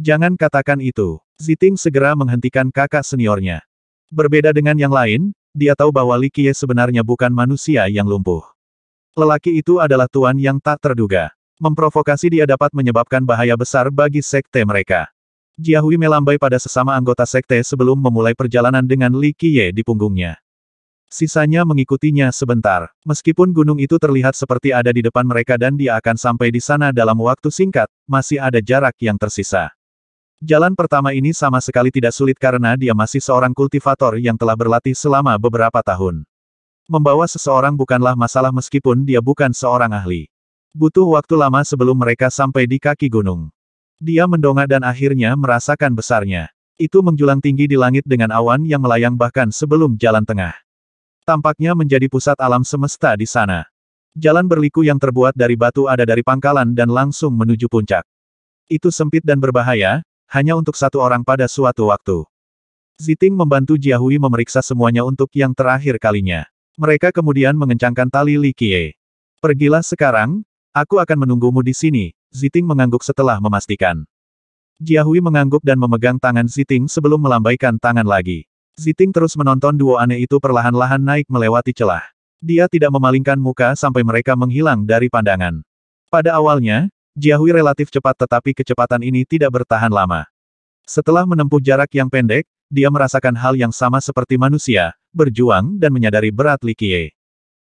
Jangan katakan itu. Ziting segera menghentikan kakak seniornya. Berbeda dengan yang lain, dia tahu bahwa Li Qiye sebenarnya bukan manusia yang lumpuh. Lelaki itu adalah tuan yang tak terduga. Memprovokasi dia dapat menyebabkan bahaya besar bagi sekte mereka. Jiahui melambai pada sesama anggota sekte sebelum memulai perjalanan dengan Li Qiye di punggungnya. Sisanya mengikutinya sebentar. Meskipun gunung itu terlihat seperti ada di depan mereka dan dia akan sampai di sana dalam waktu singkat, masih ada jarak yang tersisa. Jalan pertama ini sama sekali tidak sulit karena dia masih seorang kultivator yang telah berlatih selama beberapa tahun. Membawa seseorang bukanlah masalah meskipun dia bukan seorang ahli. Butuh waktu lama sebelum mereka sampai di kaki gunung. Dia mendongak dan akhirnya merasakan besarnya. Itu menjulang tinggi di langit dengan awan yang melayang bahkan sebelum jalan tengah. Tampaknya menjadi pusat alam semesta di sana. Jalan berliku yang terbuat dari batu ada dari pangkalan dan langsung menuju puncak. Itu sempit dan berbahaya, hanya untuk satu orang pada suatu waktu. Ziting membantu Jiahui memeriksa semuanya untuk yang terakhir kalinya. Mereka kemudian mengencangkan tali Li Qie. Pergilah sekarang, aku akan menunggumu di sini, Ziting mengangguk setelah memastikan. Jiahui mengangguk dan memegang tangan Ziting sebelum melambaikan tangan lagi. Ziting terus menonton duo aneh itu perlahan-lahan naik melewati celah. Dia tidak memalingkan muka sampai mereka menghilang dari pandangan. Pada awalnya, Jiahui relatif cepat tetapi kecepatan ini tidak bertahan lama. Setelah menempuh jarak yang pendek, dia merasakan hal yang sama seperti manusia, berjuang dan menyadari berat Likie.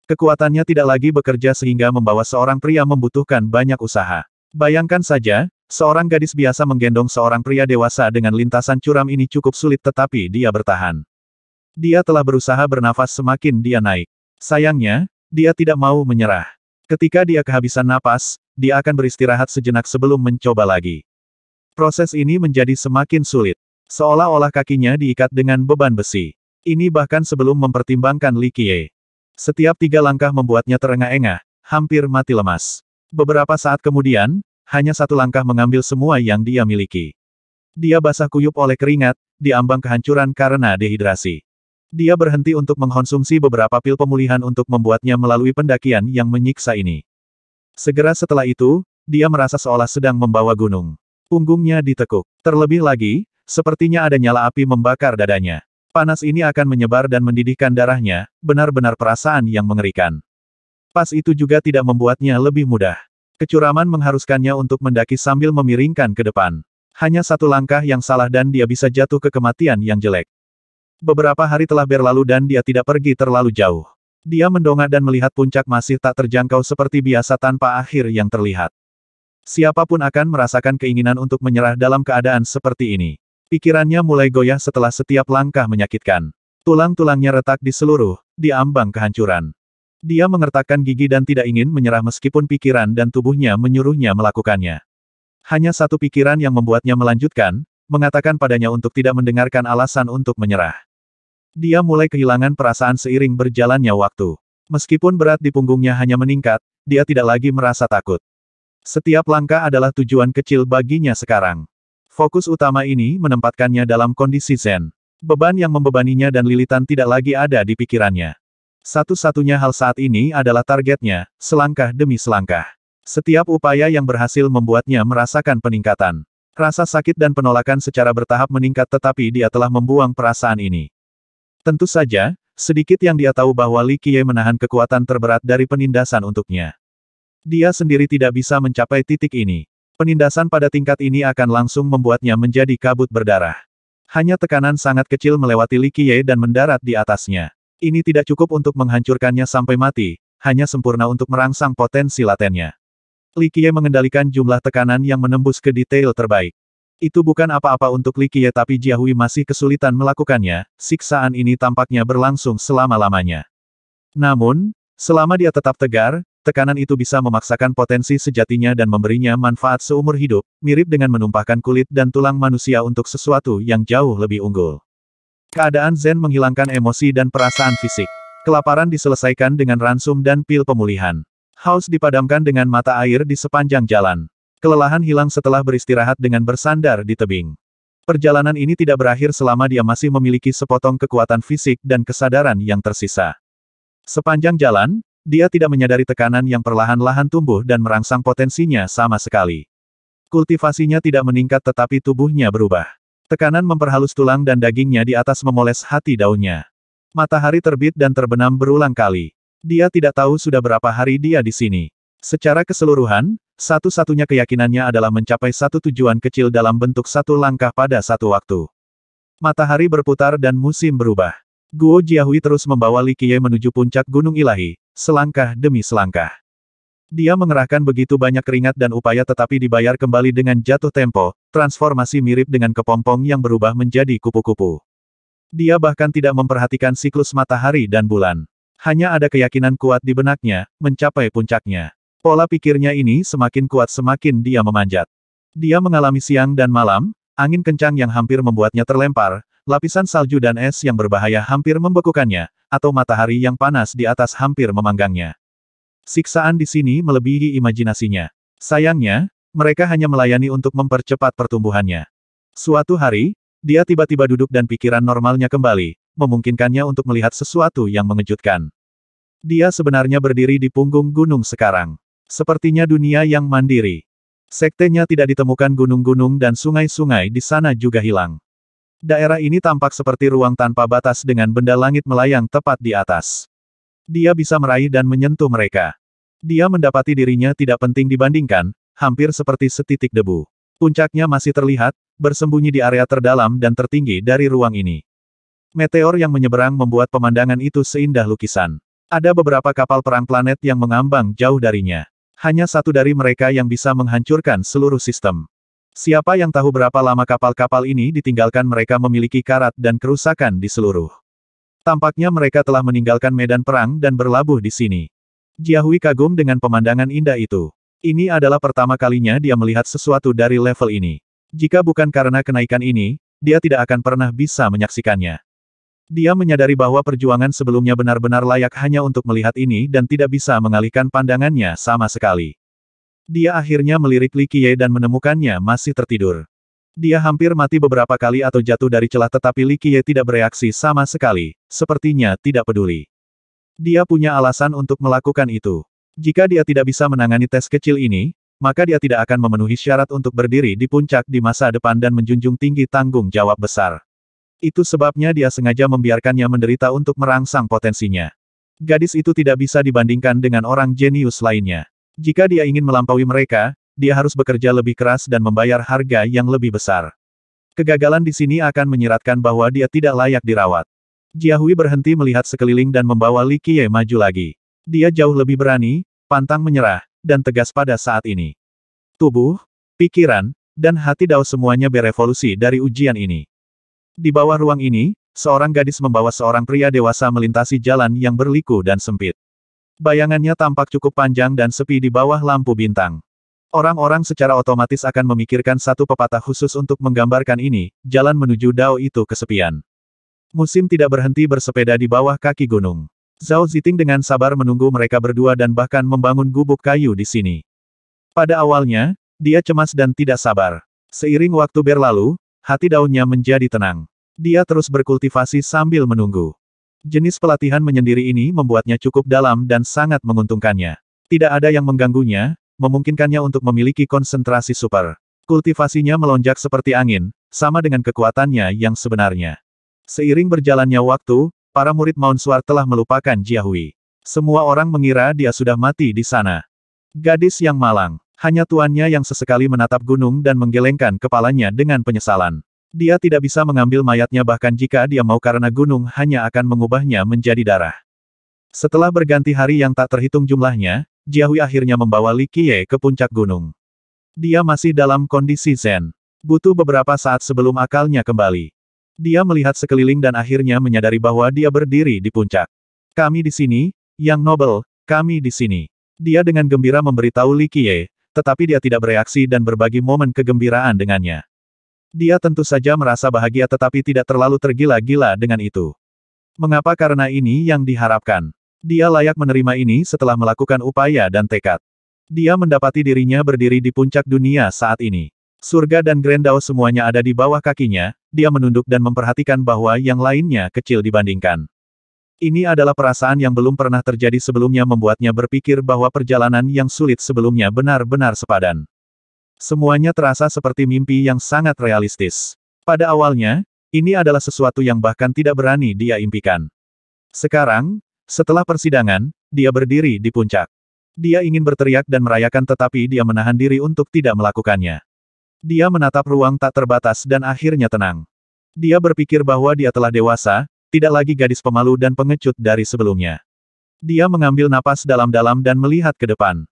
Kekuatannya tidak lagi bekerja sehingga membawa seorang pria membutuhkan banyak usaha. Bayangkan saja, seorang gadis biasa menggendong seorang pria dewasa dengan lintasan curam ini cukup sulit tetapi dia bertahan. Dia telah berusaha bernafas semakin dia naik. Sayangnya, dia tidak mau menyerah. Ketika dia kehabisan napas, dia akan beristirahat sejenak sebelum mencoba lagi. Proses ini menjadi semakin sulit. Seolah-olah kakinya diikat dengan beban besi. Ini bahkan sebelum mempertimbangkan Li Qiye. Setiap tiga langkah membuatnya terengah-engah, hampir mati lemas. Beberapa saat kemudian, hanya satu langkah mengambil semua yang dia miliki. Dia basah kuyup oleh keringat, diambang kehancuran karena dehidrasi. Dia berhenti untuk mengkonsumsi beberapa pil pemulihan untuk membuatnya melalui pendakian yang menyiksa ini. Segera setelah itu, dia merasa seolah sedang membawa gunung. Punggungnya ditekuk. Terlebih lagi, sepertinya ada nyala api membakar dadanya. Panas ini akan menyebar dan mendidihkan darahnya, benar-benar perasaan yang mengerikan. Pas itu juga tidak membuatnya lebih mudah. Kecuraman mengharuskannya untuk mendaki sambil memiringkan ke depan. Hanya satu langkah yang salah dan dia bisa jatuh ke kematian yang jelek. Beberapa hari telah berlalu dan dia tidak pergi terlalu jauh. Dia mendongak dan melihat puncak masih tak terjangkau seperti biasa tanpa akhir yang terlihat. Siapapun akan merasakan keinginan untuk menyerah dalam keadaan seperti ini. Pikirannya mulai goyah setelah setiap langkah menyakitkan. Tulang-tulangnya retak di seluruh, di ambang kehancuran. Dia mengertakkan gigi dan tidak ingin menyerah meskipun pikiran dan tubuhnya menyuruhnya melakukannya. Hanya satu pikiran yang membuatnya melanjutkan, mengatakan padanya untuk tidak mendengarkan alasan untuk menyerah. Dia mulai kehilangan perasaan seiring berjalannya waktu. Meskipun berat di punggungnya hanya meningkat, dia tidak lagi merasa takut. Setiap langkah adalah tujuan kecil baginya sekarang. Fokus utama ini menempatkannya dalam kondisi zen. Beban yang membebaninya dan lilitan tidak lagi ada di pikirannya. Satu-satunya hal saat ini adalah targetnya, selangkah demi selangkah. Setiap upaya yang berhasil membuatnya merasakan peningkatan. Rasa sakit dan penolakan secara bertahap meningkat tetapi dia telah membuang perasaan ini. Tentu saja, sedikit yang dia tahu bahwa Li Qiye menahan kekuatan terberat dari penindasan untuknya. Dia sendiri tidak bisa mencapai titik ini. Penindasan pada tingkat ini akan langsung membuatnya menjadi kabut berdarah. Hanya tekanan sangat kecil melewati Li Qiye dan mendarat di atasnya. Ini tidak cukup untuk menghancurkannya sampai mati, hanya sempurna untuk merangsang potensi latennya. Li Qiye mengendalikan jumlah tekanan yang menembus ke detail terbaik. Itu bukan apa-apa untuk Li Qiye tapi Jiahui masih kesulitan melakukannya, siksaan ini tampaknya berlangsung selama-lamanya. Namun, selama dia tetap tegar, tekanan itu bisa memaksakan potensi sejatinya dan memberinya manfaat seumur hidup, mirip dengan menumpahkan kulit dan tulang manusia untuk sesuatu yang jauh lebih unggul. Keadaan Zen menghilangkan emosi dan perasaan fisik. Kelaparan diselesaikan dengan ransum dan pil pemulihan. Haus dipadamkan dengan mata air di sepanjang jalan. Kelelahan hilang setelah beristirahat dengan bersandar di tebing. Perjalanan ini tidak berakhir selama dia masih memiliki sepotong kekuatan fisik dan kesadaran yang tersisa. Sepanjang jalan, dia tidak menyadari tekanan yang perlahan-lahan tumbuh dan merangsang potensinya sama sekali. Kultivasinya tidak meningkat tetapi tubuhnya berubah. Tekanan memperhalus tulang dan dagingnya di atas memoles hati daunnya. Matahari terbit dan terbenam berulang kali. Dia tidak tahu sudah berapa hari dia di sini. Secara keseluruhan, satu-satunya keyakinannya adalah mencapai satu tujuan kecil dalam bentuk satu langkah pada satu waktu. Matahari berputar dan musim berubah. Guo Jiahui terus membawa Li Qiye menuju puncak Gunung Ilahi, selangkah demi selangkah. Dia mengerahkan begitu banyak keringat dan upaya tetapi dibayar kembali dengan jatuh tempo, transformasi mirip dengan kepompong yang berubah menjadi kupu-kupu. Dia bahkan tidak memperhatikan siklus matahari dan bulan. Hanya ada keyakinan kuat di benaknya, mencapai puncaknya. Pola pikirnya ini semakin kuat semakin dia memanjat. Dia mengalami siang dan malam, angin kencang yang hampir membuatnya terlempar, lapisan salju dan es yang berbahaya hampir membekukannya, atau matahari yang panas di atas hampir memanggangnya. Siksaan di sini melebihi imajinasinya. Sayangnya, mereka hanya melayani untuk mempercepat pertumbuhannya. Suatu hari, dia tiba-tiba duduk dan pikiran normalnya kembali, memungkinkannya untuk melihat sesuatu yang mengejutkan. Dia sebenarnya berdiri di punggung gunung sekarang. Sepertinya dunia yang mandiri. Sektenya tidak ditemukan gunung-gunung dan sungai-sungai di sana juga hilang. Daerah ini tampak seperti ruang tanpa batas dengan benda langit melayang tepat di atas. Dia bisa meraih dan menyentuh mereka. Dia mendapati dirinya tidak penting dibandingkan, hampir seperti setitik debu. Puncaknya masih terlihat, bersembunyi di area terdalam dan tertinggi dari ruang ini. Meteor yang menyeberang membuat pemandangan itu seindah lukisan. Ada beberapa kapal perang planet yang mengambang jauh darinya. Hanya satu dari mereka yang bisa menghancurkan seluruh sistem. Siapa yang tahu berapa lama kapal-kapal ini ditinggalkan mereka memiliki karat dan kerusakan di seluruh. Tampaknya mereka telah meninggalkan medan perang dan berlabuh di sini. Jiahui kagum dengan pemandangan indah itu. Ini adalah pertama kalinya dia melihat sesuatu dari level ini. Jika bukan karena kenaikan ini, dia tidak akan pernah bisa menyaksikannya. Dia menyadari bahwa perjuangan sebelumnya benar-benar layak hanya untuk melihat ini dan tidak bisa mengalihkan pandangannya sama sekali. Dia akhirnya melirik Li Qiye dan menemukannya masih tertidur. Dia hampir mati beberapa kali atau jatuh dari celah tetapi Li Qiye tidak bereaksi sama sekali, sepertinya tidak peduli. Dia punya alasan untuk melakukan itu. Jika dia tidak bisa menangani tes kecil ini, maka dia tidak akan memenuhi syarat untuk berdiri di puncak di masa depan dan menjunjung tinggi tanggung jawab besar. Itu sebabnya dia sengaja membiarkannya menderita untuk merangsang potensinya. Gadis itu tidak bisa dibandingkan dengan orang jenius lainnya. Jika dia ingin melampaui mereka, dia harus bekerja lebih keras dan membayar harga yang lebih besar. Kegagalan di sini akan menyiratkan bahwa dia tidak layak dirawat. Jiahui berhenti melihat sekeliling dan membawa Li Qiye maju lagi. Dia jauh lebih berani, pantang menyerah, dan tegas pada saat ini. Tubuh, pikiran, dan hati Dao semuanya berevolusi dari ujian ini. Di bawah ruang ini, seorang gadis membawa seorang pria dewasa melintasi jalan yang berliku dan sempit. Bayangannya tampak cukup panjang dan sepi di bawah lampu bintang. Orang-orang secara otomatis akan memikirkan satu pepatah khusus untuk menggambarkan ini, jalan menuju Dao itu kesepian. Musim tidak berhenti bersepeda di bawah kaki gunung. Zhao Ziting dengan sabar menunggu mereka berdua dan bahkan membangun gubuk kayu di sini. Pada awalnya, dia cemas dan tidak sabar. Seiring waktu berlalu, hati daunnya menjadi tenang. Dia terus berkultivasi sambil menunggu. Jenis pelatihan menyendiri ini membuatnya cukup dalam dan sangat menguntungkannya. Tidak ada yang mengganggunya, memungkinkannya untuk memiliki konsentrasi super. Kultivasinya melonjak seperti angin, sama dengan kekuatannya yang sebenarnya. Seiring berjalannya waktu, para murid Mount telah melupakan Jiahui. Semua orang mengira dia sudah mati di sana. Gadis yang malang. Hanya tuannya yang sesekali menatap gunung dan menggelengkan kepalanya dengan penyesalan. Dia tidak bisa mengambil mayatnya bahkan jika dia mau karena gunung hanya akan mengubahnya menjadi darah. Setelah berganti hari yang tak terhitung jumlahnya, Jiahui akhirnya membawa Li Qiye ke puncak gunung. Dia masih dalam kondisi zen. Butuh beberapa saat sebelum akalnya kembali. Dia melihat sekeliling dan akhirnya menyadari bahwa dia berdiri di puncak. Kami di sini, Yang Nobel, kami di sini. Dia dengan gembira memberitahu Li Qiye, tetapi dia tidak bereaksi dan berbagi momen kegembiraan dengannya. Dia tentu saja merasa bahagia tetapi tidak terlalu tergila-gila dengan itu. Mengapa karena ini yang diharapkan? Dia layak menerima ini setelah melakukan upaya dan tekad. Dia mendapati dirinya berdiri di puncak dunia saat ini. Surga dan Grendau semuanya ada di bawah kakinya, dia menunduk dan memperhatikan bahwa yang lainnya kecil dibandingkan. Ini adalah perasaan yang belum pernah terjadi sebelumnya membuatnya berpikir bahwa perjalanan yang sulit sebelumnya benar-benar sepadan. Semuanya terasa seperti mimpi yang sangat realistis. Pada awalnya, ini adalah sesuatu yang bahkan tidak berani dia impikan. Sekarang, setelah persidangan, dia berdiri di puncak. Dia ingin berteriak dan merayakan tetapi dia menahan diri untuk tidak melakukannya. Dia menatap ruang tak terbatas dan akhirnya tenang. Dia berpikir bahwa dia telah dewasa, tidak lagi gadis pemalu dan pengecut dari sebelumnya. Dia mengambil napas dalam-dalam dan melihat ke depan.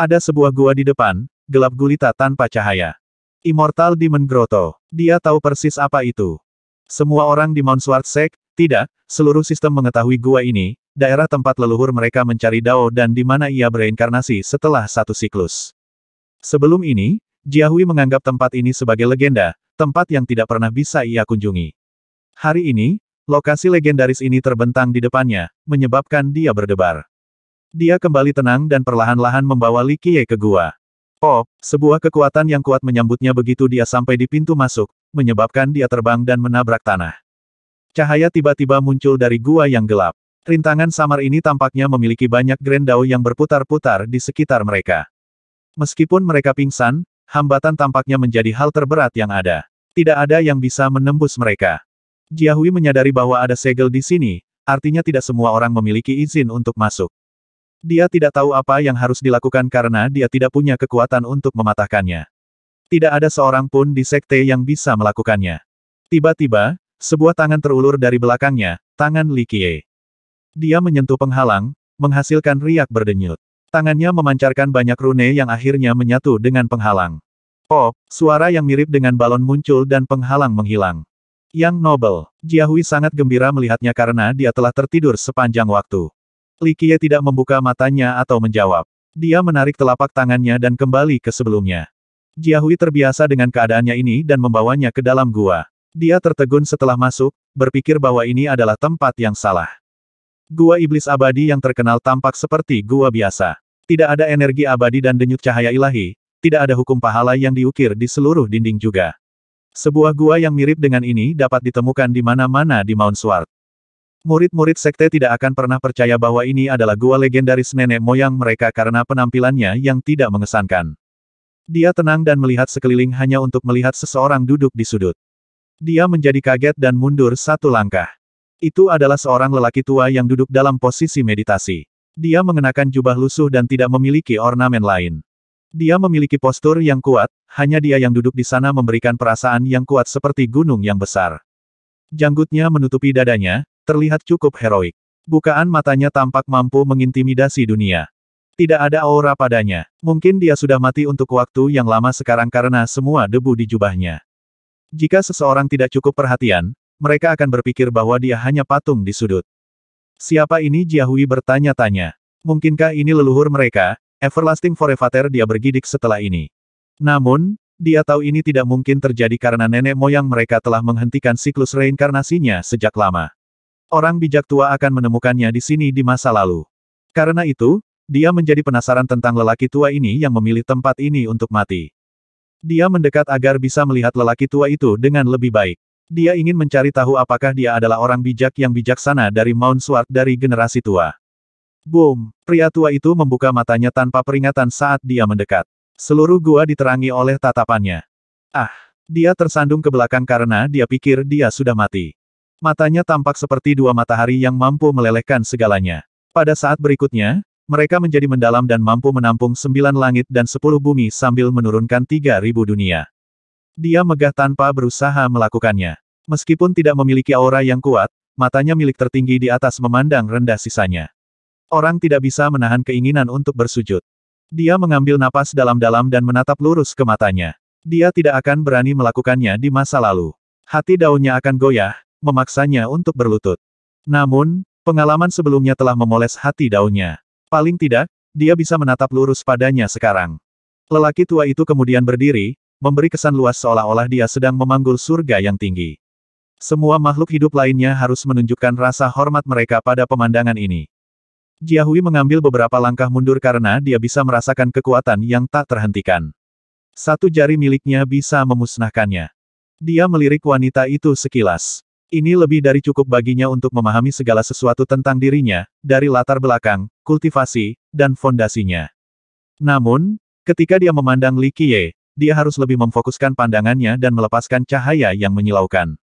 Ada sebuah gua di depan, gelap gulita tanpa cahaya. Immortal Demon Grotto. Dia tahu persis apa itu. Semua orang di Mount Sek, tidak, seluruh sistem mengetahui gua ini, daerah tempat leluhur mereka mencari Dao dan di mana ia bereinkarnasi setelah satu siklus. Sebelum ini, Jiahui menganggap tempat ini sebagai legenda, tempat yang tidak pernah bisa ia kunjungi. Hari ini, Lokasi legendaris ini terbentang di depannya, menyebabkan dia berdebar. Dia kembali tenang dan perlahan-lahan membawa Li Qiye ke gua. Oh, sebuah kekuatan yang kuat menyambutnya begitu dia sampai di pintu masuk, menyebabkan dia terbang dan menabrak tanah. Cahaya tiba-tiba muncul dari gua yang gelap. Rintangan samar ini tampaknya memiliki banyak grendau yang berputar-putar di sekitar mereka. Meskipun mereka pingsan, hambatan tampaknya menjadi hal terberat yang ada. Tidak ada yang bisa menembus mereka. Jiahui menyadari bahwa ada segel di sini, artinya tidak semua orang memiliki izin untuk masuk. Dia tidak tahu apa yang harus dilakukan karena dia tidak punya kekuatan untuk mematahkannya. Tidak ada seorang pun di sekte yang bisa melakukannya. Tiba-tiba, sebuah tangan terulur dari belakangnya, tangan Li Qie. Dia menyentuh penghalang, menghasilkan riak berdenyut. Tangannya memancarkan banyak rune yang akhirnya menyatu dengan penghalang. Pop, suara yang mirip dengan balon muncul dan penghalang menghilang. Yang Nobel, Jiahui sangat gembira melihatnya karena dia telah tertidur sepanjang waktu. Li Qiye tidak membuka matanya atau menjawab. Dia menarik telapak tangannya dan kembali ke sebelumnya. Jiahui terbiasa dengan keadaannya ini dan membawanya ke dalam gua. Dia tertegun setelah masuk, berpikir bahwa ini adalah tempat yang salah. Gua iblis abadi yang terkenal tampak seperti gua biasa. Tidak ada energi abadi dan denyut cahaya ilahi, tidak ada hukum pahala yang diukir di seluruh dinding juga. Sebuah gua yang mirip dengan ini dapat ditemukan di mana-mana di Mount Sword. Murid-murid sekte tidak akan pernah percaya bahwa ini adalah gua legendaris nenek moyang mereka karena penampilannya yang tidak mengesankan. Dia tenang dan melihat sekeliling hanya untuk melihat seseorang duduk di sudut. Dia menjadi kaget dan mundur satu langkah. Itu adalah seorang lelaki tua yang duduk dalam posisi meditasi. Dia mengenakan jubah lusuh dan tidak memiliki ornamen lain. Dia memiliki postur yang kuat, hanya dia yang duduk di sana memberikan perasaan yang kuat seperti gunung yang besar. Janggutnya menutupi dadanya, terlihat cukup heroik. Bukaan matanya tampak mampu mengintimidasi dunia. Tidak ada aura padanya. Mungkin dia sudah mati untuk waktu yang lama sekarang karena semua debu di jubahnya. Jika seseorang tidak cukup perhatian, mereka akan berpikir bahwa dia hanya patung di sudut. Siapa ini Jiahui bertanya-tanya. Mungkinkah ini leluhur mereka, Everlasting Forever dia bergidik setelah ini. Namun, dia tahu ini tidak mungkin terjadi karena nenek moyang mereka telah menghentikan siklus reinkarnasinya sejak lama. Orang bijak tua akan menemukannya di sini di masa lalu. Karena itu, dia menjadi penasaran tentang lelaki tua ini yang memilih tempat ini untuk mati. Dia mendekat agar bisa melihat lelaki tua itu dengan lebih baik. Dia ingin mencari tahu apakah dia adalah orang bijak yang bijaksana dari Mount Sword dari generasi tua. Boom! Pria tua itu membuka matanya tanpa peringatan saat dia mendekat. Seluruh gua diterangi oleh tatapannya. Ah! Dia tersandung ke belakang karena dia pikir dia sudah mati. Matanya tampak seperti dua matahari yang mampu melelehkan segalanya. Pada saat berikutnya, mereka menjadi mendalam dan mampu menampung sembilan langit dan sepuluh bumi sambil menurunkan tiga ribu dunia. Dia megah tanpa berusaha melakukannya. Meskipun tidak memiliki aura yang kuat, matanya milik tertinggi di atas memandang rendah sisanya. Orang tidak bisa menahan keinginan untuk bersujud. Dia mengambil napas dalam-dalam dan menatap lurus ke matanya. Dia tidak akan berani melakukannya di masa lalu. Hati daunnya akan goyah, memaksanya untuk berlutut. Namun, pengalaman sebelumnya telah memoles hati daunnya. Paling tidak, dia bisa menatap lurus padanya sekarang. Lelaki tua itu kemudian berdiri, memberi kesan luas seolah-olah dia sedang memanggul surga yang tinggi. Semua makhluk hidup lainnya harus menunjukkan rasa hormat mereka pada pemandangan ini. Jiahui mengambil beberapa langkah mundur karena dia bisa merasakan kekuatan yang tak terhentikan. Satu jari miliknya bisa memusnahkannya. Dia melirik wanita itu sekilas. Ini lebih dari cukup baginya untuk memahami segala sesuatu tentang dirinya, dari latar belakang, kultivasi, dan fondasinya. Namun, ketika dia memandang Li Qiye, dia harus lebih memfokuskan pandangannya dan melepaskan cahaya yang menyilaukan.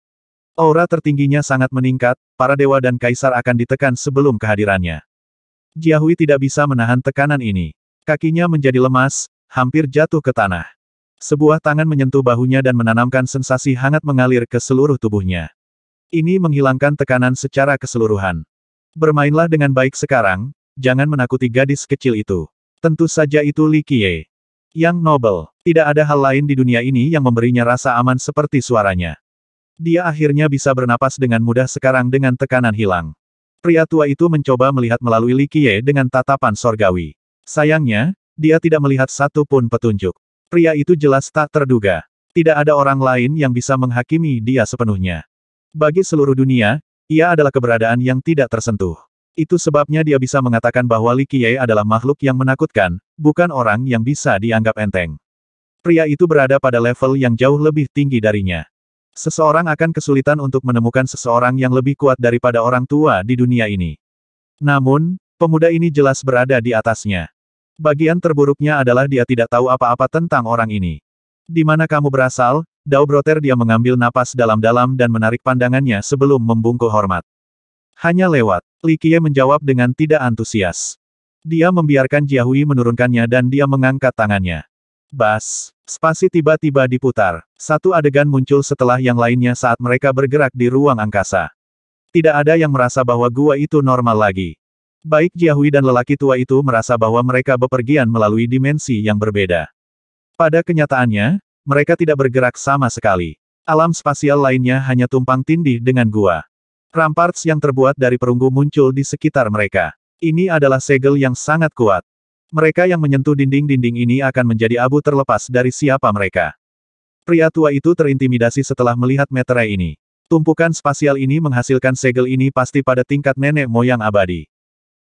Aura tertingginya sangat meningkat, para dewa dan kaisar akan ditekan sebelum kehadirannya. Jiahui tidak bisa menahan tekanan ini. Kakinya menjadi lemas, hampir jatuh ke tanah. Sebuah tangan menyentuh bahunya dan menanamkan sensasi hangat mengalir ke seluruh tubuhnya. Ini menghilangkan tekanan secara keseluruhan. Bermainlah dengan baik sekarang, jangan menakuti gadis kecil itu. Tentu saja itu Li Qiye. Yang nobel, tidak ada hal lain di dunia ini yang memberinya rasa aman seperti suaranya. Dia akhirnya bisa bernapas dengan mudah sekarang dengan tekanan hilang. Pria tua itu mencoba melihat melalui Likie dengan tatapan sorgawi. Sayangnya, dia tidak melihat satu pun petunjuk. Pria itu jelas tak terduga. Tidak ada orang lain yang bisa menghakimi dia sepenuhnya. Bagi seluruh dunia, ia adalah keberadaan yang tidak tersentuh. Itu sebabnya dia bisa mengatakan bahwa Likie adalah makhluk yang menakutkan, bukan orang yang bisa dianggap enteng. Pria itu berada pada level yang jauh lebih tinggi darinya. Seseorang akan kesulitan untuk menemukan seseorang yang lebih kuat daripada orang tua di dunia ini. Namun, pemuda ini jelas berada di atasnya. Bagian terburuknya adalah dia tidak tahu apa-apa tentang orang ini. Di mana kamu berasal, Dao Broter dia mengambil napas dalam-dalam dan menarik pandangannya sebelum membungkuk hormat. Hanya lewat, Li Qiye menjawab dengan tidak antusias. Dia membiarkan Jiahui menurunkannya dan dia mengangkat tangannya. Bas! Spasi tiba-tiba diputar. Satu adegan muncul setelah yang lainnya saat mereka bergerak di ruang angkasa. Tidak ada yang merasa bahwa gua itu normal lagi. Baik Jiahui dan lelaki tua itu merasa bahwa mereka bepergian melalui dimensi yang berbeda. Pada kenyataannya, mereka tidak bergerak sama sekali. Alam spasial lainnya hanya tumpang tindih dengan gua. Ramparts yang terbuat dari perunggu muncul di sekitar mereka. Ini adalah segel yang sangat kuat. Mereka yang menyentuh dinding-dinding ini akan menjadi abu terlepas dari siapa mereka. Pria tua itu terintimidasi setelah melihat meterai ini. Tumpukan spasial ini menghasilkan segel ini pasti pada tingkat nenek moyang abadi.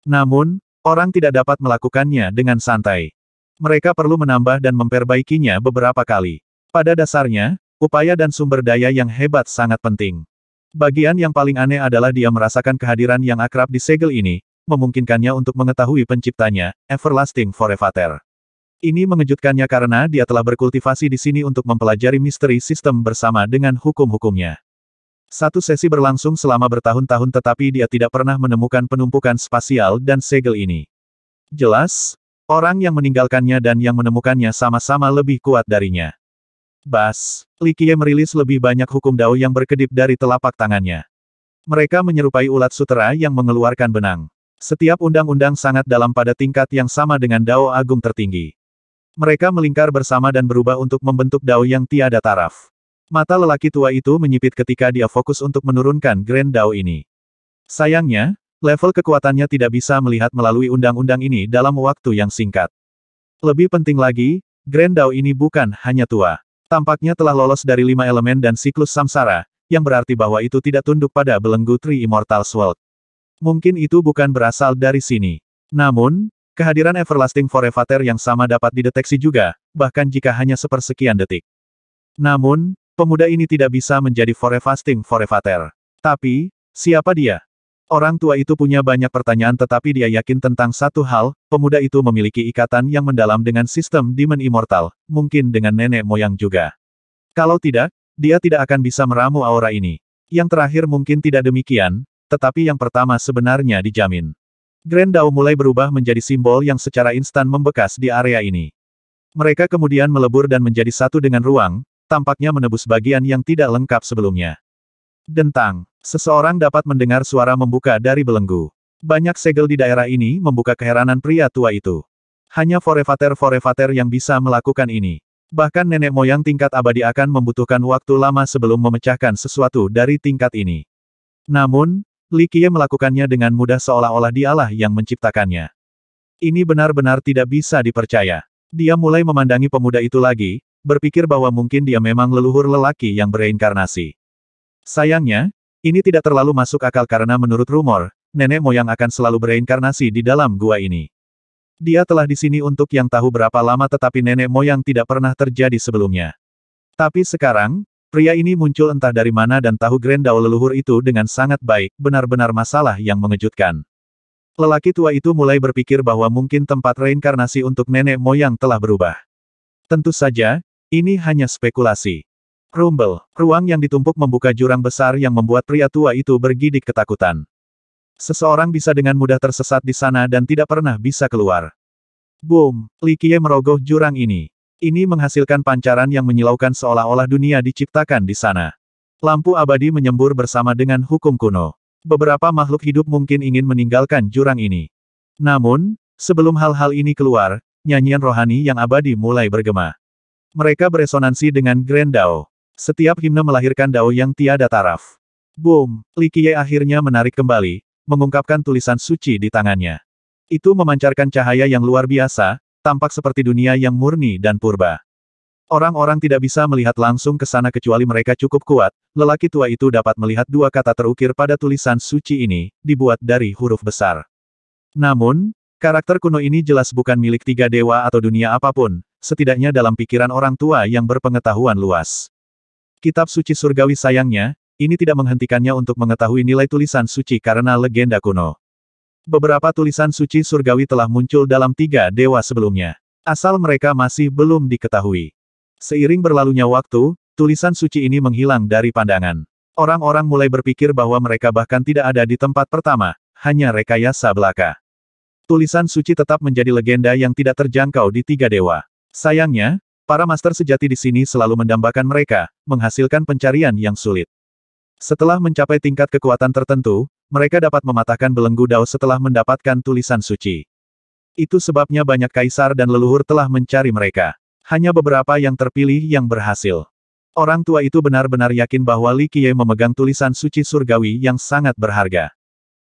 Namun, orang tidak dapat melakukannya dengan santai. Mereka perlu menambah dan memperbaikinya beberapa kali. Pada dasarnya, upaya dan sumber daya yang hebat sangat penting. Bagian yang paling aneh adalah dia merasakan kehadiran yang akrab di segel ini, memungkinkannya untuk mengetahui penciptanya, Everlasting Forevater. Ini mengejutkannya karena dia telah berkultivasi di sini untuk mempelajari misteri sistem bersama dengan hukum-hukumnya. Satu sesi berlangsung selama bertahun-tahun tetapi dia tidak pernah menemukan penumpukan spasial dan segel ini. Jelas, orang yang meninggalkannya dan yang menemukannya sama-sama lebih kuat darinya. Bas, Likie merilis lebih banyak hukum dao yang berkedip dari telapak tangannya. Mereka menyerupai ulat sutera yang mengeluarkan benang. Setiap undang-undang sangat dalam pada tingkat yang sama dengan dao agung tertinggi. Mereka melingkar bersama dan berubah untuk membentuk dao yang tiada taraf. Mata lelaki tua itu menyipit ketika dia fokus untuk menurunkan Grand Dao ini. Sayangnya, level kekuatannya tidak bisa melihat melalui undang-undang ini dalam waktu yang singkat. Lebih penting lagi, Grand Dao ini bukan hanya tua. Tampaknya telah lolos dari lima elemen dan siklus samsara, yang berarti bahwa itu tidak tunduk pada belenggu Tri Immortal Sword. Mungkin itu bukan berasal dari sini. Namun, kehadiran Everlasting Forever yang sama dapat dideteksi juga, bahkan jika hanya sepersekian detik. Namun, pemuda ini tidak bisa menjadi Forevasting Forevater. Tapi, siapa dia? Orang tua itu punya banyak pertanyaan tetapi dia yakin tentang satu hal, pemuda itu memiliki ikatan yang mendalam dengan sistem Demon Immortal, mungkin dengan nenek moyang juga. Kalau tidak, dia tidak akan bisa meramu aura ini. Yang terakhir mungkin tidak demikian, tetapi yang pertama sebenarnya dijamin. Grand Dao mulai berubah menjadi simbol yang secara instan membekas di area ini. Mereka kemudian melebur dan menjadi satu dengan ruang, tampaknya menebus bagian yang tidak lengkap sebelumnya. Dentang. Seseorang dapat mendengar suara membuka dari belenggu. Banyak segel di daerah ini membuka keheranan pria tua itu. Hanya forevater-forevater yang bisa melakukan ini. Bahkan nenek moyang tingkat abadi akan membutuhkan waktu lama sebelum memecahkan sesuatu dari tingkat ini. Namun, Li Qiye melakukannya dengan mudah seolah-olah dialah yang menciptakannya. Ini benar-benar tidak bisa dipercaya. Dia mulai memandangi pemuda itu lagi, berpikir bahwa mungkin dia memang leluhur lelaki yang bereinkarnasi. Sayangnya, ini tidak terlalu masuk akal karena menurut rumor, nenek moyang akan selalu bereinkarnasi di dalam gua ini. Dia telah di sini untuk yang tahu berapa lama tetapi nenek moyang tidak pernah terjadi sebelumnya. Tapi sekarang, Pria ini muncul entah dari mana dan tahu grendau leluhur itu dengan sangat baik, benar-benar masalah yang mengejutkan. Lelaki tua itu mulai berpikir bahwa mungkin tempat reinkarnasi untuk nenek moyang telah berubah. Tentu saja, ini hanya spekulasi. Rumble, ruang yang ditumpuk membuka jurang besar yang membuat pria tua itu bergidik ketakutan. Seseorang bisa dengan mudah tersesat di sana dan tidak pernah bisa keluar. Boom, Likie merogoh jurang ini. Ini menghasilkan pancaran yang menyilaukan seolah-olah dunia diciptakan di sana. Lampu abadi menyembur bersama dengan hukum kuno. Beberapa makhluk hidup mungkin ingin meninggalkan jurang ini. Namun, sebelum hal-hal ini keluar, nyanyian rohani yang abadi mulai bergema. Mereka beresonansi dengan Grand Dao. Setiap himne melahirkan Dao yang tiada taraf. Boom! Li Qiye akhirnya menarik kembali, mengungkapkan tulisan suci di tangannya. Itu memancarkan cahaya yang luar biasa, tampak seperti dunia yang murni dan purba. Orang-orang tidak bisa melihat langsung ke sana kecuali mereka cukup kuat, lelaki tua itu dapat melihat dua kata terukir pada tulisan suci ini, dibuat dari huruf besar. Namun, karakter kuno ini jelas bukan milik tiga dewa atau dunia apapun, setidaknya dalam pikiran orang tua yang berpengetahuan luas. Kitab suci surgawi sayangnya, ini tidak menghentikannya untuk mengetahui nilai tulisan suci karena legenda kuno. Beberapa tulisan suci surgawi telah muncul dalam tiga dewa sebelumnya. Asal mereka masih belum diketahui. Seiring berlalunya waktu, tulisan suci ini menghilang dari pandangan. Orang-orang mulai berpikir bahwa mereka bahkan tidak ada di tempat pertama, hanya rekayasa belaka. Tulisan suci tetap menjadi legenda yang tidak terjangkau di tiga dewa. Sayangnya, Para master sejati di sini selalu mendambakan mereka, menghasilkan pencarian yang sulit. Setelah mencapai tingkat kekuatan tertentu, mereka dapat mematahkan belenggu Dao setelah mendapatkan tulisan suci. Itu sebabnya banyak kaisar dan leluhur telah mencari mereka. Hanya beberapa yang terpilih yang berhasil. Orang tua itu benar-benar yakin bahwa Li Qiye memegang tulisan suci surgawi yang sangat berharga.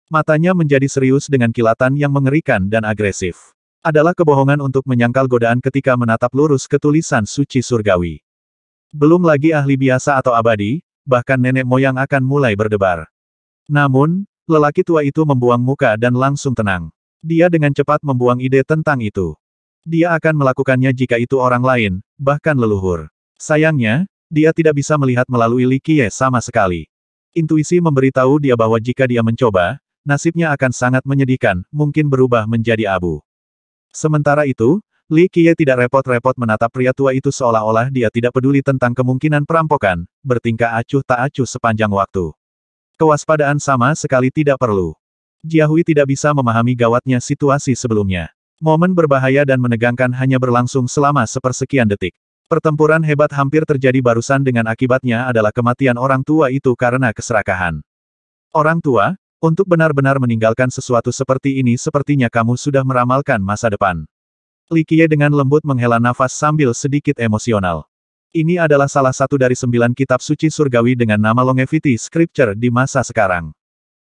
Matanya menjadi serius dengan kilatan yang mengerikan dan agresif. Adalah kebohongan untuk menyangkal godaan ketika menatap lurus ke tulisan suci surgawi. Belum lagi ahli biasa atau abadi, bahkan nenek moyang akan mulai berdebar. Namun, lelaki tua itu membuang muka dan langsung tenang. Dia dengan cepat membuang ide tentang itu. Dia akan melakukannya jika itu orang lain, bahkan leluhur. Sayangnya, dia tidak bisa melihat melalui Likie sama sekali. Intuisi memberitahu dia bahwa jika dia mencoba, nasibnya akan sangat menyedihkan, mungkin berubah menjadi abu. Sementara itu, Li Qiye tidak repot-repot menatap pria tua itu seolah-olah dia tidak peduli tentang kemungkinan perampokan, bertingkah acuh tak acuh sepanjang waktu. Kewaspadaan sama sekali tidak perlu. Jiahui tidak bisa memahami gawatnya situasi sebelumnya. Momen berbahaya dan menegangkan hanya berlangsung selama sepersekian detik. Pertempuran hebat hampir terjadi barusan dengan akibatnya adalah kematian orang tua itu karena keserakahan. Orang tua, untuk benar-benar meninggalkan sesuatu seperti ini sepertinya kamu sudah meramalkan masa depan. Likie dengan lembut menghela nafas sambil sedikit emosional. Ini adalah salah satu dari sembilan kitab suci surgawi dengan nama Longevity Scripture di masa sekarang.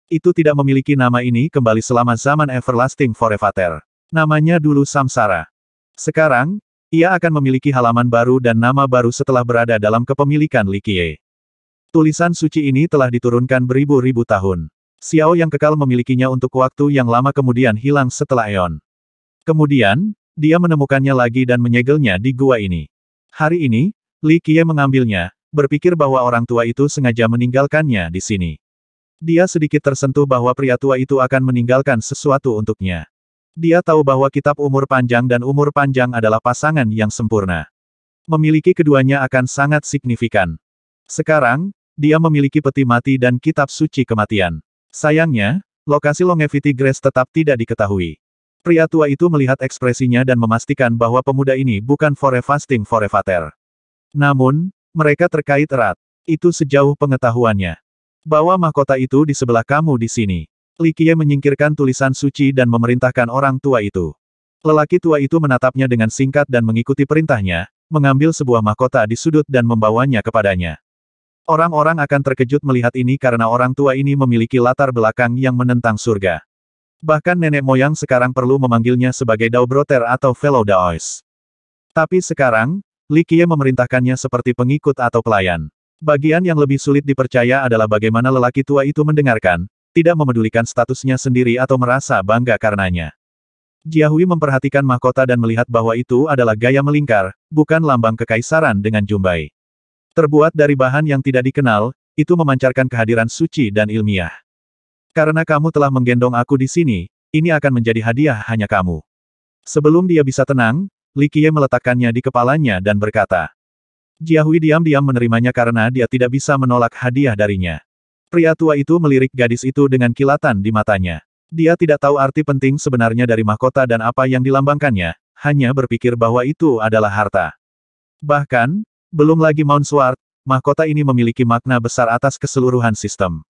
Itu tidak memiliki nama ini kembali selama zaman Everlasting Forever. Namanya dulu Samsara. Sekarang, ia akan memiliki halaman baru dan nama baru setelah berada dalam kepemilikan Likie. Tulisan suci ini telah diturunkan beribu-ribu tahun. Xiao yang kekal memilikinya untuk waktu yang lama kemudian hilang setelah Eon. Kemudian, dia menemukannya lagi dan menyegelnya di gua ini. Hari ini, Li Qiye mengambilnya, berpikir bahwa orang tua itu sengaja meninggalkannya di sini. Dia sedikit tersentuh bahwa pria tua itu akan meninggalkan sesuatu untuknya. Dia tahu bahwa kitab umur panjang dan umur panjang adalah pasangan yang sempurna. Memiliki keduanya akan sangat signifikan. Sekarang, dia memiliki peti mati dan kitab suci kematian. Sayangnya, lokasi longevity grace tetap tidak diketahui. Pria tua itu melihat ekspresinya dan memastikan bahwa pemuda ini bukan forefasting fasting namun, mereka terkait erat. Itu sejauh pengetahuannya. Bawa mahkota itu di sebelah kamu di sini. Likie menyingkirkan tulisan suci dan memerintahkan orang tua itu. Lelaki tua itu menatapnya dengan singkat dan mengikuti perintahnya, mengambil sebuah mahkota di sudut dan membawanya kepadanya. Orang-orang akan terkejut melihat ini karena orang tua ini memiliki latar belakang yang menentang surga. Bahkan nenek moyang sekarang perlu memanggilnya sebagai Daubroter atau Fellow Daois. Tapi sekarang, Likie memerintahkannya seperti pengikut atau pelayan. Bagian yang lebih sulit dipercaya adalah bagaimana lelaki tua itu mendengarkan, tidak memedulikan statusnya sendiri atau merasa bangga karenanya. Jiahui memperhatikan mahkota dan melihat bahwa itu adalah gaya melingkar, bukan lambang kekaisaran dengan jumbai. Terbuat dari bahan yang tidak dikenal, itu memancarkan kehadiran suci dan ilmiah. Karena kamu telah menggendong aku di sini, ini akan menjadi hadiah hanya kamu. Sebelum dia bisa tenang, Qiye meletakkannya di kepalanya dan berkata. Jiahui diam-diam menerimanya karena dia tidak bisa menolak hadiah darinya. Pria tua itu melirik gadis itu dengan kilatan di matanya. Dia tidak tahu arti penting sebenarnya dari mahkota dan apa yang dilambangkannya, hanya berpikir bahwa itu adalah harta. Bahkan, belum lagi Mount Sword, mahkota ini memiliki makna besar atas keseluruhan sistem.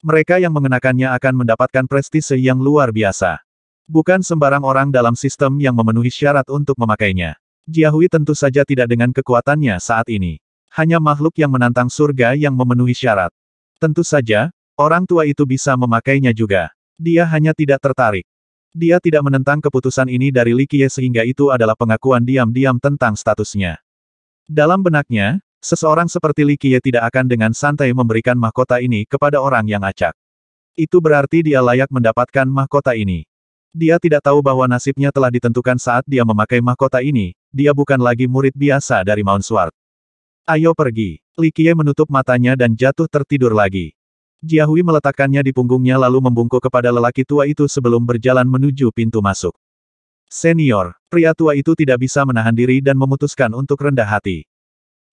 Mereka yang mengenakannya akan mendapatkan prestise yang luar biasa. Bukan sembarang orang dalam sistem yang memenuhi syarat untuk memakainya. Jiahui tentu saja tidak dengan kekuatannya saat ini. Hanya makhluk yang menantang surga yang memenuhi syarat. Tentu saja, orang tua itu bisa memakainya juga. Dia hanya tidak tertarik. Dia tidak menentang keputusan ini dari Likie sehingga itu adalah pengakuan diam-diam tentang statusnya. Dalam benaknya, seseorang seperti Likie tidak akan dengan santai memberikan mahkota ini kepada orang yang acak. Itu berarti dia layak mendapatkan mahkota ini. Dia tidak tahu bahwa nasibnya telah ditentukan saat dia memakai mahkota ini, dia bukan lagi murid biasa dari Mount Sword. Ayo pergi. Li Qiye menutup matanya dan jatuh tertidur lagi. Jiahui meletakkannya di punggungnya lalu membungkuk kepada lelaki tua itu sebelum berjalan menuju pintu masuk. Senior, pria tua itu tidak bisa menahan diri dan memutuskan untuk rendah hati.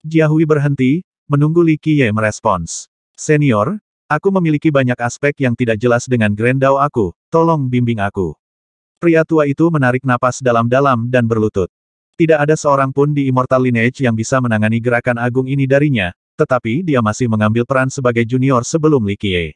Jiahui berhenti, menunggu Li Qiye merespons. Senior, aku memiliki banyak aspek yang tidak jelas dengan Grendau aku, tolong bimbing aku. Pria tua itu menarik napas dalam-dalam dan berlutut. Tidak ada seorang pun di Immortal Lineage yang bisa menangani gerakan agung ini darinya, tetapi dia masih mengambil peran sebagai junior sebelum Likie.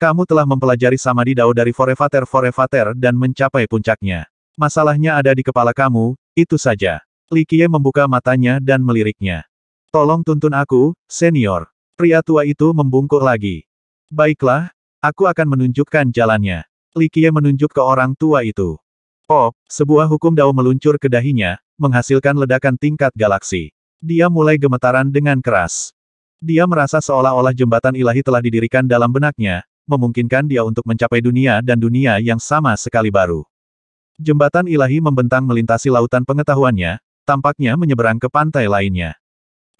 Kamu telah mempelajari Samadhi Dao dari Forevater Forevater dan mencapai puncaknya. Masalahnya ada di kepala kamu, itu saja. Likie membuka matanya dan meliriknya. Tolong tuntun aku, senior. Pria tua itu membungkuk lagi. Baiklah, aku akan menunjukkan jalannya. Qiye menunjuk ke orang tua itu. Oh, sebuah hukum dao meluncur ke dahinya, menghasilkan ledakan tingkat galaksi. Dia mulai gemetaran dengan keras. Dia merasa seolah-olah jembatan ilahi telah didirikan dalam benaknya, memungkinkan dia untuk mencapai dunia dan dunia yang sama sekali baru. Jembatan ilahi membentang melintasi lautan pengetahuannya, tampaknya menyeberang ke pantai lainnya.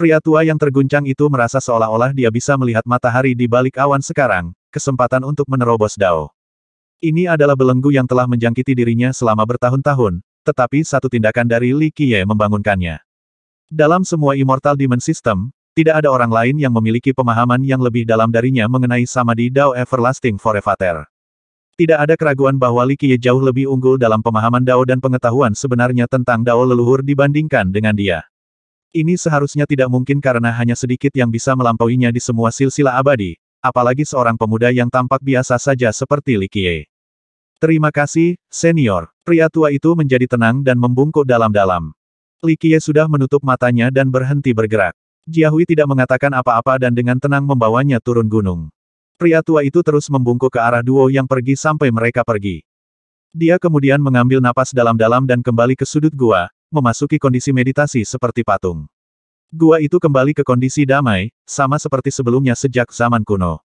Pria tua yang terguncang itu merasa seolah-olah dia bisa melihat matahari di balik awan sekarang, kesempatan untuk menerobos Dao. Ini adalah belenggu yang telah menjangkiti dirinya selama bertahun-tahun, tetapi satu tindakan dari Li Qiye membangunkannya. Dalam semua Immortal Demon System, tidak ada orang lain yang memiliki pemahaman yang lebih dalam darinya mengenai Samadhi Dao Everlasting Forever. Tidak ada keraguan bahwa Li Qiye jauh lebih unggul dalam pemahaman Dao dan pengetahuan sebenarnya tentang Dao leluhur dibandingkan dengan dia. Ini seharusnya tidak mungkin karena hanya sedikit yang bisa melampauinya di semua silsilah abadi, apalagi seorang pemuda yang tampak biasa saja seperti Li Qiye. Terima kasih, senior. Pria tua itu menjadi tenang dan membungkuk dalam-dalam. Li Qiye sudah menutup matanya dan berhenti bergerak. Jiahui tidak mengatakan apa-apa dan dengan tenang membawanya turun gunung. Pria tua itu terus membungkuk ke arah duo yang pergi sampai mereka pergi. Dia kemudian mengambil napas dalam-dalam dan kembali ke sudut gua, memasuki kondisi meditasi seperti patung. Gua itu kembali ke kondisi damai, sama seperti sebelumnya sejak zaman kuno.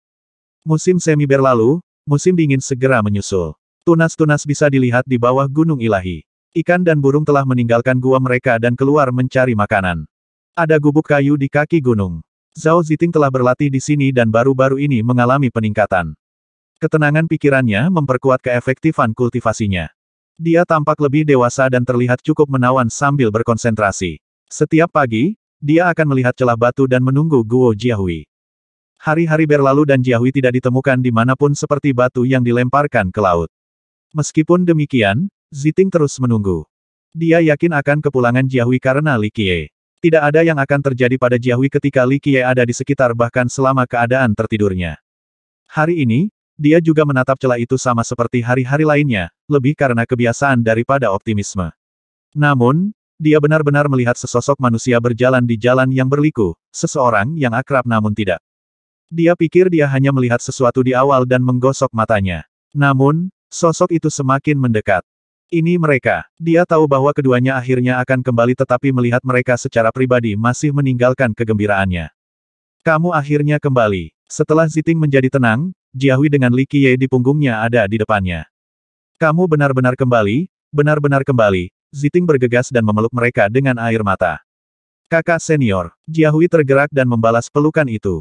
Musim semi berlalu, musim dingin segera menyusul. Tunas-tunas bisa dilihat di bawah gunung ilahi. Ikan dan burung telah meninggalkan gua mereka dan keluar mencari makanan. Ada gubuk kayu di kaki gunung. Zhao Ziting telah berlatih di sini dan baru-baru ini mengalami peningkatan. Ketenangan pikirannya memperkuat keefektifan kultivasinya. Dia tampak lebih dewasa dan terlihat cukup menawan sambil berkonsentrasi. Setiap pagi, dia akan melihat celah batu dan menunggu Guo Jiahui. Hari-hari berlalu dan Jiahui tidak ditemukan di dimanapun seperti batu yang dilemparkan ke laut. Meskipun demikian, Ziting terus menunggu. Dia yakin akan kepulangan Jiahui karena Li Qiye. Tidak ada yang akan terjadi pada Jiahui ketika Li Qiye ada di sekitar bahkan selama keadaan tertidurnya. Hari ini, dia juga menatap celah itu sama seperti hari-hari lainnya, lebih karena kebiasaan daripada optimisme. Namun, dia benar-benar melihat sesosok manusia berjalan di jalan yang berliku, seseorang yang akrab namun tidak. Dia pikir dia hanya melihat sesuatu di awal dan menggosok matanya. Namun, Sosok itu semakin mendekat. Ini mereka. Dia tahu bahwa keduanya akhirnya akan kembali tetapi melihat mereka secara pribadi masih meninggalkan kegembiraannya. Kamu akhirnya kembali. Setelah Ziting menjadi tenang, Jiahui dengan Li Qiye di punggungnya ada di depannya. Kamu benar-benar kembali, benar-benar kembali. Ziting bergegas dan memeluk mereka dengan air mata. Kakak senior, Jiahui tergerak dan membalas pelukan itu.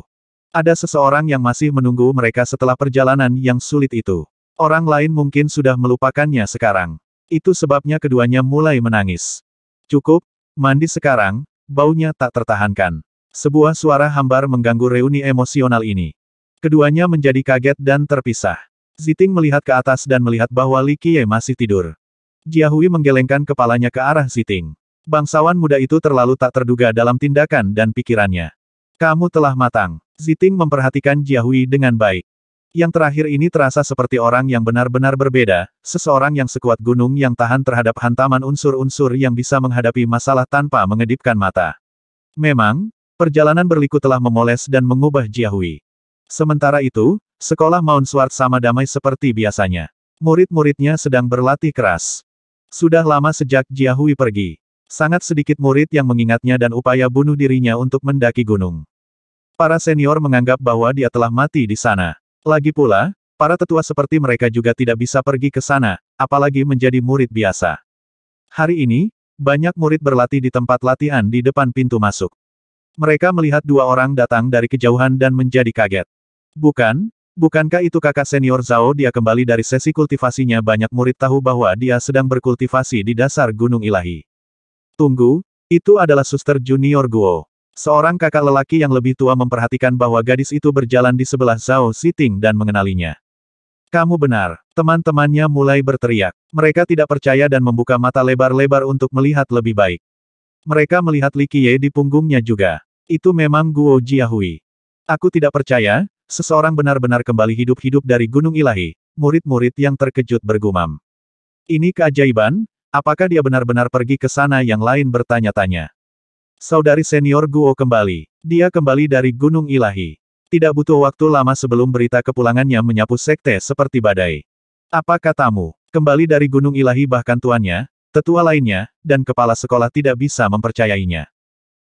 Ada seseorang yang masih menunggu mereka setelah perjalanan yang sulit itu. Orang lain mungkin sudah melupakannya sekarang. Itu sebabnya keduanya mulai menangis. Cukup, mandi sekarang, baunya tak tertahankan. Sebuah suara hambar mengganggu reuni emosional ini. Keduanya menjadi kaget dan terpisah. Ziting melihat ke atas dan melihat bahwa Li Qiye masih tidur. Jiahui menggelengkan kepalanya ke arah Ziting. Bangsawan muda itu terlalu tak terduga dalam tindakan dan pikirannya. Kamu telah matang. Ziting memperhatikan Jiahui dengan baik. Yang terakhir ini terasa seperti orang yang benar-benar berbeda, seseorang yang sekuat gunung yang tahan terhadap hantaman unsur-unsur yang bisa menghadapi masalah tanpa mengedipkan mata. Memang, perjalanan berliku telah memoles dan mengubah Jiahui. Sementara itu, sekolah Mount Sword sama damai seperti biasanya. Murid-muridnya sedang berlatih keras. Sudah lama sejak Jiahui pergi. Sangat sedikit murid yang mengingatnya dan upaya bunuh dirinya untuk mendaki gunung. Para senior menganggap bahwa dia telah mati di sana. Lagi pula, para tetua seperti mereka juga tidak bisa pergi ke sana, apalagi menjadi murid biasa. Hari ini, banyak murid berlatih di tempat latihan di depan pintu masuk. Mereka melihat dua orang datang dari kejauhan dan menjadi kaget. Bukan, bukankah itu kakak senior Zhao dia kembali dari sesi kultivasinya banyak murid tahu bahwa dia sedang berkultivasi di dasar Gunung Ilahi. Tunggu, itu adalah suster junior Guo. Seorang kakak lelaki yang lebih tua memperhatikan bahwa gadis itu berjalan di sebelah Zhao Siting dan mengenalinya. Kamu benar, teman-temannya mulai berteriak. Mereka tidak percaya dan membuka mata lebar-lebar untuk melihat lebih baik. Mereka melihat Li Qiye di punggungnya juga. Itu memang Guo Jiahui. Aku tidak percaya, seseorang benar-benar kembali hidup-hidup dari Gunung Ilahi. Murid-murid yang terkejut bergumam. Ini keajaiban, apakah dia benar-benar pergi ke sana yang lain bertanya-tanya. Saudari senior Guo kembali. Dia kembali dari Gunung Ilahi. Tidak butuh waktu lama sebelum berita kepulangannya menyapu sekte seperti badai. Apa katamu? Kembali dari Gunung Ilahi bahkan tuannya, tetua lainnya, dan kepala sekolah tidak bisa mempercayainya.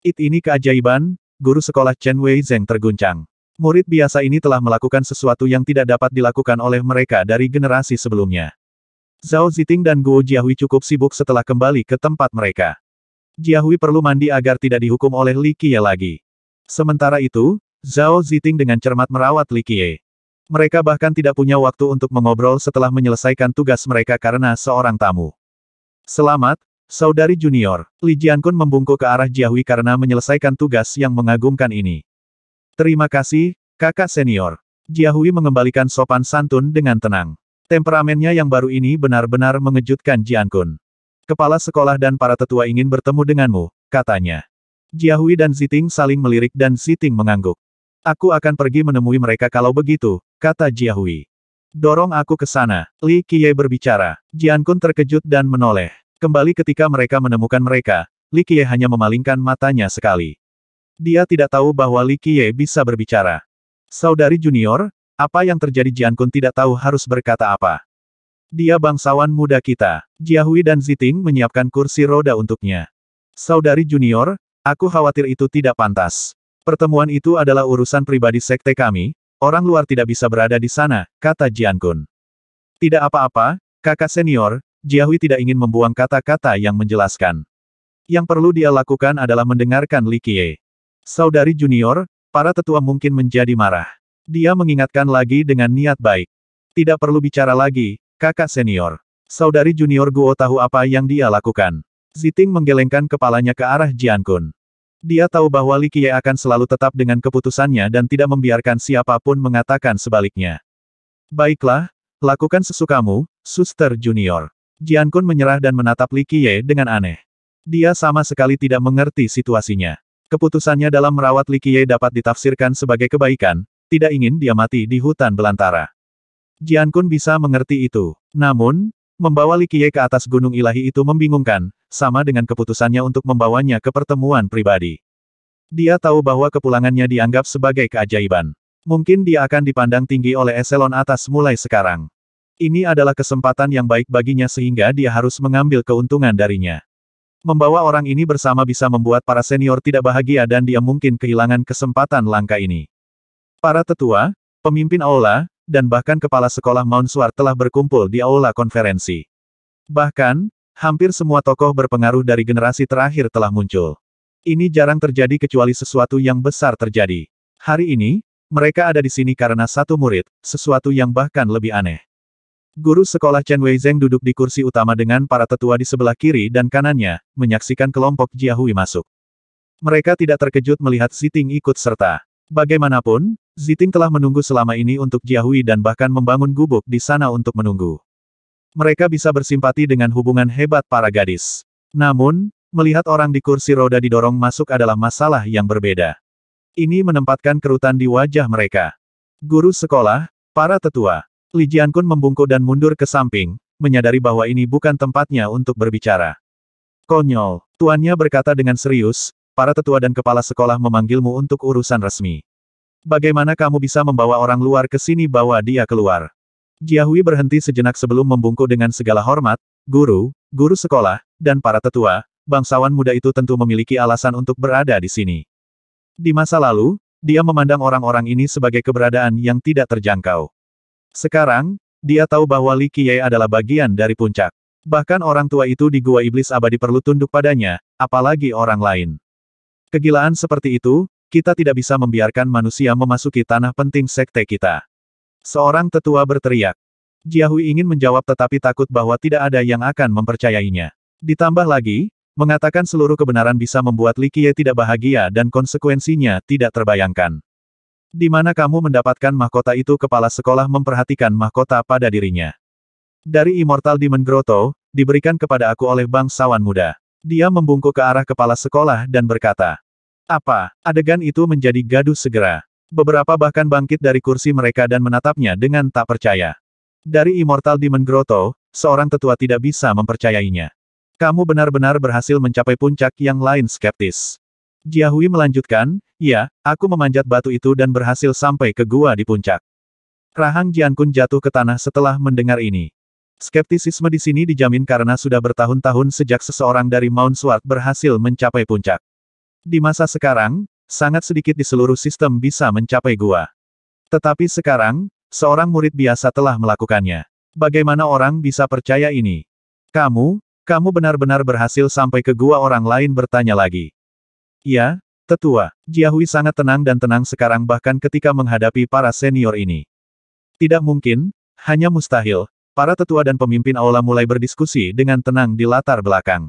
It ini keajaiban, guru sekolah Chen Wei Zeng terguncang. Murid biasa ini telah melakukan sesuatu yang tidak dapat dilakukan oleh mereka dari generasi sebelumnya. Zhao Ziting dan Guo Jiahui cukup sibuk setelah kembali ke tempat mereka. Jiahui perlu mandi agar tidak dihukum oleh Li Qiye lagi. Sementara itu, Zhao Ziting dengan cermat merawat Li Qiye. Mereka bahkan tidak punya waktu untuk mengobrol setelah menyelesaikan tugas mereka karena seorang tamu. Selamat, Saudari Junior, Li Jiankun membungkuk ke arah Jiahui karena menyelesaikan tugas yang mengagumkan ini. Terima kasih, kakak senior. Jiahui mengembalikan sopan santun dengan tenang. Temperamennya yang baru ini benar-benar mengejutkan Jiankun. Kepala sekolah dan para tetua ingin bertemu denganmu, katanya. Jiahui dan Ziting saling melirik dan Ziting mengangguk. Aku akan pergi menemui mereka kalau begitu, kata Jiahui. Dorong aku ke sana, Li Qiye berbicara. Jian Kun terkejut dan menoleh. Kembali ketika mereka menemukan mereka, Li Qiye hanya memalingkan matanya sekali. Dia tidak tahu bahwa Li Qiye bisa berbicara. Saudari junior, apa yang terjadi Jian Kun tidak tahu harus berkata apa. Dia bangsawan muda kita. Jiahui dan Ziting menyiapkan kursi roda untuknya. Saudari junior, aku khawatir itu tidak pantas. Pertemuan itu adalah urusan pribadi sekte kami, orang luar tidak bisa berada di sana, kata Jian Kun. Tidak apa-apa, kakak senior, Jiahui tidak ingin membuang kata-kata yang menjelaskan. Yang perlu dia lakukan adalah mendengarkan Li Qie. Saudari junior, para tetua mungkin menjadi marah. Dia mengingatkan lagi dengan niat baik. Tidak perlu bicara lagi, Kakak senior. Saudari junior Guo tahu apa yang dia lakukan. Ziting menggelengkan kepalanya ke arah Jian Kun. Dia tahu bahwa Li Qiye akan selalu tetap dengan keputusannya dan tidak membiarkan siapapun mengatakan sebaliknya. Baiklah, lakukan sesukamu, suster junior. Jian Kun menyerah dan menatap Li Qiye dengan aneh. Dia sama sekali tidak mengerti situasinya. Keputusannya dalam merawat Li Qiye dapat ditafsirkan sebagai kebaikan, tidak ingin dia mati di hutan belantara. Jian Kun bisa mengerti itu. Namun, membawa Li Qiye ke atas gunung ilahi itu membingungkan, sama dengan keputusannya untuk membawanya ke pertemuan pribadi. Dia tahu bahwa kepulangannya dianggap sebagai keajaiban. Mungkin dia akan dipandang tinggi oleh eselon atas mulai sekarang. Ini adalah kesempatan yang baik baginya sehingga dia harus mengambil keuntungan darinya. Membawa orang ini bersama bisa membuat para senior tidak bahagia dan dia mungkin kehilangan kesempatan langka ini. Para tetua, pemimpin aula, dan bahkan kepala sekolah Mountsuar telah berkumpul di aula konferensi. Bahkan, hampir semua tokoh berpengaruh dari generasi terakhir telah muncul. Ini jarang terjadi kecuali sesuatu yang besar terjadi. Hari ini, mereka ada di sini karena satu murid, sesuatu yang bahkan lebih aneh. Guru sekolah Chen Weizeng duduk di kursi utama dengan para tetua di sebelah kiri dan kanannya, menyaksikan kelompok Jiahui masuk. Mereka tidak terkejut melihat Siting ikut serta. Bagaimanapun, Ziting telah menunggu selama ini untuk Jiahui dan bahkan membangun gubuk di sana untuk menunggu. Mereka bisa bersimpati dengan hubungan hebat para gadis. Namun, melihat orang di kursi roda didorong masuk adalah masalah yang berbeda. Ini menempatkan kerutan di wajah mereka. Guru sekolah, para tetua, Li Jiankun membungkuk dan mundur ke samping, menyadari bahwa ini bukan tempatnya untuk berbicara. Konyol, tuannya berkata dengan serius, para tetua dan kepala sekolah memanggilmu untuk urusan resmi. Bagaimana kamu bisa membawa orang luar ke sini bawa dia keluar? Jiahui berhenti sejenak sebelum membungkuk dengan segala hormat, guru, guru sekolah, dan para tetua, bangsawan muda itu tentu memiliki alasan untuk berada di sini. Di masa lalu, dia memandang orang-orang ini sebagai keberadaan yang tidak terjangkau. Sekarang, dia tahu bahwa Li Qiye adalah bagian dari puncak. Bahkan orang tua itu di gua iblis abadi perlu tunduk padanya, apalagi orang lain. Kegilaan seperti itu, kita tidak bisa membiarkan manusia memasuki tanah penting sekte kita. Seorang tetua berteriak. Jiahui ingin menjawab tetapi takut bahwa tidak ada yang akan mempercayainya. Ditambah lagi, mengatakan seluruh kebenaran bisa membuat Likie tidak bahagia dan konsekuensinya tidak terbayangkan. Di mana kamu mendapatkan mahkota itu kepala sekolah memperhatikan mahkota pada dirinya. Dari Immortal Demon Grotto, diberikan kepada aku oleh bangsawan muda. Dia membungkuk ke arah kepala sekolah dan berkata, apa? Adegan itu menjadi gaduh segera. Beberapa bahkan bangkit dari kursi mereka dan menatapnya dengan tak percaya. Dari Immortal Demon Grotto, seorang tetua tidak bisa mempercayainya. Kamu benar-benar berhasil mencapai puncak yang lain skeptis. Jiahui melanjutkan, ya, aku memanjat batu itu dan berhasil sampai ke gua di puncak. Rahang Jiankun jatuh ke tanah setelah mendengar ini. Skeptisisme di sini dijamin karena sudah bertahun-tahun sejak seseorang dari Mount Sword berhasil mencapai puncak. Di masa sekarang, sangat sedikit di seluruh sistem bisa mencapai gua. Tetapi sekarang, seorang murid biasa telah melakukannya. Bagaimana orang bisa percaya ini? Kamu, kamu benar-benar berhasil sampai ke gua orang lain bertanya lagi. Ya, tetua, Jiahui sangat tenang dan tenang sekarang bahkan ketika menghadapi para senior ini. Tidak mungkin, hanya mustahil, para tetua dan pemimpin aula mulai berdiskusi dengan tenang di latar belakang.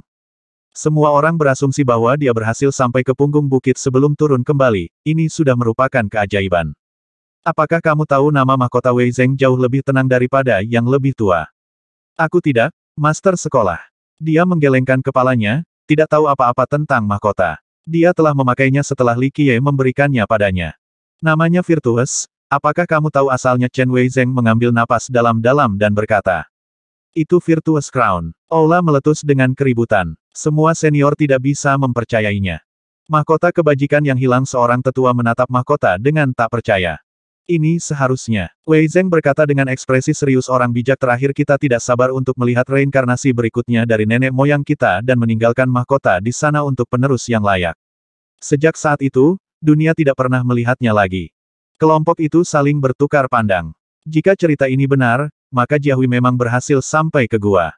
Semua orang berasumsi bahwa dia berhasil sampai ke punggung bukit sebelum turun kembali, ini sudah merupakan keajaiban. Apakah kamu tahu nama mahkota Wei Zeng jauh lebih tenang daripada yang lebih tua? Aku tidak, master sekolah. Dia menggelengkan kepalanya, tidak tahu apa-apa tentang mahkota. Dia telah memakainya setelah Li Qiye memberikannya padanya. Namanya Virtuous, apakah kamu tahu asalnya Chen Wei Weizeng mengambil napas dalam-dalam dan berkata, Itu Virtuous Crown. Ola meletus dengan keributan. Semua senior tidak bisa mempercayainya. Mahkota kebajikan yang hilang seorang tetua menatap mahkota dengan tak percaya. Ini seharusnya. Wei Zeng berkata dengan ekspresi serius orang bijak terakhir kita tidak sabar untuk melihat reinkarnasi berikutnya dari nenek moyang kita dan meninggalkan mahkota di sana untuk penerus yang layak. Sejak saat itu, dunia tidak pernah melihatnya lagi. Kelompok itu saling bertukar pandang. Jika cerita ini benar, maka Jiahui memang berhasil sampai ke gua.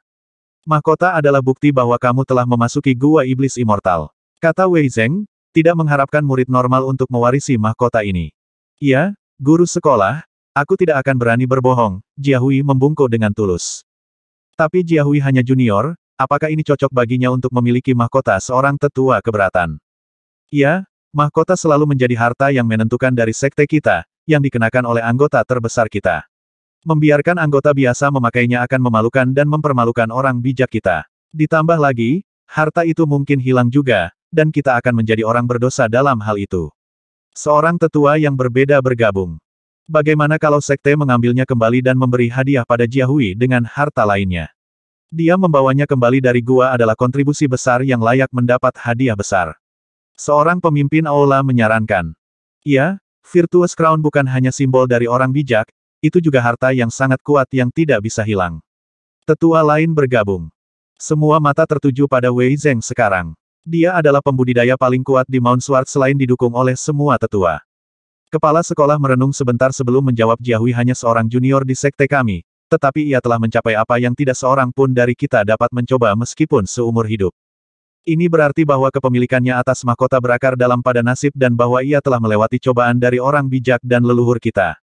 Mahkota adalah bukti bahwa kamu telah memasuki gua iblis immortal. Kata Wei Zeng, tidak mengharapkan murid normal untuk mewarisi mahkota ini. Ya, guru sekolah, aku tidak akan berani berbohong, Jiahui membungkuk dengan tulus. Tapi Jiahui hanya junior, apakah ini cocok baginya untuk memiliki mahkota seorang tetua keberatan? Ya, mahkota selalu menjadi harta yang menentukan dari sekte kita, yang dikenakan oleh anggota terbesar kita. Membiarkan anggota biasa memakainya akan memalukan dan mempermalukan orang bijak kita. Ditambah lagi, harta itu mungkin hilang juga, dan kita akan menjadi orang berdosa dalam hal itu. Seorang tetua yang berbeda bergabung. Bagaimana kalau sekte mengambilnya kembali dan memberi hadiah pada Jiahui dengan harta lainnya? Dia membawanya kembali dari gua adalah kontribusi besar yang layak mendapat hadiah besar. Seorang pemimpin aula menyarankan. Ya, Virtuous Crown bukan hanya simbol dari orang bijak, itu juga harta yang sangat kuat yang tidak bisa hilang. Tetua lain bergabung. Semua mata tertuju pada Wei Zeng sekarang. Dia adalah pembudidaya paling kuat di Mount Sword selain didukung oleh semua tetua. Kepala sekolah merenung sebentar sebelum menjawab Jiahui hanya seorang junior di sekte kami, tetapi ia telah mencapai apa yang tidak seorang pun dari kita dapat mencoba meskipun seumur hidup. Ini berarti bahwa kepemilikannya atas mahkota berakar dalam pada nasib dan bahwa ia telah melewati cobaan dari orang bijak dan leluhur kita.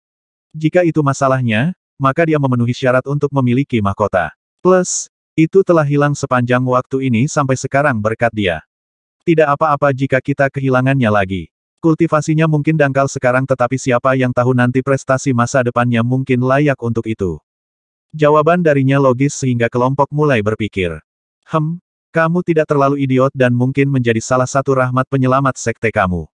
Jika itu masalahnya, maka dia memenuhi syarat untuk memiliki mahkota. Plus, itu telah hilang sepanjang waktu ini sampai sekarang berkat dia. Tidak apa-apa jika kita kehilangannya lagi. Kultivasinya mungkin dangkal sekarang tetapi siapa yang tahu nanti prestasi masa depannya mungkin layak untuk itu. Jawaban darinya logis sehingga kelompok mulai berpikir. Hem, kamu tidak terlalu idiot dan mungkin menjadi salah satu rahmat penyelamat sekte kamu.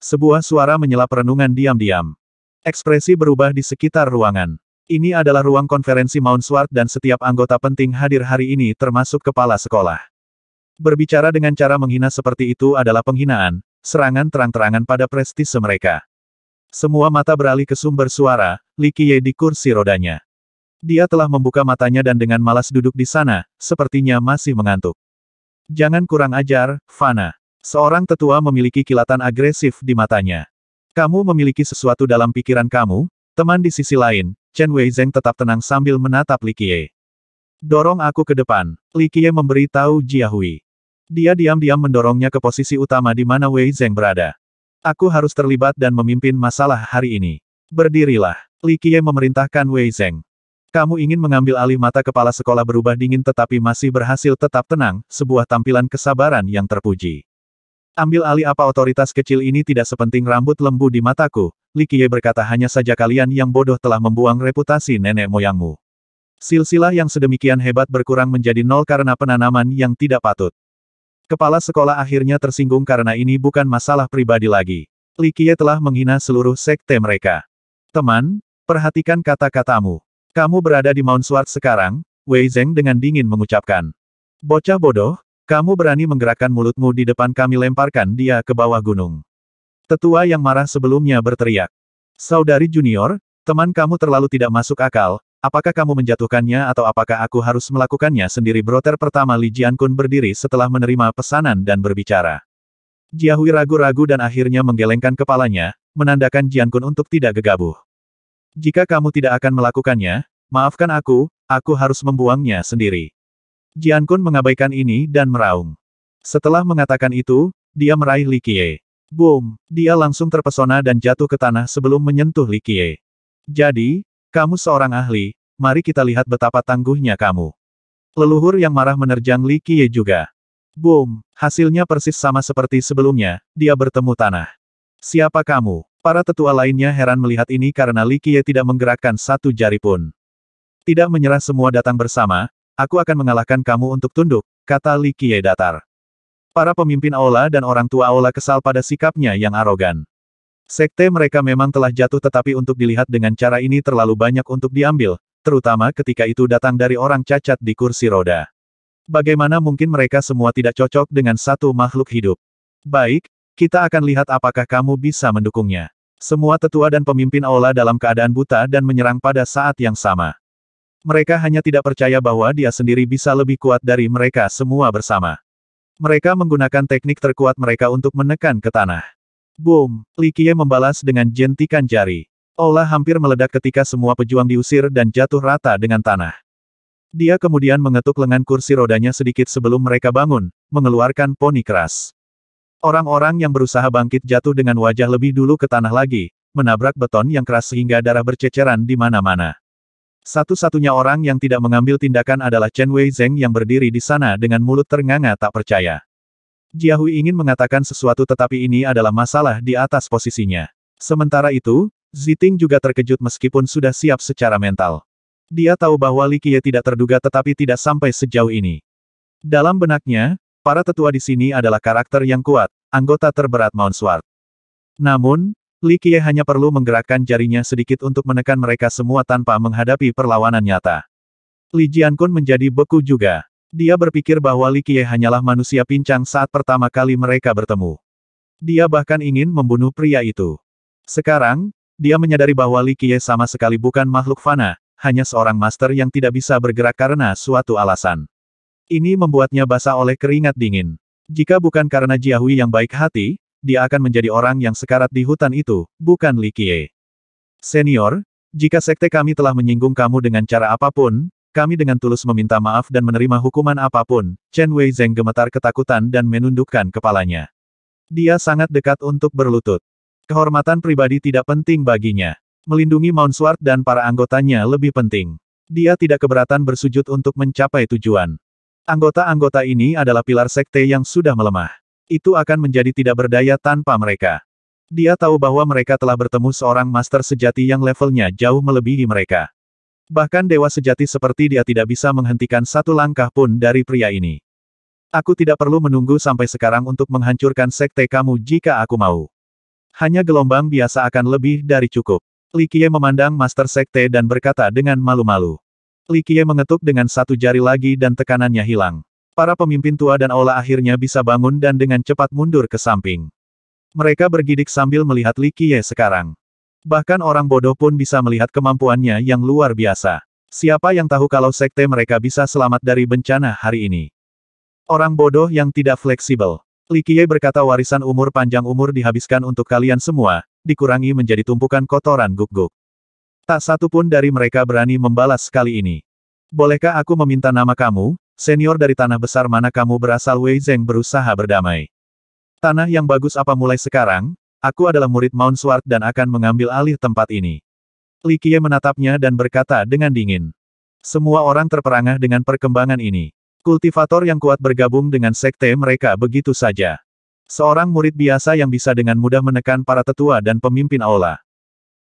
Sebuah suara menyela perenungan diam-diam. Ekspresi berubah di sekitar ruangan. Ini adalah ruang konferensi Mount Swart dan setiap anggota penting hadir hari ini termasuk kepala sekolah. Berbicara dengan cara menghina seperti itu adalah penghinaan, serangan terang-terangan pada prestise mereka. Semua mata beralih ke sumber suara, Li Qiye di kursi rodanya. Dia telah membuka matanya dan dengan malas duduk di sana, sepertinya masih mengantuk. Jangan kurang ajar, Fana. Seorang tetua memiliki kilatan agresif di matanya. Kamu memiliki sesuatu dalam pikiran kamu, teman di sisi lain, Chen Wei Zheng tetap tenang sambil menatap Li Qiye. Dorong aku ke depan, Li Qiye tahu Jia Hui. Dia diam-diam mendorongnya ke posisi utama di mana Wei Zheng berada. Aku harus terlibat dan memimpin masalah hari ini. Berdirilah, Li Qiye memerintahkan Wei Zheng. Kamu ingin mengambil alih mata kepala sekolah berubah dingin tetapi masih berhasil tetap tenang, sebuah tampilan kesabaran yang terpuji. Ambil alih apa otoritas kecil ini tidak sepenting rambut lembu di mataku, Likie berkata hanya saja kalian yang bodoh telah membuang reputasi nenek moyangmu. Silsilah yang sedemikian hebat berkurang menjadi nol karena penanaman yang tidak patut. Kepala sekolah akhirnya tersinggung karena ini bukan masalah pribadi lagi. Likie telah menghina seluruh sekte mereka. Teman, perhatikan kata-katamu. Kamu berada di Mount Swart sekarang, Wei Zeng dengan dingin mengucapkan. Bocah bodoh, kamu berani menggerakkan mulutmu di depan kami lemparkan dia ke bawah gunung. Tetua yang marah sebelumnya berteriak. Saudari junior, teman kamu terlalu tidak masuk akal, apakah kamu menjatuhkannya atau apakah aku harus melakukannya sendiri broter pertama Li Jiankun berdiri setelah menerima pesanan dan berbicara. Jiahui ragu-ragu dan akhirnya menggelengkan kepalanya, menandakan Jiankun untuk tidak gegabah. Jika kamu tidak akan melakukannya, maafkan aku, aku harus membuangnya sendiri. Jian Kun mengabaikan ini dan meraung. Setelah mengatakan itu, dia meraih Li Qiye. Boom! Dia langsung terpesona dan jatuh ke tanah sebelum menyentuh Li Qiye. Jadi, kamu seorang ahli, mari kita lihat betapa tangguhnya kamu. Leluhur yang marah menerjang Li Qiye juga. Boom! Hasilnya persis sama seperti sebelumnya, dia bertemu tanah. Siapa kamu? Para tetua lainnya heran melihat ini karena Li Qiye tidak menggerakkan satu jari pun. Tidak menyerah semua datang bersama, aku akan mengalahkan kamu untuk tunduk, kata Li Kie datar. Para pemimpin aula dan orang tua aula kesal pada sikapnya yang arogan. Sekte mereka memang telah jatuh tetapi untuk dilihat dengan cara ini terlalu banyak untuk diambil, terutama ketika itu datang dari orang cacat di kursi roda. Bagaimana mungkin mereka semua tidak cocok dengan satu makhluk hidup? Baik, kita akan lihat apakah kamu bisa mendukungnya. Semua tetua dan pemimpin aula dalam keadaan buta dan menyerang pada saat yang sama. Mereka hanya tidak percaya bahwa dia sendiri bisa lebih kuat dari mereka semua bersama. Mereka menggunakan teknik terkuat mereka untuk menekan ke tanah. Boom! Likie membalas dengan jentikan jari. Olah hampir meledak ketika semua pejuang diusir dan jatuh rata dengan tanah. Dia kemudian mengetuk lengan kursi rodanya sedikit sebelum mereka bangun, mengeluarkan poni keras. Orang-orang yang berusaha bangkit jatuh dengan wajah lebih dulu ke tanah lagi, menabrak beton yang keras sehingga darah berceceran di mana-mana. Satu-satunya orang yang tidak mengambil tindakan adalah Chen Wei Zeng yang berdiri di sana dengan mulut ternganga tak percaya. Jia Hui ingin mengatakan sesuatu tetapi ini adalah masalah di atas posisinya. Sementara itu, Ziting juga terkejut meskipun sudah siap secara mental. Dia tahu bahwa Li Qiye tidak terduga tetapi tidak sampai sejauh ini. Dalam benaknya, para tetua di sini adalah karakter yang kuat, anggota terberat Mount Sword. Namun, Li Qiye hanya perlu menggerakkan jarinya sedikit untuk menekan mereka semua tanpa menghadapi perlawanan nyata. Li Jiankun menjadi beku juga. Dia berpikir bahwa Li Qiye hanyalah manusia pincang saat pertama kali mereka bertemu. Dia bahkan ingin membunuh pria itu. Sekarang, dia menyadari bahwa Li Qiye sama sekali bukan makhluk fana, hanya seorang master yang tidak bisa bergerak karena suatu alasan. Ini membuatnya basah oleh keringat dingin. Jika bukan karena Jiahui yang baik hati, dia akan menjadi orang yang sekarat di hutan itu, bukan Li Qie. Senior, jika sekte kami telah menyinggung kamu dengan cara apapun, kami dengan tulus meminta maaf dan menerima hukuman apapun, Chen Wei Zeng gemetar ketakutan dan menundukkan kepalanya. Dia sangat dekat untuk berlutut. Kehormatan pribadi tidak penting baginya. Melindungi Mount Sword dan para anggotanya lebih penting. Dia tidak keberatan bersujud untuk mencapai tujuan. Anggota-anggota ini adalah pilar sekte yang sudah melemah. Itu akan menjadi tidak berdaya tanpa mereka. Dia tahu bahwa mereka telah bertemu seorang master sejati yang levelnya jauh melebihi mereka. Bahkan dewa sejati seperti dia tidak bisa menghentikan satu langkah pun dari pria ini. Aku tidak perlu menunggu sampai sekarang untuk menghancurkan sekte kamu jika aku mau. Hanya gelombang biasa akan lebih dari cukup. Likie memandang master sekte dan berkata dengan malu-malu. Likie mengetuk dengan satu jari lagi dan tekanannya hilang. Para pemimpin tua dan Aula akhirnya bisa bangun dan dengan cepat mundur ke samping. Mereka bergidik sambil melihat Li Qiye sekarang. Bahkan orang bodoh pun bisa melihat kemampuannya yang luar biasa. Siapa yang tahu kalau sekte mereka bisa selamat dari bencana hari ini? Orang bodoh yang tidak fleksibel. Li Qiye berkata warisan umur panjang umur dihabiskan untuk kalian semua, dikurangi menjadi tumpukan kotoran guk-guk. Tak satu pun dari mereka berani membalas kali ini. Bolehkah aku meminta nama kamu? Senior dari tanah besar mana kamu berasal Wei Zeng berusaha berdamai. Tanah yang bagus apa mulai sekarang, aku adalah murid Mount Sword dan akan mengambil alih tempat ini. Li Qiye menatapnya dan berkata dengan dingin. Semua orang terperangah dengan perkembangan ini. Kultivator yang kuat bergabung dengan sekte mereka begitu saja. Seorang murid biasa yang bisa dengan mudah menekan para tetua dan pemimpin aula.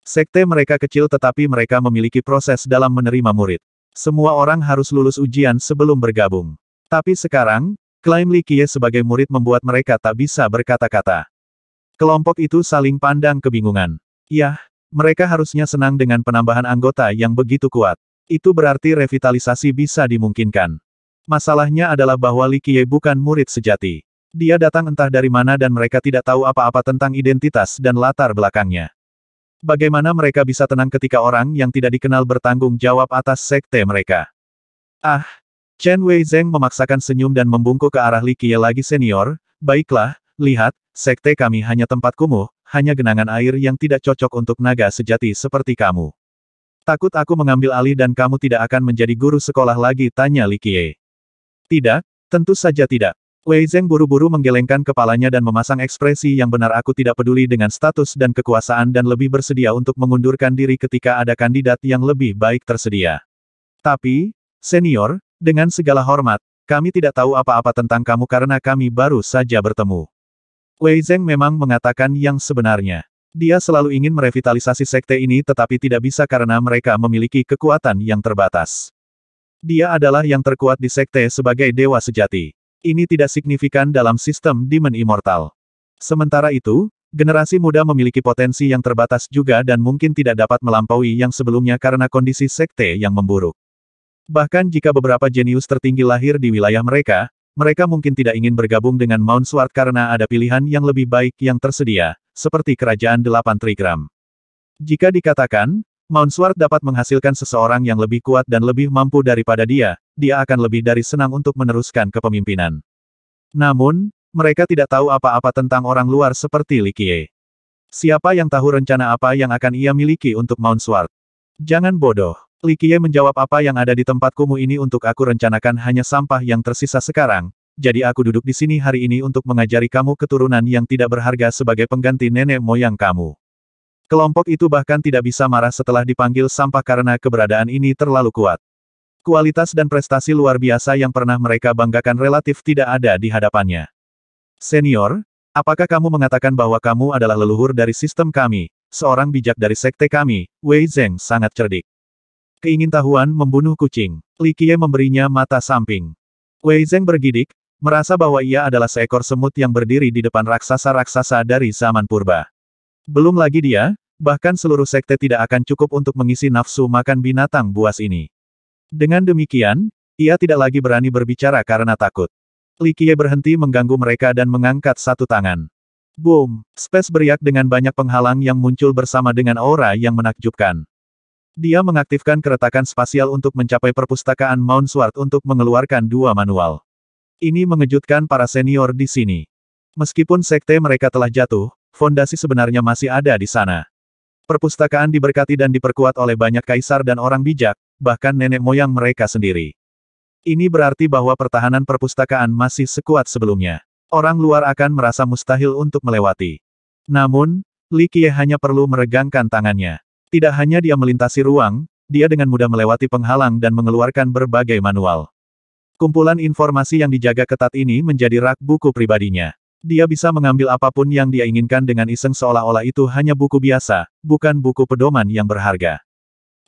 Sekte mereka kecil tetapi mereka memiliki proses dalam menerima murid. Semua orang harus lulus ujian sebelum bergabung. Tapi sekarang, klaim Li Qiye sebagai murid membuat mereka tak bisa berkata-kata. Kelompok itu saling pandang kebingungan. Yah, mereka harusnya senang dengan penambahan anggota yang begitu kuat. Itu berarti revitalisasi bisa dimungkinkan. Masalahnya adalah bahwa Li Qiye bukan murid sejati. Dia datang entah dari mana dan mereka tidak tahu apa-apa tentang identitas dan latar belakangnya. Bagaimana mereka bisa tenang ketika orang yang tidak dikenal bertanggung jawab atas sekte mereka? Ah! Chen Wei Zeng memaksakan senyum dan membungkuk ke arah Li Qiye lagi senior, baiklah, lihat, sekte kami hanya tempat kumuh, hanya genangan air yang tidak cocok untuk naga sejati seperti kamu. Takut aku mengambil alih dan kamu tidak akan menjadi guru sekolah lagi tanya Li Qiye. Tidak, tentu saja tidak. Wei Zeng buru-buru menggelengkan kepalanya dan memasang ekspresi yang benar aku tidak peduli dengan status dan kekuasaan dan lebih bersedia untuk mengundurkan diri ketika ada kandidat yang lebih baik tersedia. Tapi, senior, dengan segala hormat, kami tidak tahu apa-apa tentang kamu karena kami baru saja bertemu. Wei Zeng memang mengatakan yang sebenarnya. Dia selalu ingin merevitalisasi sekte ini tetapi tidak bisa karena mereka memiliki kekuatan yang terbatas. Dia adalah yang terkuat di sekte sebagai dewa sejati. Ini tidak signifikan dalam sistem Demon Immortal. Sementara itu, generasi muda memiliki potensi yang terbatas juga dan mungkin tidak dapat melampaui yang sebelumnya karena kondisi sekte yang memburuk. Bahkan jika beberapa jenius tertinggi lahir di wilayah mereka, mereka mungkin tidak ingin bergabung dengan Mount Sword karena ada pilihan yang lebih baik yang tersedia, seperti Kerajaan Delapan Trigram. Jika dikatakan, Mount Sword dapat menghasilkan seseorang yang lebih kuat dan lebih mampu daripada dia, dia akan lebih dari senang untuk meneruskan kepemimpinan. Namun, mereka tidak tahu apa-apa tentang orang luar seperti Likie. Siapa yang tahu rencana apa yang akan ia miliki untuk Mount Sword? Jangan bodoh. Likie menjawab apa yang ada di tempat kumuh ini untuk aku rencanakan hanya sampah yang tersisa sekarang, jadi aku duduk di sini hari ini untuk mengajari kamu keturunan yang tidak berharga sebagai pengganti nenek moyang kamu. Kelompok itu bahkan tidak bisa marah setelah dipanggil sampah karena keberadaan ini terlalu kuat. Kualitas dan prestasi luar biasa yang pernah mereka banggakan relatif tidak ada di hadapannya. Senior, apakah kamu mengatakan bahwa kamu adalah leluhur dari sistem kami, seorang bijak dari sekte kami, Wei Zeng sangat cerdik. Keingintahuan membunuh kucing. Li Qiye memberinya mata samping. Wei Zeng bergidik, merasa bahwa ia adalah seekor semut yang berdiri di depan raksasa-raksasa dari zaman purba. Belum lagi dia, bahkan seluruh sekte tidak akan cukup untuk mengisi nafsu makan binatang buas ini. Dengan demikian, ia tidak lagi berani berbicara karena takut. Li Qiye berhenti mengganggu mereka dan mengangkat satu tangan. Boom! Space beriak dengan banyak penghalang yang muncul bersama dengan aura yang menakjubkan. Dia mengaktifkan keretakan spasial untuk mencapai perpustakaan Mount Sword untuk mengeluarkan dua manual. Ini mengejutkan para senior di sini. Meskipun sekte mereka telah jatuh, fondasi sebenarnya masih ada di sana. Perpustakaan diberkati dan diperkuat oleh banyak kaisar dan orang bijak, bahkan nenek moyang mereka sendiri. Ini berarti bahwa pertahanan perpustakaan masih sekuat sebelumnya. Orang luar akan merasa mustahil untuk melewati. Namun, Li Qiye hanya perlu meregangkan tangannya. Tidak hanya dia melintasi ruang, dia dengan mudah melewati penghalang dan mengeluarkan berbagai manual. Kumpulan informasi yang dijaga ketat ini menjadi rak buku pribadinya. Dia bisa mengambil apapun yang dia inginkan dengan iseng seolah-olah itu hanya buku biasa, bukan buku pedoman yang berharga.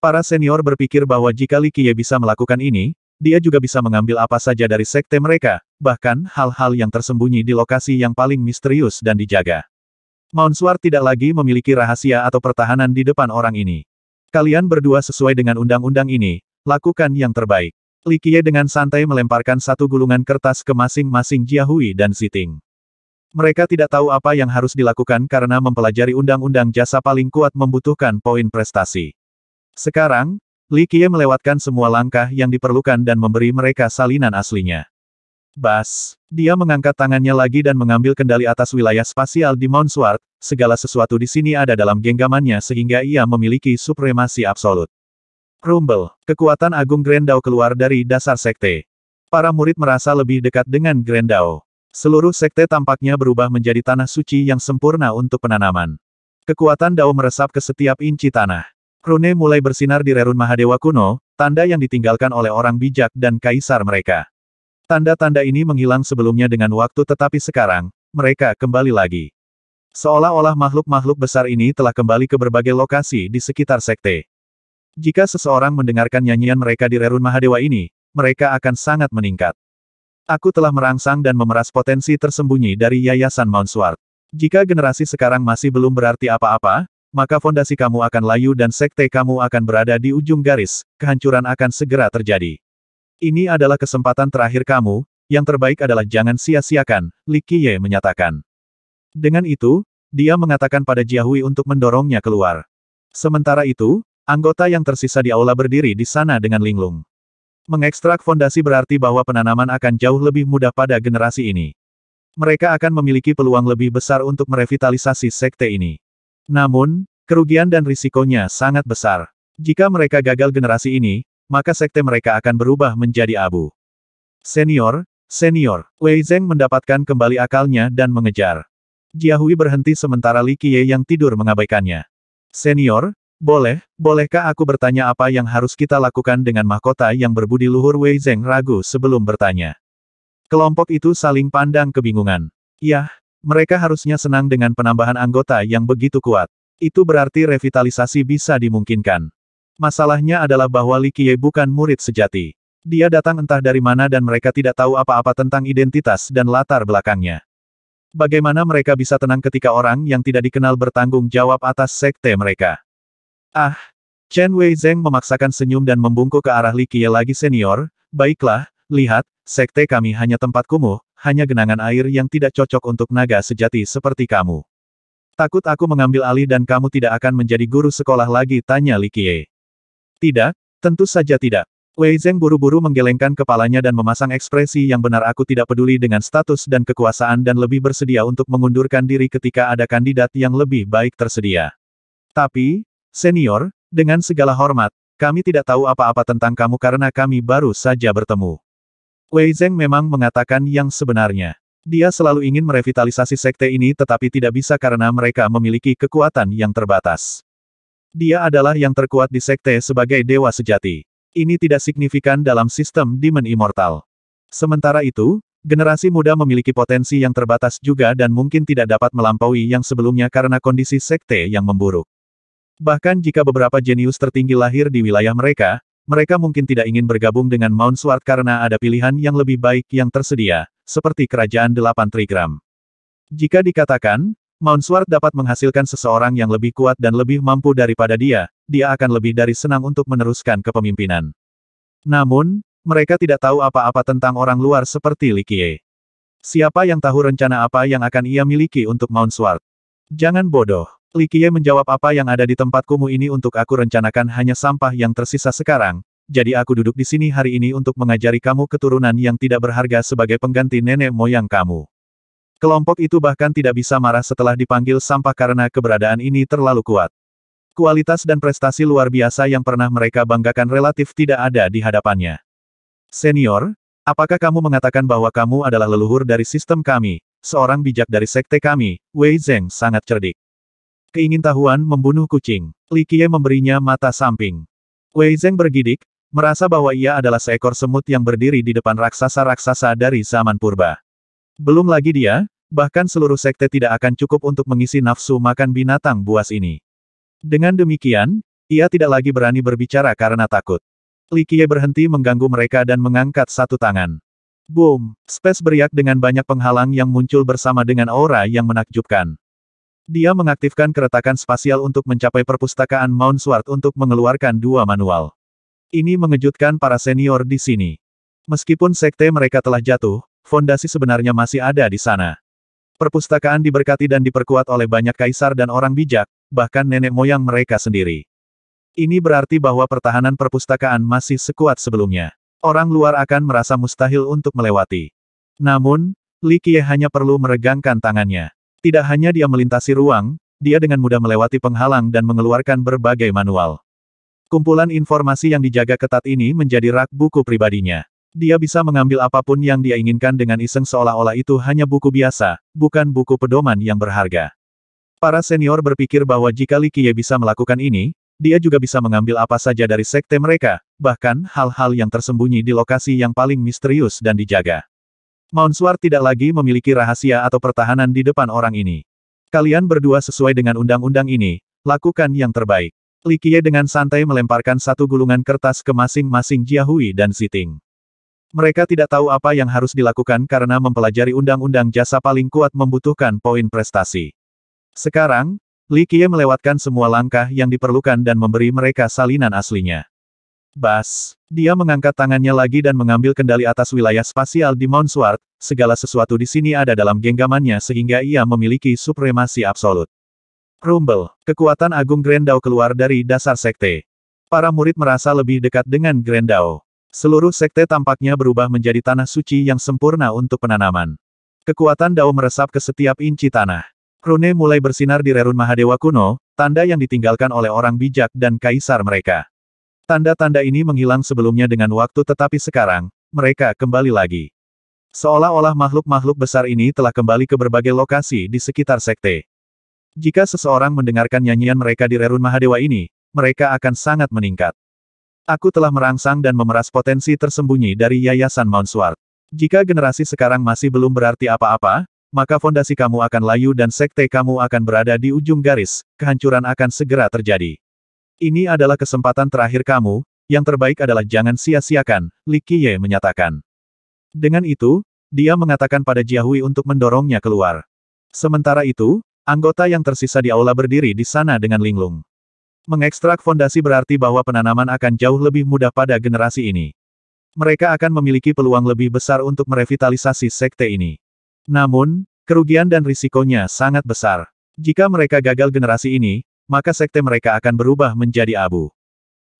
Para senior berpikir bahwa jika Li Qiye bisa melakukan ini, dia juga bisa mengambil apa saja dari sekte mereka, bahkan hal-hal yang tersembunyi di lokasi yang paling misterius dan dijaga. Mount Sword tidak lagi memiliki rahasia atau pertahanan di depan orang ini. Kalian berdua sesuai dengan undang-undang ini, lakukan yang terbaik. Li Qiye dengan santai melemparkan satu gulungan kertas ke masing-masing Jiahui dan Ziting. Mereka tidak tahu apa yang harus dilakukan karena mempelajari undang-undang jasa paling kuat membutuhkan poin prestasi. Sekarang, Li Qiye melewatkan semua langkah yang diperlukan dan memberi mereka salinan aslinya. Bas, dia mengangkat tangannya lagi dan mengambil kendali atas wilayah spasial di Mount Sword. segala sesuatu di sini ada dalam genggamannya sehingga ia memiliki supremasi absolut. Rumble, kekuatan agung Grendau keluar dari dasar sekte. Para murid merasa lebih dekat dengan Grendau. Seluruh sekte tampaknya berubah menjadi tanah suci yang sempurna untuk penanaman. Kekuatan Dao meresap ke setiap inci tanah. Krone mulai bersinar di Rerun Mahadewa kuno, tanda yang ditinggalkan oleh orang bijak dan kaisar mereka. Tanda-tanda ini menghilang sebelumnya dengan waktu tetapi sekarang, mereka kembali lagi. Seolah-olah makhluk-makhluk besar ini telah kembali ke berbagai lokasi di sekitar sekte. Jika seseorang mendengarkan nyanyian mereka di Rerun Mahadewa ini, mereka akan sangat meningkat. Aku telah merangsang dan memeras potensi tersembunyi dari Yayasan Mount Sword. Jika generasi sekarang masih belum berarti apa-apa, maka fondasi kamu akan layu dan sekte kamu akan berada di ujung garis, kehancuran akan segera terjadi. Ini adalah kesempatan terakhir kamu, yang terbaik adalah jangan sia-siakan, Li Qiye menyatakan. Dengan itu, dia mengatakan pada Jiahui untuk mendorongnya keluar. Sementara itu, anggota yang tersisa di aula berdiri di sana dengan linglung. Mengekstrak fondasi berarti bahwa penanaman akan jauh lebih mudah pada generasi ini. Mereka akan memiliki peluang lebih besar untuk merevitalisasi sekte ini. Namun, kerugian dan risikonya sangat besar. Jika mereka gagal generasi ini, maka sekte mereka akan berubah menjadi abu. Senior, senior, Wei Zheng mendapatkan kembali akalnya dan mengejar. Jiahui berhenti sementara Li Qiye yang tidur mengabaikannya. Senior, boleh, bolehkah aku bertanya apa yang harus kita lakukan dengan mahkota yang berbudi luhur Wei Zheng ragu sebelum bertanya. Kelompok itu saling pandang kebingungan. Yah, mereka harusnya senang dengan penambahan anggota yang begitu kuat. Itu berarti revitalisasi bisa dimungkinkan. Masalahnya adalah bahwa Li Likie bukan murid sejati. Dia datang entah dari mana dan mereka tidak tahu apa-apa tentang identitas dan latar belakangnya. Bagaimana mereka bisa tenang ketika orang yang tidak dikenal bertanggung jawab atas sekte mereka? Ah, Chen Wei Zeng memaksakan senyum dan membungkuk ke arah Li Qiye lagi senior, baiklah, lihat, sekte kami hanya tempat kumuh, hanya genangan air yang tidak cocok untuk naga sejati seperti kamu. Takut aku mengambil alih dan kamu tidak akan menjadi guru sekolah lagi, tanya Li Qiye. Tidak, tentu saja tidak. Wei Zeng buru-buru menggelengkan kepalanya dan memasang ekspresi yang benar aku tidak peduli dengan status dan kekuasaan dan lebih bersedia untuk mengundurkan diri ketika ada kandidat yang lebih baik tersedia. Tapi, senior, dengan segala hormat, kami tidak tahu apa-apa tentang kamu karena kami baru saja bertemu. Wei Zeng memang mengatakan yang sebenarnya. Dia selalu ingin merevitalisasi sekte ini tetapi tidak bisa karena mereka memiliki kekuatan yang terbatas. Dia adalah yang terkuat di sekte sebagai dewa sejati. Ini tidak signifikan dalam sistem Demon Immortal. Sementara itu, generasi muda memiliki potensi yang terbatas juga dan mungkin tidak dapat melampaui yang sebelumnya karena kondisi sekte yang memburuk. Bahkan jika beberapa jenius tertinggi lahir di wilayah mereka, mereka mungkin tidak ingin bergabung dengan Mount Sword karena ada pilihan yang lebih baik yang tersedia, seperti Kerajaan Delapan Trigram. Jika dikatakan, Mount Sword dapat menghasilkan seseorang yang lebih kuat dan lebih mampu daripada dia, dia akan lebih dari senang untuk meneruskan kepemimpinan. Namun, mereka tidak tahu apa-apa tentang orang luar seperti Likie. Siapa yang tahu rencana apa yang akan ia miliki untuk Mount Sword? Jangan bodoh. Li Qiye menjawab apa yang ada di tempat kumuh ini untuk aku rencanakan hanya sampah yang tersisa sekarang, jadi aku duduk di sini hari ini untuk mengajari kamu keturunan yang tidak berharga sebagai pengganti nenek moyang kamu. Kelompok itu bahkan tidak bisa marah setelah dipanggil sampah karena keberadaan ini terlalu kuat. Kualitas dan prestasi luar biasa yang pernah mereka banggakan relatif tidak ada di hadapannya. Senior, apakah kamu mengatakan bahwa kamu adalah leluhur dari sistem kami, seorang bijak dari sekte kami, Wei Zeng sangat cerdik. Keingin tahuan membunuh kucing. Li Qiye memberinya mata samping. Wei Zeng bergidik, merasa bahwa ia adalah seekor semut yang berdiri di depan raksasa-raksasa dari zaman purba. Belum lagi dia, bahkan seluruh sekte tidak akan cukup untuk mengisi nafsu makan binatang buas ini. Dengan demikian, ia tidak lagi berani berbicara karena takut. Li Qiye berhenti mengganggu mereka dan mengangkat satu tangan. Boom! Space beriak dengan banyak penghalang yang muncul bersama dengan aura yang menakjubkan. Dia mengaktifkan keretakan spasial untuk mencapai perpustakaan Mount Sword untuk mengeluarkan dua manual. Ini mengejutkan para senior di sini. Meskipun sekte mereka telah jatuh, fondasi sebenarnya masih ada di sana. Perpustakaan diberkati dan diperkuat oleh banyak kaisar dan orang bijak, bahkan nenek moyang mereka sendiri. Ini berarti bahwa pertahanan perpustakaan masih sekuat sebelumnya. Orang luar akan merasa mustahil untuk melewati. Namun, Li hanya perlu meregangkan tangannya. Tidak hanya dia melintasi ruang, dia dengan mudah melewati penghalang dan mengeluarkan berbagai manual. Kumpulan informasi yang dijaga ketat ini menjadi rak buku pribadinya. Dia bisa mengambil apapun yang dia inginkan dengan iseng seolah-olah itu hanya buku biasa, bukan buku pedoman yang berharga. Para senior berpikir bahwa jika Likie bisa melakukan ini, dia juga bisa mengambil apa saja dari sekte mereka, bahkan hal-hal yang tersembunyi di lokasi yang paling misterius dan dijaga. Mount tidak lagi memiliki rahasia atau pertahanan di depan orang ini. Kalian berdua sesuai dengan undang-undang ini, lakukan yang terbaik. Li Qiye dengan santai melemparkan satu gulungan kertas ke masing-masing Jiahui dan Ziting. Mereka tidak tahu apa yang harus dilakukan karena mempelajari undang-undang jasa paling kuat membutuhkan poin prestasi. Sekarang, Li Qiye melewatkan semua langkah yang diperlukan dan memberi mereka salinan aslinya. Bas. Dia mengangkat tangannya lagi dan mengambil kendali atas wilayah spasial di Mount Sword. segala sesuatu di sini ada dalam genggamannya sehingga ia memiliki supremasi absolut. Rumble, kekuatan agung Grendau keluar dari dasar sekte. Para murid merasa lebih dekat dengan Grendau. Seluruh sekte tampaknya berubah menjadi tanah suci yang sempurna untuk penanaman. Kekuatan Dao meresap ke setiap inci tanah. Rune mulai bersinar di rerun Mahadewa kuno, tanda yang ditinggalkan oleh orang bijak dan kaisar mereka. Tanda-tanda ini menghilang sebelumnya dengan waktu tetapi sekarang, mereka kembali lagi. Seolah-olah makhluk-makhluk besar ini telah kembali ke berbagai lokasi di sekitar sekte. Jika seseorang mendengarkan nyanyian mereka di Rerun Mahadewa ini, mereka akan sangat meningkat. Aku telah merangsang dan memeras potensi tersembunyi dari Yayasan Mount Sword. Jika generasi sekarang masih belum berarti apa-apa, maka fondasi kamu akan layu dan sekte kamu akan berada di ujung garis, kehancuran akan segera terjadi. Ini adalah kesempatan terakhir kamu, yang terbaik adalah jangan sia-siakan, Li Qiye menyatakan. Dengan itu, dia mengatakan pada Jiahui untuk mendorongnya keluar. Sementara itu, anggota yang tersisa di aula berdiri di sana dengan linglung. Mengekstrak fondasi berarti bahwa penanaman akan jauh lebih mudah pada generasi ini. Mereka akan memiliki peluang lebih besar untuk merevitalisasi sekte ini. Namun, kerugian dan risikonya sangat besar. Jika mereka gagal generasi ini, maka sekte mereka akan berubah menjadi abu.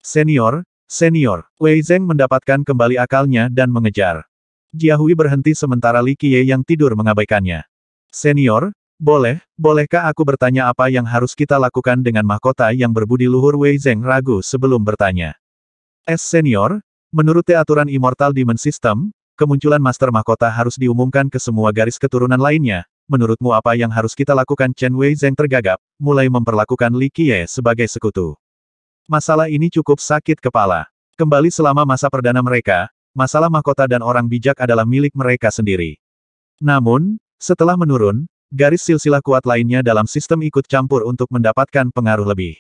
Senior, senior, Wei Zeng mendapatkan kembali akalnya dan mengejar. Jiahui berhenti sementara Li Qiye yang tidur mengabaikannya. Senior, boleh, bolehkah aku bertanya apa yang harus kita lakukan dengan mahkota yang berbudi luhur Wei Zeng ragu sebelum bertanya. S senior, menurut aturan Immortal Demon System, kemunculan Master Mahkota harus diumumkan ke semua garis keturunan lainnya, menurutmu apa yang harus kita lakukan Chen Wei Zeng tergagap, mulai memperlakukan Li Qiye sebagai sekutu. Masalah ini cukup sakit kepala. Kembali selama masa perdana mereka, masalah mahkota dan orang bijak adalah milik mereka sendiri. Namun, setelah menurun, garis silsilah kuat lainnya dalam sistem ikut campur untuk mendapatkan pengaruh lebih.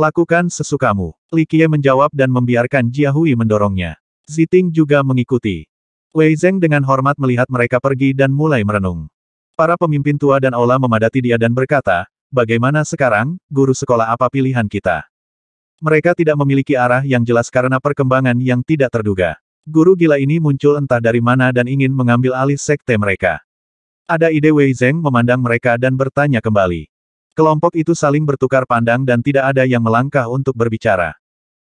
Lakukan sesukamu. Li Qiye menjawab dan membiarkan Jia Hui mendorongnya. Ziting juga mengikuti. Wei Zeng dengan hormat melihat mereka pergi dan mulai merenung. Para pemimpin tua dan aula memadati dia dan berkata, bagaimana sekarang, guru sekolah apa pilihan kita? Mereka tidak memiliki arah yang jelas karena perkembangan yang tidak terduga. Guru gila ini muncul entah dari mana dan ingin mengambil alih sekte mereka. Ada ide Wei Zeng memandang mereka dan bertanya kembali. Kelompok itu saling bertukar pandang dan tidak ada yang melangkah untuk berbicara.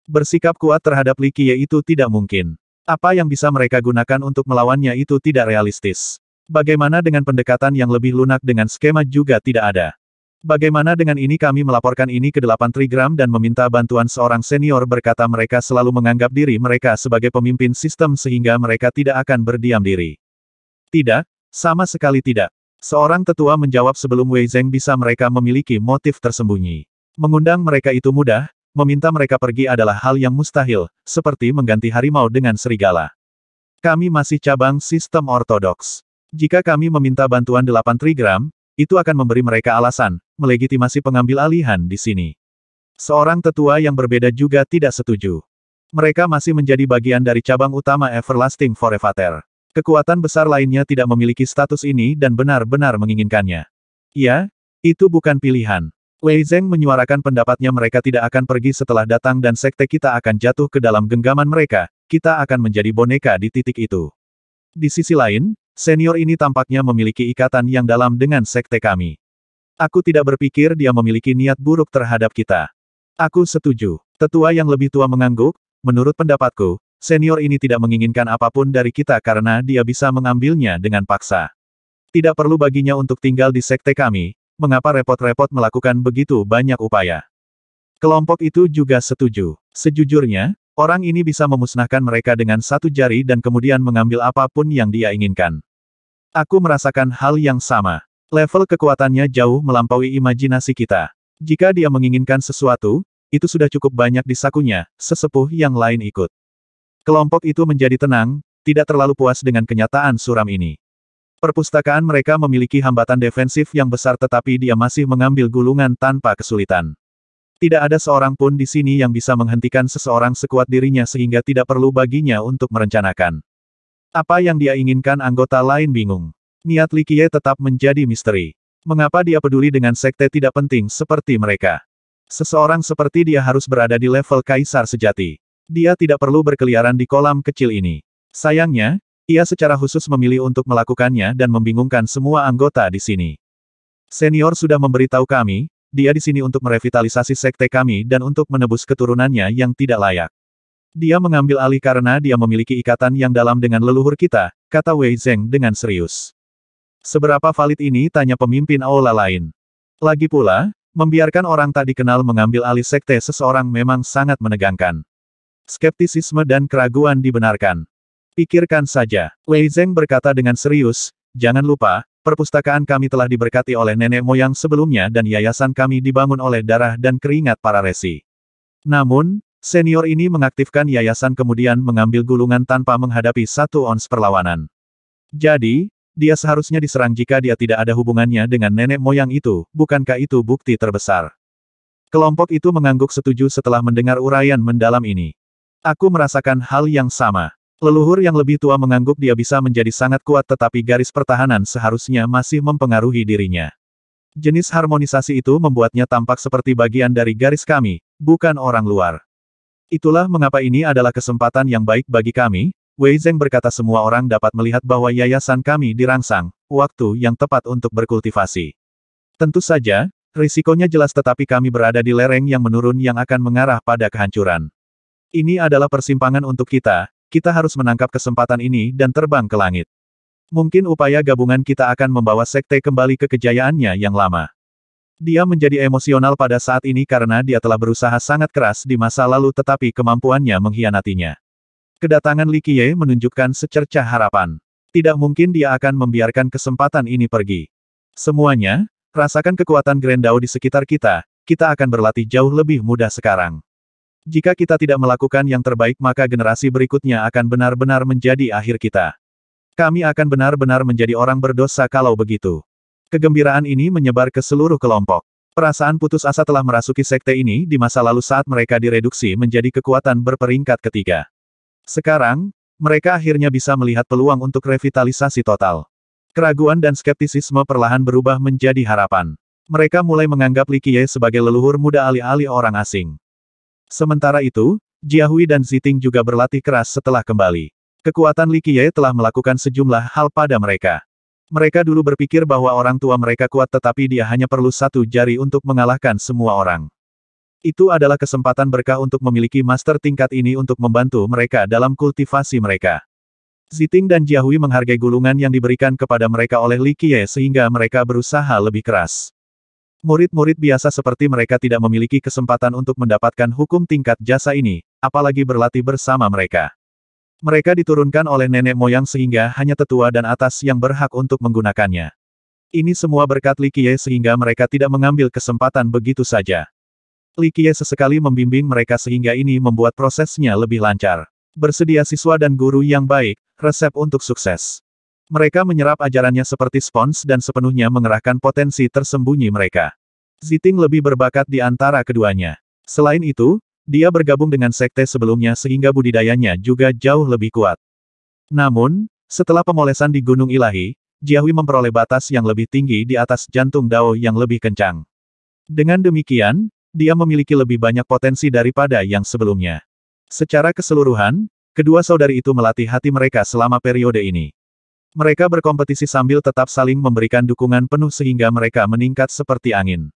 Bersikap kuat terhadap Li Qiye itu tidak mungkin. Apa yang bisa mereka gunakan untuk melawannya itu tidak realistis. Bagaimana dengan pendekatan yang lebih lunak dengan skema juga tidak ada? Bagaimana dengan ini kami melaporkan ini ke delapan trigram dan meminta bantuan seorang senior berkata mereka selalu menganggap diri mereka sebagai pemimpin sistem sehingga mereka tidak akan berdiam diri. Tidak, sama sekali tidak. Seorang tetua menjawab sebelum Wei Zeng bisa mereka memiliki motif tersembunyi. Mengundang mereka itu mudah, meminta mereka pergi adalah hal yang mustahil, seperti mengganti harimau dengan serigala. Kami masih cabang sistem ortodoks. Jika kami meminta bantuan delapan trigram, itu akan memberi mereka alasan, melegitimasi pengambil alihan di sini. Seorang tetua yang berbeda juga tidak setuju. Mereka masih menjadi bagian dari cabang utama Everlasting Forever. Kekuatan besar lainnya tidak memiliki status ini dan benar-benar menginginkannya. Ya, itu bukan pilihan. Wei Zeng menyuarakan pendapatnya mereka tidak akan pergi setelah datang dan sekte kita akan jatuh ke dalam genggaman mereka, kita akan menjadi boneka di titik itu. Di sisi lain, Senior ini tampaknya memiliki ikatan yang dalam dengan sekte kami. Aku tidak berpikir dia memiliki niat buruk terhadap kita. Aku setuju. Tetua yang lebih tua mengangguk, menurut pendapatku, senior ini tidak menginginkan apapun dari kita karena dia bisa mengambilnya dengan paksa. Tidak perlu baginya untuk tinggal di sekte kami, mengapa repot-repot melakukan begitu banyak upaya. Kelompok itu juga setuju. Sejujurnya, orang ini bisa memusnahkan mereka dengan satu jari dan kemudian mengambil apapun yang dia inginkan. Aku merasakan hal yang sama. Level kekuatannya jauh melampaui imajinasi kita. Jika dia menginginkan sesuatu, itu sudah cukup banyak di sakunya, sesepuh yang lain ikut. Kelompok itu menjadi tenang, tidak terlalu puas dengan kenyataan suram ini. Perpustakaan mereka memiliki hambatan defensif yang besar tetapi dia masih mengambil gulungan tanpa kesulitan. Tidak ada seorang pun di sini yang bisa menghentikan seseorang sekuat dirinya sehingga tidak perlu baginya untuk merencanakan. Apa yang dia inginkan anggota lain bingung. Niat Likie tetap menjadi misteri. Mengapa dia peduli dengan sekte tidak penting seperti mereka? Seseorang seperti dia harus berada di level kaisar sejati. Dia tidak perlu berkeliaran di kolam kecil ini. Sayangnya, ia secara khusus memilih untuk melakukannya dan membingungkan semua anggota di sini. Senior sudah memberitahu kami, dia di sini untuk merevitalisasi sekte kami dan untuk menebus keturunannya yang tidak layak. Dia mengambil alih karena dia memiliki ikatan yang dalam dengan leluhur kita, kata Wei Zeng dengan serius. Seberapa valid ini tanya pemimpin aula lain. Lagi pula, membiarkan orang tak dikenal mengambil alih sekte seseorang memang sangat menegangkan. Skeptisisme dan keraguan dibenarkan. Pikirkan saja, Wei Zeng berkata dengan serius, jangan lupa, perpustakaan kami telah diberkati oleh nenek moyang sebelumnya dan yayasan kami dibangun oleh darah dan keringat para resi. Namun, Senior ini mengaktifkan yayasan kemudian mengambil gulungan tanpa menghadapi satu ons perlawanan. Jadi, dia seharusnya diserang jika dia tidak ada hubungannya dengan nenek moyang itu, bukankah itu bukti terbesar? Kelompok itu mengangguk setuju setelah mendengar uraian mendalam ini. Aku merasakan hal yang sama. Leluhur yang lebih tua mengangguk dia bisa menjadi sangat kuat tetapi garis pertahanan seharusnya masih mempengaruhi dirinya. Jenis harmonisasi itu membuatnya tampak seperti bagian dari garis kami, bukan orang luar. Itulah mengapa ini adalah kesempatan yang baik bagi kami, Wei Zeng berkata semua orang dapat melihat bahwa yayasan kami dirangsang, waktu yang tepat untuk berkultivasi. Tentu saja, risikonya jelas tetapi kami berada di lereng yang menurun yang akan mengarah pada kehancuran. Ini adalah persimpangan untuk kita, kita harus menangkap kesempatan ini dan terbang ke langit. Mungkin upaya gabungan kita akan membawa sekte kembali ke kejayaannya yang lama. Dia menjadi emosional pada saat ini karena dia telah berusaha sangat keras di masa lalu tetapi kemampuannya mengkhianatinya. Kedatangan Li Qiye menunjukkan secercah harapan. Tidak mungkin dia akan membiarkan kesempatan ini pergi. Semuanya, rasakan kekuatan Grendau di sekitar kita, kita akan berlatih jauh lebih mudah sekarang. Jika kita tidak melakukan yang terbaik maka generasi berikutnya akan benar-benar menjadi akhir kita. Kami akan benar-benar menjadi orang berdosa kalau begitu. Kegembiraan ini menyebar ke seluruh kelompok. Perasaan putus asa telah merasuki sekte ini di masa lalu saat mereka direduksi menjadi kekuatan berperingkat ketiga. Sekarang, mereka akhirnya bisa melihat peluang untuk revitalisasi total. Keraguan dan skeptisisme perlahan berubah menjadi harapan. Mereka mulai menganggap Li Qiye sebagai leluhur muda alih-alih orang asing. Sementara itu, Jiahui dan Ziting juga berlatih keras setelah kembali. Kekuatan Li Qiye telah melakukan sejumlah hal pada mereka. Mereka dulu berpikir bahwa orang tua mereka kuat tetapi dia hanya perlu satu jari untuk mengalahkan semua orang. Itu adalah kesempatan berkah untuk memiliki master tingkat ini untuk membantu mereka dalam kultivasi mereka. Ziting dan Jiahui menghargai gulungan yang diberikan kepada mereka oleh Li Qiye sehingga mereka berusaha lebih keras. Murid-murid biasa seperti mereka tidak memiliki kesempatan untuk mendapatkan hukum tingkat jasa ini, apalagi berlatih bersama mereka. Mereka diturunkan oleh nenek moyang sehingga hanya tetua dan atas yang berhak untuk menggunakannya. Ini semua berkat Likie sehingga mereka tidak mengambil kesempatan begitu saja. Likie sesekali membimbing mereka sehingga ini membuat prosesnya lebih lancar. Bersedia siswa dan guru yang baik, resep untuk sukses. Mereka menyerap ajarannya seperti spons dan sepenuhnya mengerahkan potensi tersembunyi mereka. Ziting lebih berbakat di antara keduanya. Selain itu, dia bergabung dengan sekte sebelumnya sehingga budidayanya juga jauh lebih kuat. Namun, setelah pemolesan di Gunung Ilahi, Jiahui memperoleh batas yang lebih tinggi di atas jantung Dao yang lebih kencang. Dengan demikian, dia memiliki lebih banyak potensi daripada yang sebelumnya. Secara keseluruhan, kedua saudari itu melatih hati mereka selama periode ini. Mereka berkompetisi sambil tetap saling memberikan dukungan penuh sehingga mereka meningkat seperti angin.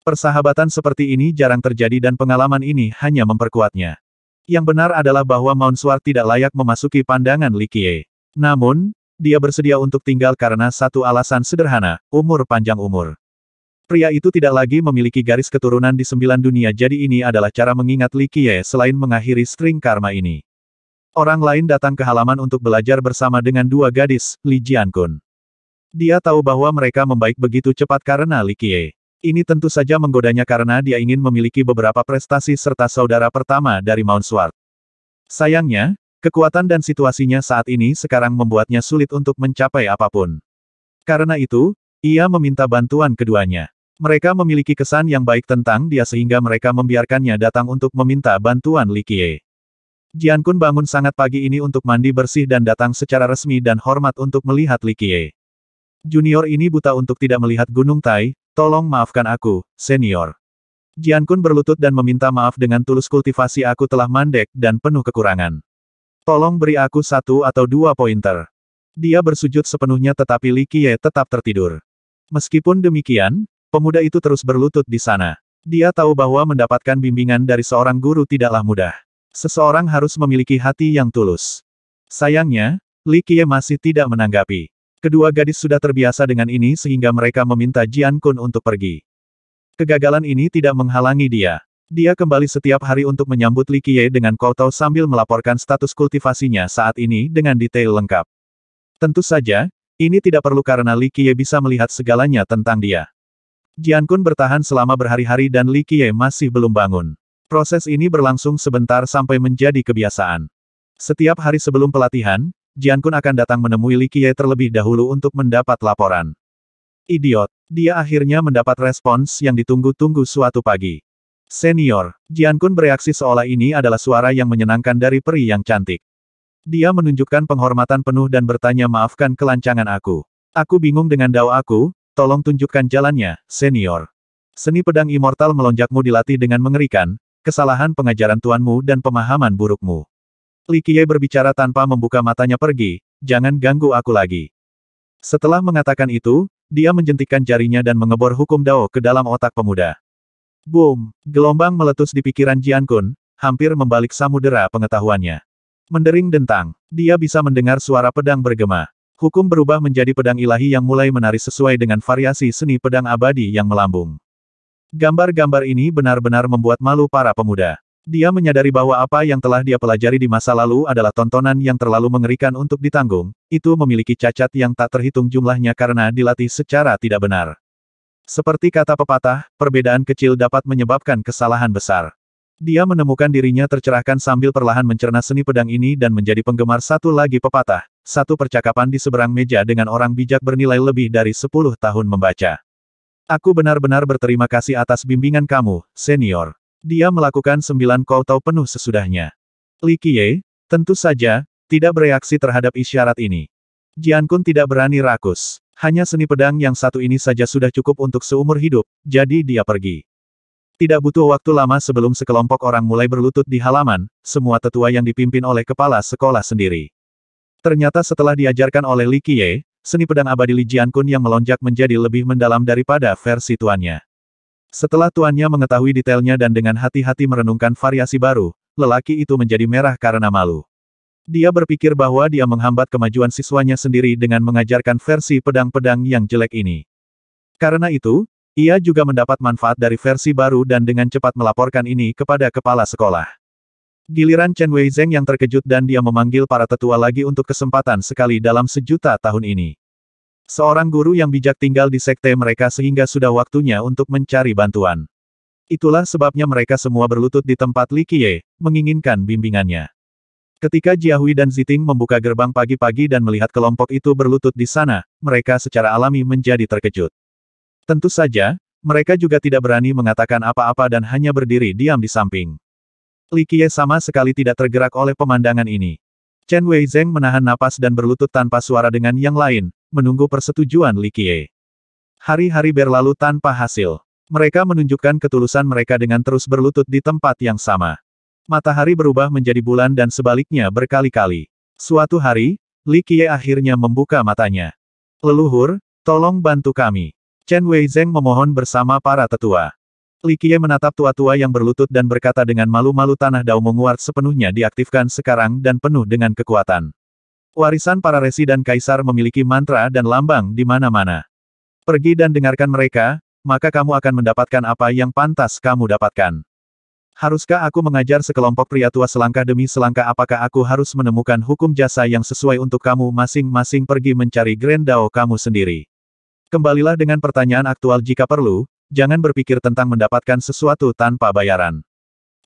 Persahabatan seperti ini jarang terjadi dan pengalaman ini hanya memperkuatnya. Yang benar adalah bahwa Mount Sword tidak layak memasuki pandangan Li Qie. Namun, dia bersedia untuk tinggal karena satu alasan sederhana, umur panjang umur. Pria itu tidak lagi memiliki garis keturunan di sembilan dunia jadi ini adalah cara mengingat Li Qie selain mengakhiri string karma ini. Orang lain datang ke halaman untuk belajar bersama dengan dua gadis, Li Jiankun. Dia tahu bahwa mereka membaik begitu cepat karena Li Qie. Ini tentu saja menggodanya karena dia ingin memiliki beberapa prestasi serta saudara pertama dari Mount Sword. Sayangnya, kekuatan dan situasinya saat ini sekarang membuatnya sulit untuk mencapai apapun. Karena itu, ia meminta bantuan keduanya. Mereka memiliki kesan yang baik tentang dia sehingga mereka membiarkannya datang untuk meminta bantuan Li Likie. Jian Kun bangun sangat pagi ini untuk mandi bersih dan datang secara resmi dan hormat untuk melihat Li Likie. Junior ini buta untuk tidak melihat Gunung Tai, Tolong maafkan aku, senior. Jian Kun berlutut dan meminta maaf dengan tulus kultivasi aku telah mandek dan penuh kekurangan. Tolong beri aku satu atau dua pointer. Dia bersujud sepenuhnya tetapi Li Qiye tetap tertidur. Meskipun demikian, pemuda itu terus berlutut di sana. Dia tahu bahwa mendapatkan bimbingan dari seorang guru tidaklah mudah. Seseorang harus memiliki hati yang tulus. Sayangnya, Li Qiye masih tidak menanggapi. Kedua gadis sudah terbiasa dengan ini sehingga mereka meminta Jian Kun untuk pergi. Kegagalan ini tidak menghalangi dia. Dia kembali setiap hari untuk menyambut Li Qiye dengan kotor sambil melaporkan status kultivasinya saat ini dengan detail lengkap. Tentu saja, ini tidak perlu karena Li Qiye bisa melihat segalanya tentang dia. Jian Kun bertahan selama berhari-hari dan Li Qiye masih belum bangun. Proses ini berlangsung sebentar sampai menjadi kebiasaan. Setiap hari sebelum pelatihan, Jian Kun akan datang menemui Li Qiye terlebih dahulu untuk mendapat laporan. Idiot, dia akhirnya mendapat respons yang ditunggu-tunggu suatu pagi. Senior, Jian Kun bereaksi seolah ini adalah suara yang menyenangkan dari peri yang cantik. Dia menunjukkan penghormatan penuh dan bertanya maafkan kelancangan aku. Aku bingung dengan dao aku, tolong tunjukkan jalannya, senior. Seni pedang immortal melonjakmu dilatih dengan mengerikan, kesalahan pengajaran tuanmu dan pemahaman burukmu. Li Qiye berbicara tanpa membuka matanya pergi, jangan ganggu aku lagi. Setelah mengatakan itu, dia menjentikkan jarinya dan mengebor hukum Dao ke dalam otak pemuda. Boom! Gelombang meletus di pikiran Jian Kun, hampir membalik samudera pengetahuannya. Mendering dentang, dia bisa mendengar suara pedang bergema. Hukum berubah menjadi pedang ilahi yang mulai menari sesuai dengan variasi seni pedang abadi yang melambung. Gambar-gambar ini benar-benar membuat malu para pemuda. Dia menyadari bahwa apa yang telah dia pelajari di masa lalu adalah tontonan yang terlalu mengerikan untuk ditanggung, itu memiliki cacat yang tak terhitung jumlahnya karena dilatih secara tidak benar. Seperti kata pepatah, perbedaan kecil dapat menyebabkan kesalahan besar. Dia menemukan dirinya tercerahkan sambil perlahan mencerna seni pedang ini dan menjadi penggemar satu lagi pepatah, satu percakapan di seberang meja dengan orang bijak bernilai lebih dari 10 tahun membaca. Aku benar-benar berterima kasih atas bimbingan kamu, senior. Dia melakukan sembilan kau tahu penuh sesudahnya. Li Qiye, tentu saja, tidak bereaksi terhadap isyarat ini. Jian Kun tidak berani rakus. Hanya seni pedang yang satu ini saja sudah cukup untuk seumur hidup, jadi dia pergi. Tidak butuh waktu lama sebelum sekelompok orang mulai berlutut di halaman, semua tetua yang dipimpin oleh kepala sekolah sendiri. Ternyata setelah diajarkan oleh Li Qiye, seni pedang abadi Li Kun yang melonjak menjadi lebih mendalam daripada versi tuannya. Setelah tuannya mengetahui detailnya dan dengan hati-hati merenungkan variasi baru, lelaki itu menjadi merah karena malu. Dia berpikir bahwa dia menghambat kemajuan siswanya sendiri dengan mengajarkan versi pedang-pedang yang jelek ini. Karena itu, ia juga mendapat manfaat dari versi baru dan dengan cepat melaporkan ini kepada kepala sekolah. Giliran Chen Wei Weizeng yang terkejut dan dia memanggil para tetua lagi untuk kesempatan sekali dalam sejuta tahun ini. Seorang guru yang bijak tinggal di sekte mereka sehingga sudah waktunya untuk mencari bantuan. Itulah sebabnya mereka semua berlutut di tempat Li Qiye, menginginkan bimbingannya. Ketika Jiahui dan Ziting membuka gerbang pagi-pagi dan melihat kelompok itu berlutut di sana, mereka secara alami menjadi terkejut. Tentu saja, mereka juga tidak berani mengatakan apa-apa dan hanya berdiri diam di samping. Li Qiye sama sekali tidak tergerak oleh pemandangan ini. Chen Wei Zeng menahan napas dan berlutut tanpa suara dengan yang lain, menunggu persetujuan Li Qie. Hari-hari berlalu tanpa hasil. Mereka menunjukkan ketulusan mereka dengan terus berlutut di tempat yang sama. Matahari berubah menjadi bulan dan sebaliknya berkali-kali. Suatu hari, Li Qie akhirnya membuka matanya. Leluhur, tolong bantu kami. Chen Wei Zeng memohon bersama para tetua. Li Qie menatap tua-tua yang berlutut dan berkata dengan malu-malu tanah Dao Menguat sepenuhnya diaktifkan sekarang dan penuh dengan kekuatan. Warisan para resi dan kaisar memiliki mantra dan lambang di mana-mana. Pergi dan dengarkan mereka, maka kamu akan mendapatkan apa yang pantas kamu dapatkan. Haruskah aku mengajar sekelompok pria tua selangkah demi selangkah apakah aku harus menemukan hukum jasa yang sesuai untuk kamu masing-masing pergi mencari Grand Dao kamu sendiri? Kembalilah dengan pertanyaan aktual jika perlu, jangan berpikir tentang mendapatkan sesuatu tanpa bayaran.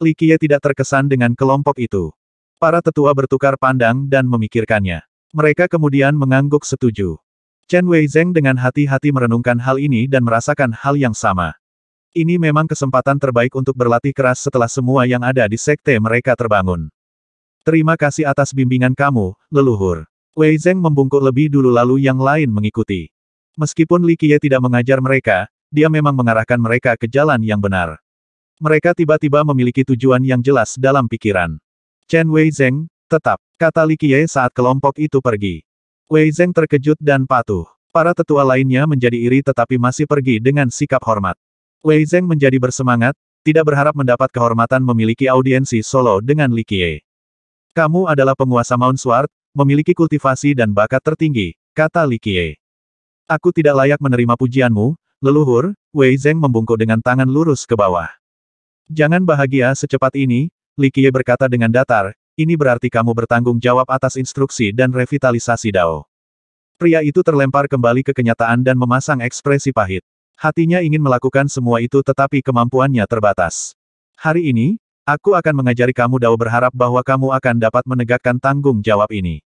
Likie tidak terkesan dengan kelompok itu. Para tetua bertukar pandang dan memikirkannya. Mereka kemudian mengangguk setuju. Chen Weizeng dengan hati-hati merenungkan hal ini dan merasakan hal yang sama. Ini memang kesempatan terbaik untuk berlatih keras setelah semua yang ada di sekte mereka terbangun. Terima kasih atas bimbingan kamu, leluhur. Weizeng membungkuk lebih dulu lalu yang lain mengikuti. Meskipun Li Qiye tidak mengajar mereka, dia memang mengarahkan mereka ke jalan yang benar. Mereka tiba-tiba memiliki tujuan yang jelas dalam pikiran. Chen Wei Weizeng, tetap, kata Li Qiye saat kelompok itu pergi. Wei Zheng terkejut dan patuh. Para tetua lainnya menjadi iri tetapi masih pergi dengan sikap hormat. Wei Zheng menjadi bersemangat, tidak berharap mendapat kehormatan memiliki audiensi solo dengan Li Qiye. Kamu adalah penguasa Mount Sword, memiliki kultivasi dan bakat tertinggi, kata Li Qiye. Aku tidak layak menerima pujianmu, leluhur, Wei Zeng membungkuk dengan tangan lurus ke bawah. Jangan bahagia secepat ini, Qiye berkata dengan datar, ini berarti kamu bertanggung jawab atas instruksi dan revitalisasi Dao. Pria itu terlempar kembali ke kenyataan dan memasang ekspresi pahit. Hatinya ingin melakukan semua itu tetapi kemampuannya terbatas. Hari ini, aku akan mengajari kamu Dao berharap bahwa kamu akan dapat menegakkan tanggung jawab ini.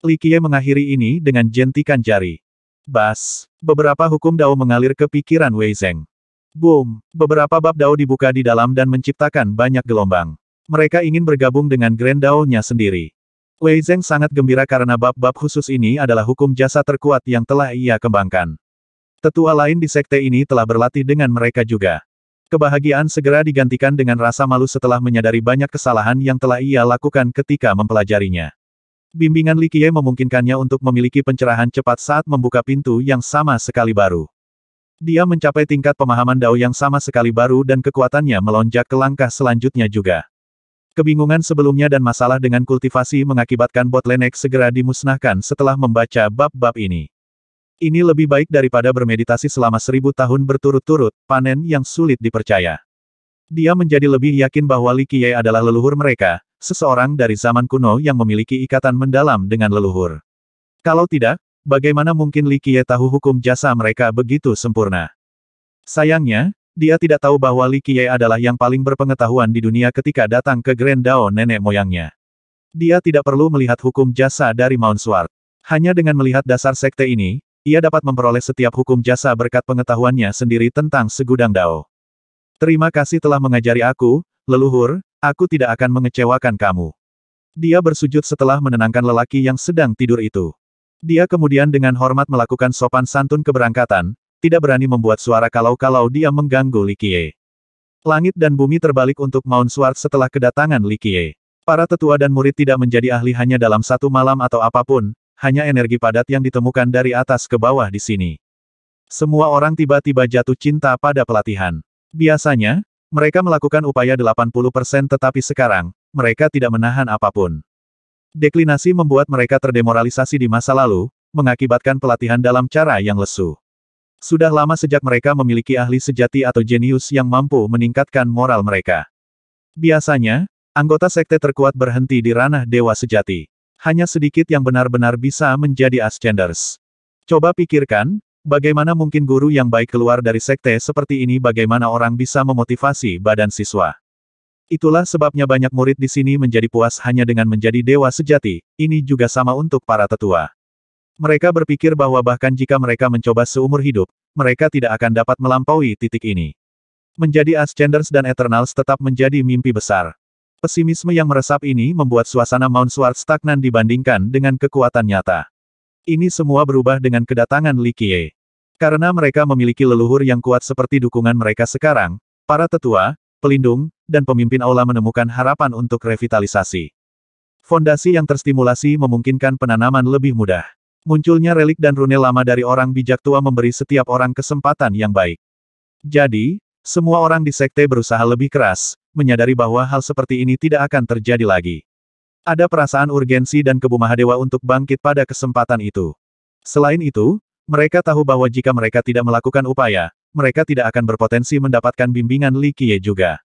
Qiye mengakhiri ini dengan jentikan jari. Bas, beberapa hukum Dao mengalir ke pikiran Wei Zeng. Boom, beberapa bab Dao dibuka di dalam dan menciptakan banyak gelombang. Mereka ingin bergabung dengan Grand Dao-nya sendiri. Wei Zeng sangat gembira karena bab-bab khusus ini adalah hukum jasa terkuat yang telah ia kembangkan. Tetua lain di sekte ini telah berlatih dengan mereka juga. Kebahagiaan segera digantikan dengan rasa malu setelah menyadari banyak kesalahan yang telah ia lakukan ketika mempelajarinya. Bimbingan Li Likie memungkinkannya untuk memiliki pencerahan cepat saat membuka pintu yang sama sekali baru. Dia mencapai tingkat pemahaman Dao yang sama sekali baru dan kekuatannya melonjak ke langkah selanjutnya juga. Kebingungan sebelumnya dan masalah dengan kultivasi mengakibatkan bot Lenek segera dimusnahkan setelah membaca bab-bab ini. Ini lebih baik daripada bermeditasi selama seribu tahun berturut-turut, panen yang sulit dipercaya. Dia menjadi lebih yakin bahwa Li Qiye adalah leluhur mereka, seseorang dari zaman kuno yang memiliki ikatan mendalam dengan leluhur. Kalau tidak, bagaimana mungkin Li Qiye tahu hukum jasa mereka begitu sempurna? Sayangnya, dia tidak tahu bahwa Li Qiye adalah yang paling berpengetahuan di dunia ketika datang ke Grand Dao nenek moyangnya. Dia tidak perlu melihat hukum jasa dari Mount Sword. Hanya dengan melihat dasar sekte ini, ia dapat memperoleh setiap hukum jasa berkat pengetahuannya sendiri tentang segudang Dao. Terima kasih telah mengajari aku, leluhur, aku tidak akan mengecewakan kamu. Dia bersujud setelah menenangkan lelaki yang sedang tidur itu. Dia kemudian dengan hormat melakukan sopan santun keberangkatan, tidak berani membuat suara kalau-kalau dia mengganggu Likie. Langit dan bumi terbalik untuk Mount Sword setelah kedatangan Likie. Para tetua dan murid tidak menjadi ahli hanya dalam satu malam atau apapun, hanya energi padat yang ditemukan dari atas ke bawah di sini. Semua orang tiba-tiba jatuh cinta pada pelatihan. Biasanya, mereka melakukan upaya 80% tetapi sekarang, mereka tidak menahan apapun. Deklinasi membuat mereka terdemoralisasi di masa lalu, mengakibatkan pelatihan dalam cara yang lesu. Sudah lama sejak mereka memiliki ahli sejati atau jenius yang mampu meningkatkan moral mereka. Biasanya, anggota sekte terkuat berhenti di ranah dewa sejati. Hanya sedikit yang benar-benar bisa menjadi ascenders. Coba pikirkan, bagaimana mungkin guru yang baik keluar dari sekte seperti ini bagaimana orang bisa memotivasi badan siswa. Itulah sebabnya banyak murid di sini menjadi puas hanya dengan menjadi dewa sejati, ini juga sama untuk para tetua. Mereka berpikir bahwa bahkan jika mereka mencoba seumur hidup, mereka tidak akan dapat melampaui titik ini. Menjadi Ascenders dan Eternals tetap menjadi mimpi besar. Pesimisme yang meresap ini membuat suasana Mount Sword stagnan dibandingkan dengan kekuatan nyata. Ini semua berubah dengan kedatangan Li Qiye. Karena mereka memiliki leluhur yang kuat seperti dukungan mereka sekarang, para tetua, pelindung, dan pemimpin aula menemukan harapan untuk revitalisasi. Fondasi yang terstimulasi memungkinkan penanaman lebih mudah. Munculnya relik dan rune lama dari orang bijak tua memberi setiap orang kesempatan yang baik. Jadi, semua orang di sekte berusaha lebih keras, menyadari bahwa hal seperti ini tidak akan terjadi lagi. Ada perasaan urgensi dan kebumahadewa untuk bangkit pada kesempatan itu. Selain itu, mereka tahu bahwa jika mereka tidak melakukan upaya, mereka tidak akan berpotensi mendapatkan bimbingan Li Qiye juga.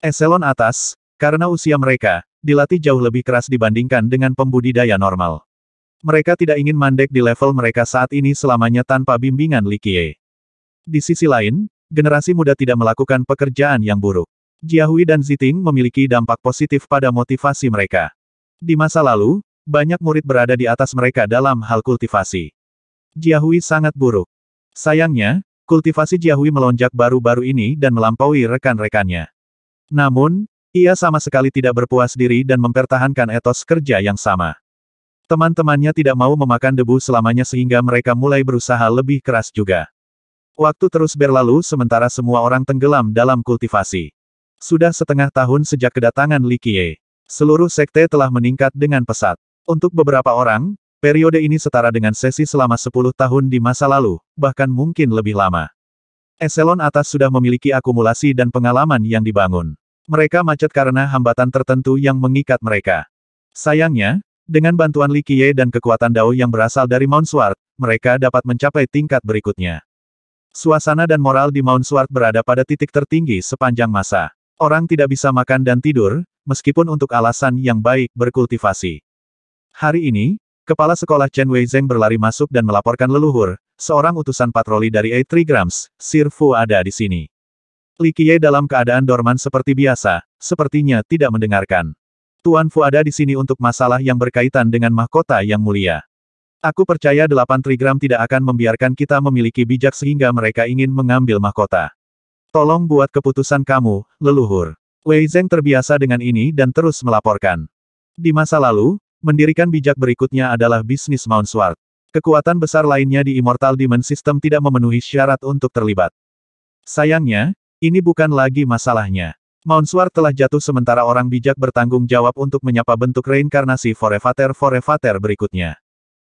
Eselon atas, karena usia mereka, dilatih jauh lebih keras dibandingkan dengan pembudidaya normal. Mereka tidak ingin mandek di level mereka saat ini selamanya tanpa bimbingan Likie. Di sisi lain, generasi muda tidak melakukan pekerjaan yang buruk. Jiahui dan Ziting memiliki dampak positif pada motivasi mereka. Di masa lalu, banyak murid berada di atas mereka dalam hal kultivasi. Jiahui sangat buruk. Sayangnya, kultivasi Jiahui melonjak baru-baru ini dan melampaui rekan-rekannya. Namun, ia sama sekali tidak berpuas diri dan mempertahankan etos kerja yang sama. Teman-temannya tidak mau memakan debu selamanya sehingga mereka mulai berusaha lebih keras juga. Waktu terus berlalu sementara semua orang tenggelam dalam kultivasi. Sudah setengah tahun sejak kedatangan Li Qiye. Seluruh sekte telah meningkat dengan pesat. Untuk beberapa orang, periode ini setara dengan sesi selama 10 tahun di masa lalu, bahkan mungkin lebih lama. Eselon atas sudah memiliki akumulasi dan pengalaman yang dibangun. Mereka macet karena hambatan tertentu yang mengikat mereka. Sayangnya, dengan bantuan Li Qiye dan kekuatan Dao yang berasal dari Mount Sword, mereka dapat mencapai tingkat berikutnya. Suasana dan moral di Mount Sword berada pada titik tertinggi sepanjang masa. Orang tidak bisa makan dan tidur, meskipun untuk alasan yang baik berkultivasi. Hari ini, kepala sekolah Chen Weizeng berlari masuk dan melaporkan leluhur, seorang utusan patroli dari A3 Grams, Sir Fu ada di sini. Li Qiye dalam keadaan dorman seperti biasa, sepertinya tidak mendengarkan. Tuan Fu ada di sini untuk masalah yang berkaitan dengan mahkota yang mulia. Aku percaya delapan trigram tidak akan membiarkan kita memiliki bijak sehingga mereka ingin mengambil mahkota. Tolong buat keputusan kamu, leluhur. Wei Zeng terbiasa dengan ini dan terus melaporkan. Di masa lalu, mendirikan bijak berikutnya adalah bisnis Mount Sword. Kekuatan besar lainnya di Immortal Demon System tidak memenuhi syarat untuk terlibat. Sayangnya, ini bukan lagi masalahnya. Mounsuar telah jatuh sementara orang bijak bertanggung jawab untuk menyapa bentuk reinkarnasi Forevater Forevater berikutnya.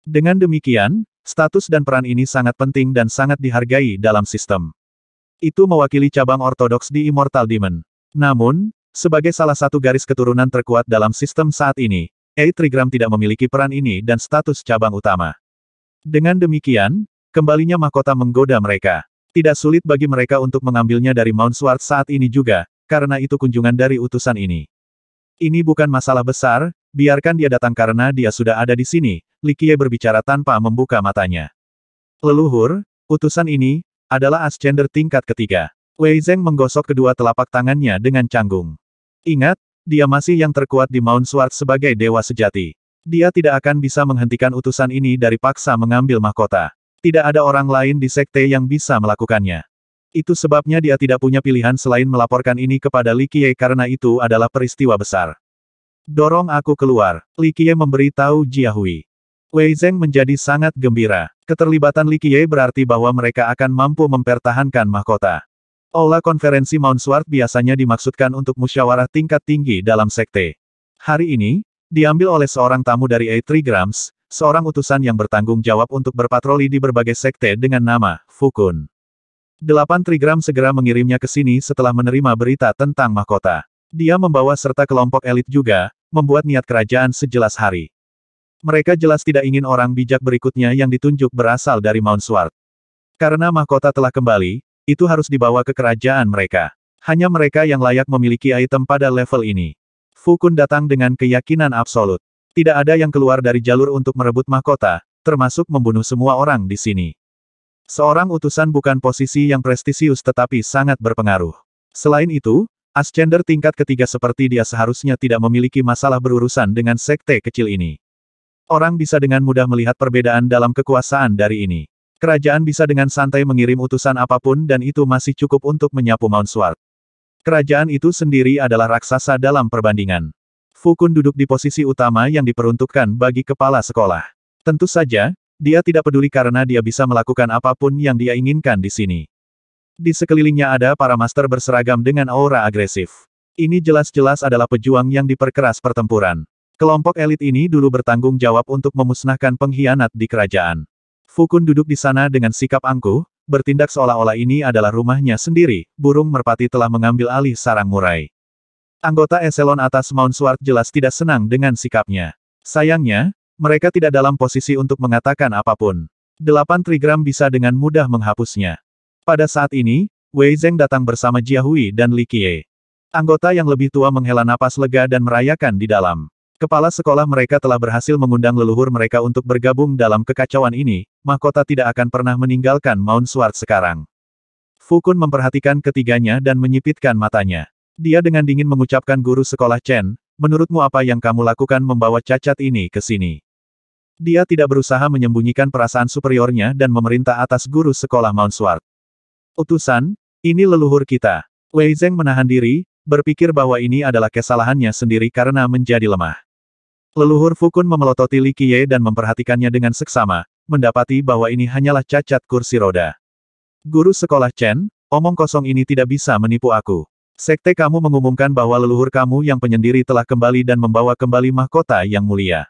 Dengan demikian, status dan peran ini sangat penting dan sangat dihargai dalam sistem. Itu mewakili cabang ortodoks di Immortal Demon. Namun, sebagai salah satu garis keturunan terkuat dalam sistem saat ini, E tidak memiliki peran ini dan status cabang utama. Dengan demikian, kembalinya mahkota menggoda mereka. Tidak sulit bagi mereka untuk mengambilnya dari Mount Sword saat ini juga, karena itu kunjungan dari utusan ini. Ini bukan masalah besar, biarkan dia datang karena dia sudah ada di sini, Likie berbicara tanpa membuka matanya. Leluhur, utusan ini, adalah Ascender tingkat ketiga. Wei Zeng menggosok kedua telapak tangannya dengan canggung. Ingat, dia masih yang terkuat di Mount Sword sebagai dewa sejati. Dia tidak akan bisa menghentikan utusan ini dari paksa mengambil mahkota. Tidak ada orang lain di sekte yang bisa melakukannya. Itu sebabnya dia tidak punya pilihan selain melaporkan ini kepada Li Qiye karena itu adalah peristiwa besar. Dorong aku keluar. Li Qiye memberitahu Jia Hui. Wei Zheng menjadi sangat gembira. Keterlibatan Li Qiye berarti bahwa mereka akan mampu mempertahankan mahkota. Aula konferensi Mount Sword biasanya dimaksudkan untuk musyawarah tingkat tinggi dalam sekte. Hari ini, diambil oleh seorang tamu dari A3 Grams, seorang utusan yang bertanggung jawab untuk berpatroli di berbagai sekte dengan nama Fukun. Delapan Trigram segera mengirimnya ke sini setelah menerima berita tentang mahkota. Dia membawa serta kelompok elit juga, membuat niat kerajaan sejelas hari. Mereka jelas tidak ingin orang bijak berikutnya yang ditunjuk berasal dari Mount Sword. Karena mahkota telah kembali, itu harus dibawa ke kerajaan mereka. Hanya mereka yang layak memiliki item pada level ini. Fukun datang dengan keyakinan absolut. Tidak ada yang keluar dari jalur untuk merebut mahkota, termasuk membunuh semua orang di sini. Seorang utusan bukan posisi yang prestisius tetapi sangat berpengaruh. Selain itu, Ascender tingkat ketiga seperti dia seharusnya tidak memiliki masalah berurusan dengan sekte kecil ini. Orang bisa dengan mudah melihat perbedaan dalam kekuasaan dari ini. Kerajaan bisa dengan santai mengirim utusan apapun dan itu masih cukup untuk menyapu Mount Sword. Kerajaan itu sendiri adalah raksasa dalam perbandingan. Fukun duduk di posisi utama yang diperuntukkan bagi kepala sekolah. Tentu saja, dia tidak peduli karena dia bisa melakukan apapun yang dia inginkan di sini. Di sekelilingnya ada para master berseragam dengan aura agresif. Ini jelas-jelas adalah pejuang yang diperkeras pertempuran. Kelompok elit ini dulu bertanggung jawab untuk memusnahkan pengkhianat di kerajaan. Fukun duduk di sana dengan sikap angkuh, bertindak seolah-olah ini adalah rumahnya sendiri, burung merpati telah mengambil alih sarang murai. Anggota eselon atas Mount Sword jelas tidak senang dengan sikapnya. Sayangnya, mereka tidak dalam posisi untuk mengatakan apapun. Delapan trigram bisa dengan mudah menghapusnya. Pada saat ini, Wei Zeng datang bersama Jia Hui dan Li Qie. Anggota yang lebih tua menghela napas lega dan merayakan di dalam. Kepala sekolah mereka telah berhasil mengundang leluhur mereka untuk bergabung dalam kekacauan ini, mahkota tidak akan pernah meninggalkan Mount Sword sekarang. Fukun memperhatikan ketiganya dan menyipitkan matanya. Dia dengan dingin mengucapkan guru sekolah Chen, Menurutmu apa yang kamu lakukan membawa cacat ini ke sini? Dia tidak berusaha menyembunyikan perasaan superiornya dan memerintah atas guru sekolah Mount Sword. Utusan, ini leluhur kita. Wei Zeng menahan diri, berpikir bahwa ini adalah kesalahannya sendiri karena menjadi lemah. Leluhur Fukun memelototi Li Qiye dan memperhatikannya dengan seksama, mendapati bahwa ini hanyalah cacat kursi roda. Guru sekolah Chen, omong kosong ini tidak bisa menipu aku. Sekte kamu mengumumkan bahwa leluhur kamu yang penyendiri telah kembali dan membawa kembali mahkota yang mulia.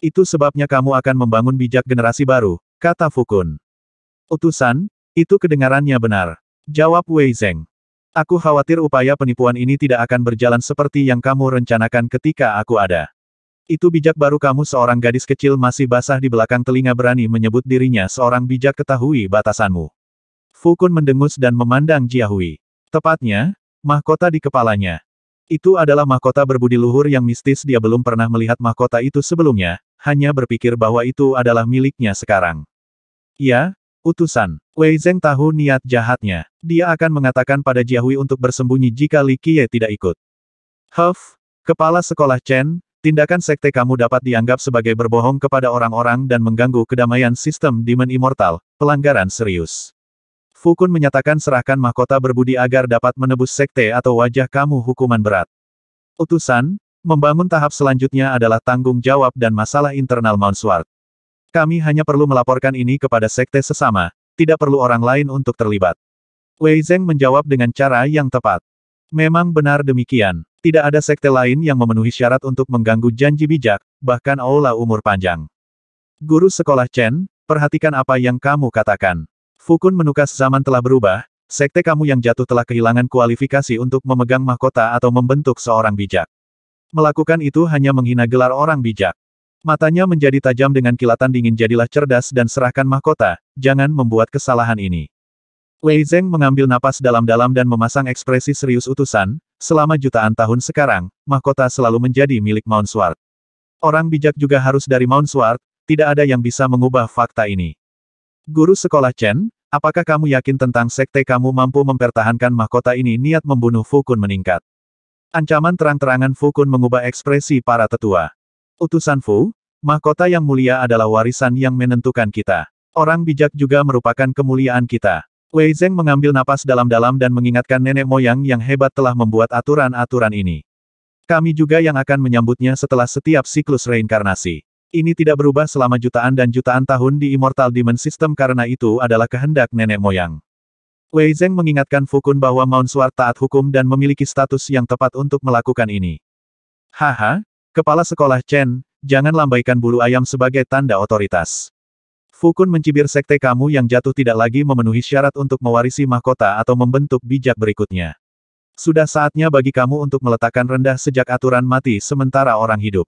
Itu sebabnya kamu akan membangun bijak generasi baru, kata Fukun. Utusan, itu kedengarannya benar. Jawab Wei Zeng. Aku khawatir upaya penipuan ini tidak akan berjalan seperti yang kamu rencanakan ketika aku ada. Itu bijak baru kamu seorang gadis kecil masih basah di belakang telinga berani menyebut dirinya seorang bijak ketahui batasanmu. Fukun mendengus dan memandang Jiahui. Tepatnya, mahkota di kepalanya. Itu adalah mahkota berbudi luhur yang mistis dia belum pernah melihat mahkota itu sebelumnya, hanya berpikir bahwa itu adalah miliknya sekarang. Ya, utusan. Wei Zheng tahu niat jahatnya. Dia akan mengatakan pada Jiahui untuk bersembunyi jika Li Qiye tidak ikut. Huff, kepala sekolah Chen, tindakan sekte kamu dapat dianggap sebagai berbohong kepada orang-orang dan mengganggu kedamaian sistem Demon Immortal, pelanggaran serius. Fukun menyatakan serahkan mahkota berbudi agar dapat menebus sekte atau wajah kamu hukuman berat. Utusan, membangun tahap selanjutnya adalah tanggung jawab dan masalah internal Mount Kami hanya perlu melaporkan ini kepada sekte sesama, tidak perlu orang lain untuk terlibat. Wei Zeng menjawab dengan cara yang tepat. Memang benar demikian. Tidak ada sekte lain yang memenuhi syarat untuk mengganggu janji bijak, bahkan aula umur panjang. Guru sekolah Chen, perhatikan apa yang kamu katakan. Fukun menukas zaman telah berubah, sekte kamu yang jatuh telah kehilangan kualifikasi untuk memegang mahkota atau membentuk seorang bijak. Melakukan itu hanya menghina gelar orang bijak. Matanya menjadi tajam dengan kilatan dingin jadilah cerdas dan serahkan mahkota, jangan membuat kesalahan ini. Wei Zeng mengambil napas dalam-dalam dan memasang ekspresi serius utusan, selama jutaan tahun sekarang, mahkota selalu menjadi milik Mount Sword. Orang bijak juga harus dari Mount Sword, tidak ada yang bisa mengubah fakta ini. Guru sekolah Chen, Apakah kamu yakin tentang sekte kamu mampu mempertahankan mahkota ini niat membunuh Fukun meningkat? Ancaman terang-terangan Fukun mengubah ekspresi para tetua. Utusan Fu, mahkota yang mulia adalah warisan yang menentukan kita. Orang bijak juga merupakan kemuliaan kita. Wei Zeng mengambil napas dalam-dalam dan mengingatkan nenek moyang yang hebat telah membuat aturan-aturan ini. Kami juga yang akan menyambutnya setelah setiap siklus reinkarnasi. Ini tidak berubah selama jutaan dan jutaan tahun di Immortal Demon System karena itu adalah kehendak nenek moyang. Wei Zeng mengingatkan Fukun bahwa Mount Sword taat hukum dan memiliki status yang tepat untuk melakukan ini. Haha, kepala sekolah Chen, jangan lambaikan bulu ayam sebagai tanda otoritas. Fukun mencibir sekte kamu yang jatuh tidak lagi memenuhi syarat untuk mewarisi mahkota atau membentuk bijak berikutnya. Sudah saatnya bagi kamu untuk meletakkan rendah sejak aturan mati sementara orang hidup.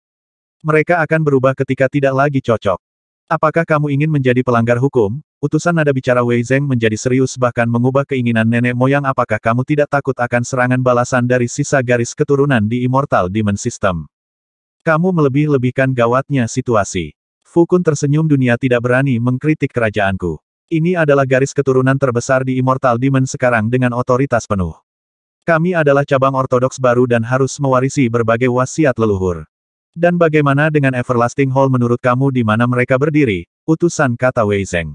Mereka akan berubah ketika tidak lagi cocok. Apakah kamu ingin menjadi pelanggar hukum? Utusan nada bicara Wei Zeng menjadi serius bahkan mengubah keinginan nenek moyang apakah kamu tidak takut akan serangan balasan dari sisa garis keturunan di Immortal Demon System. Kamu melebih-lebihkan gawatnya situasi. Fukun tersenyum dunia tidak berani mengkritik kerajaanku. Ini adalah garis keturunan terbesar di Immortal Demon sekarang dengan otoritas penuh. Kami adalah cabang ortodoks baru dan harus mewarisi berbagai wasiat leluhur. Dan bagaimana dengan Everlasting Hall menurut kamu di mana mereka berdiri, utusan kata Wei Zeng.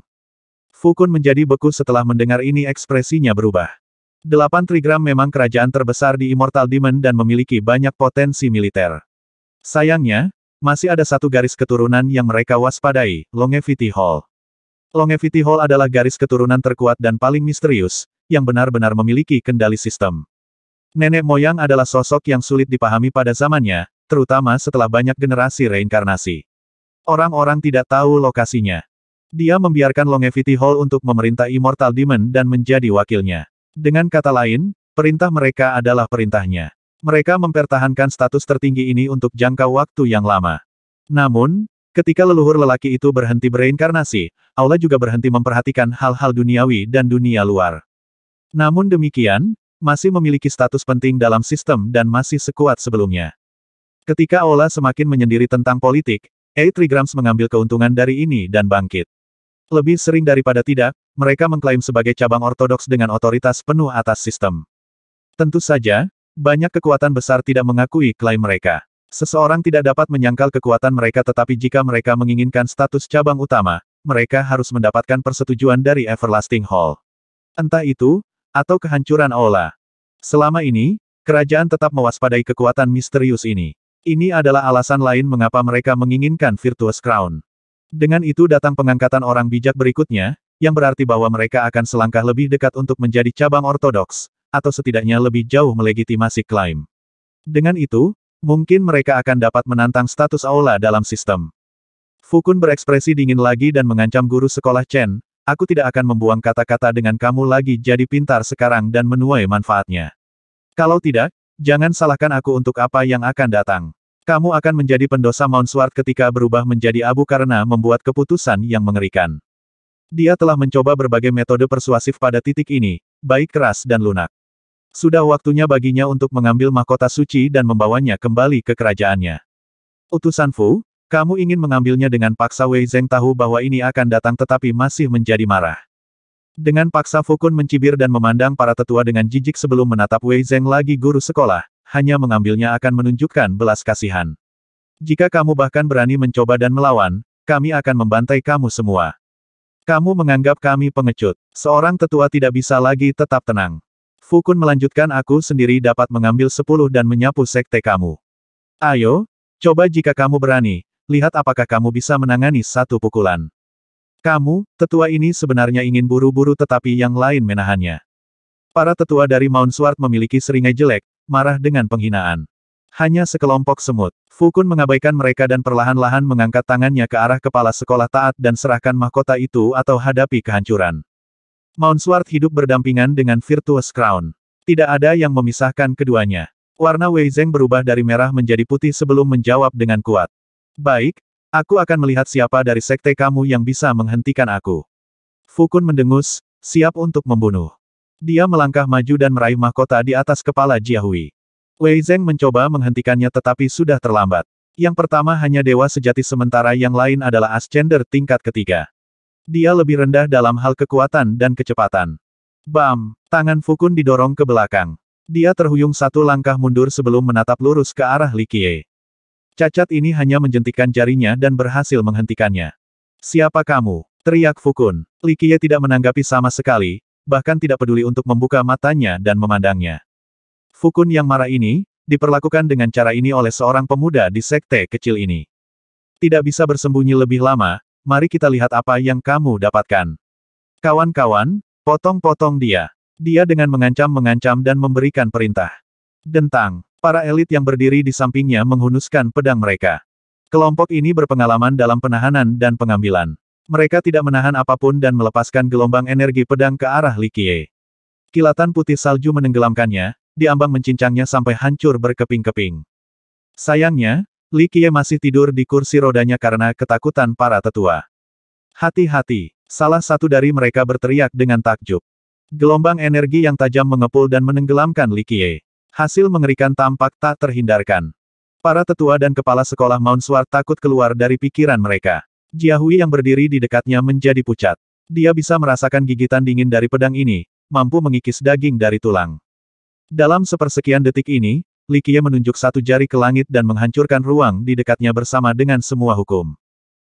Fukun menjadi beku setelah mendengar ini ekspresinya berubah. Delapan trigram memang kerajaan terbesar di Immortal Demon dan memiliki banyak potensi militer. Sayangnya, masih ada satu garis keturunan yang mereka waspadai, Longevity Hall. Longevity Hall adalah garis keturunan terkuat dan paling misterius, yang benar-benar memiliki kendali sistem. Nenek moyang adalah sosok yang sulit dipahami pada zamannya, terutama setelah banyak generasi reinkarnasi. Orang-orang tidak tahu lokasinya. Dia membiarkan Longevity Hall untuk memerintah Immortal Demon dan menjadi wakilnya. Dengan kata lain, perintah mereka adalah perintahnya. Mereka mempertahankan status tertinggi ini untuk jangka waktu yang lama. Namun, ketika leluhur lelaki itu berhenti bereinkarnasi, Aula juga berhenti memperhatikan hal-hal duniawi dan dunia luar. Namun demikian, masih memiliki status penting dalam sistem dan masih sekuat sebelumnya. Ketika Ola semakin menyendiri tentang politik, Eight Trigrams mengambil keuntungan dari ini dan bangkit. Lebih sering daripada tidak, mereka mengklaim sebagai cabang ortodoks dengan otoritas penuh atas sistem. Tentu saja, banyak kekuatan besar tidak mengakui klaim mereka. Seseorang tidak dapat menyangkal kekuatan mereka tetapi jika mereka menginginkan status cabang utama, mereka harus mendapatkan persetujuan dari Everlasting Hall. Entah itu, atau kehancuran Ola. Selama ini, kerajaan tetap mewaspadai kekuatan misterius ini. Ini adalah alasan lain mengapa mereka menginginkan Virtuous Crown. Dengan itu datang pengangkatan orang bijak berikutnya, yang berarti bahwa mereka akan selangkah lebih dekat untuk menjadi cabang ortodoks, atau setidaknya lebih jauh melegitimasi klaim. Dengan itu, mungkin mereka akan dapat menantang status aula dalam sistem. Fukun berekspresi dingin lagi dan mengancam guru sekolah Chen, aku tidak akan membuang kata-kata dengan kamu lagi jadi pintar sekarang dan menuai manfaatnya. Kalau tidak, Jangan salahkan aku untuk apa yang akan datang. Kamu akan menjadi pendosa Mount Sword ketika berubah menjadi abu karena membuat keputusan yang mengerikan. Dia telah mencoba berbagai metode persuasif pada titik ini, baik keras dan lunak. Sudah waktunya baginya untuk mengambil mahkota suci dan membawanya kembali ke kerajaannya. Utusan Fu, kamu ingin mengambilnya dengan paksa Wei Zeng tahu bahwa ini akan datang tetapi masih menjadi marah. Dengan paksa Fukun mencibir dan memandang para tetua dengan jijik sebelum menatap Wei Zeng lagi guru sekolah, hanya mengambilnya akan menunjukkan belas kasihan. Jika kamu bahkan berani mencoba dan melawan, kami akan membantai kamu semua. Kamu menganggap kami pengecut. Seorang tetua tidak bisa lagi tetap tenang. Fukun melanjutkan aku sendiri dapat mengambil sepuluh dan menyapu sekte kamu. Ayo, coba jika kamu berani, lihat apakah kamu bisa menangani satu pukulan. Kamu, tetua ini sebenarnya ingin buru-buru tetapi yang lain menahannya. Para tetua dari Mount Sword memiliki seringai jelek, marah dengan penghinaan. Hanya sekelompok semut. Fukun mengabaikan mereka dan perlahan-lahan mengangkat tangannya ke arah kepala sekolah taat dan serahkan mahkota itu atau hadapi kehancuran. Mount Sword hidup berdampingan dengan Virtuous Crown. Tidak ada yang memisahkan keduanya. Warna Wei Zeng berubah dari merah menjadi putih sebelum menjawab dengan kuat. Baik, Aku akan melihat siapa dari sekte kamu yang bisa menghentikan aku. Fukun mendengus, siap untuk membunuh. Dia melangkah maju dan meraih mahkota di atas kepala Jiahui. Wei Zeng mencoba menghentikannya tetapi sudah terlambat. Yang pertama hanya dewa sejati sementara yang lain adalah Ascender tingkat ketiga. Dia lebih rendah dalam hal kekuatan dan kecepatan. Bam! Tangan Fukun didorong ke belakang. Dia terhuyung satu langkah mundur sebelum menatap lurus ke arah Likie. Cacat ini hanya menjentikan jarinya dan berhasil menghentikannya. Siapa kamu? Teriak Fukun. Likie tidak menanggapi sama sekali, bahkan tidak peduli untuk membuka matanya dan memandangnya. Fukun yang marah ini, diperlakukan dengan cara ini oleh seorang pemuda di sekte kecil ini. Tidak bisa bersembunyi lebih lama, mari kita lihat apa yang kamu dapatkan. Kawan-kawan, potong-potong dia. Dia dengan mengancam-mengancam dan memberikan perintah. Dentang. Para elit yang berdiri di sampingnya menghunuskan pedang mereka. Kelompok ini berpengalaman dalam penahanan dan pengambilan. Mereka tidak menahan apapun dan melepaskan gelombang energi pedang ke arah Likie. Kilatan putih salju menenggelamkannya, diambang mencincangnya sampai hancur berkeping-keping. Sayangnya, Likie masih tidur di kursi rodanya karena ketakutan para tetua. Hati-hati, salah satu dari mereka berteriak dengan takjub. Gelombang energi yang tajam mengepul dan menenggelamkan Likie. Hasil mengerikan tampak tak terhindarkan. Para tetua dan kepala sekolah Mount Sword takut keluar dari pikiran mereka. Jiahui yang berdiri di dekatnya menjadi pucat. Dia bisa merasakan gigitan dingin dari pedang ini, mampu mengikis daging dari tulang. Dalam sepersekian detik ini, Likie menunjuk satu jari ke langit dan menghancurkan ruang di dekatnya bersama dengan semua hukum.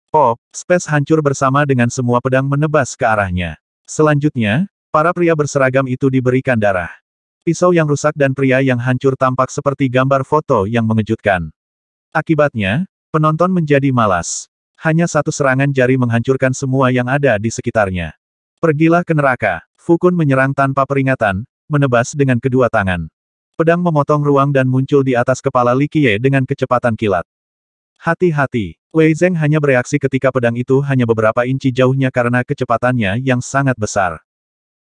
Pop, oh, space hancur bersama dengan semua pedang menebas ke arahnya. Selanjutnya, para pria berseragam itu diberikan darah. Pisau yang rusak dan pria yang hancur tampak seperti gambar foto yang mengejutkan. Akibatnya, penonton menjadi malas. Hanya satu serangan jari menghancurkan semua yang ada di sekitarnya. Pergilah ke neraka. Fukun menyerang tanpa peringatan, menebas dengan kedua tangan. Pedang memotong ruang dan muncul di atas kepala Likie dengan kecepatan kilat. Hati-hati. Wei Zeng hanya bereaksi ketika pedang itu hanya beberapa inci jauhnya karena kecepatannya yang sangat besar.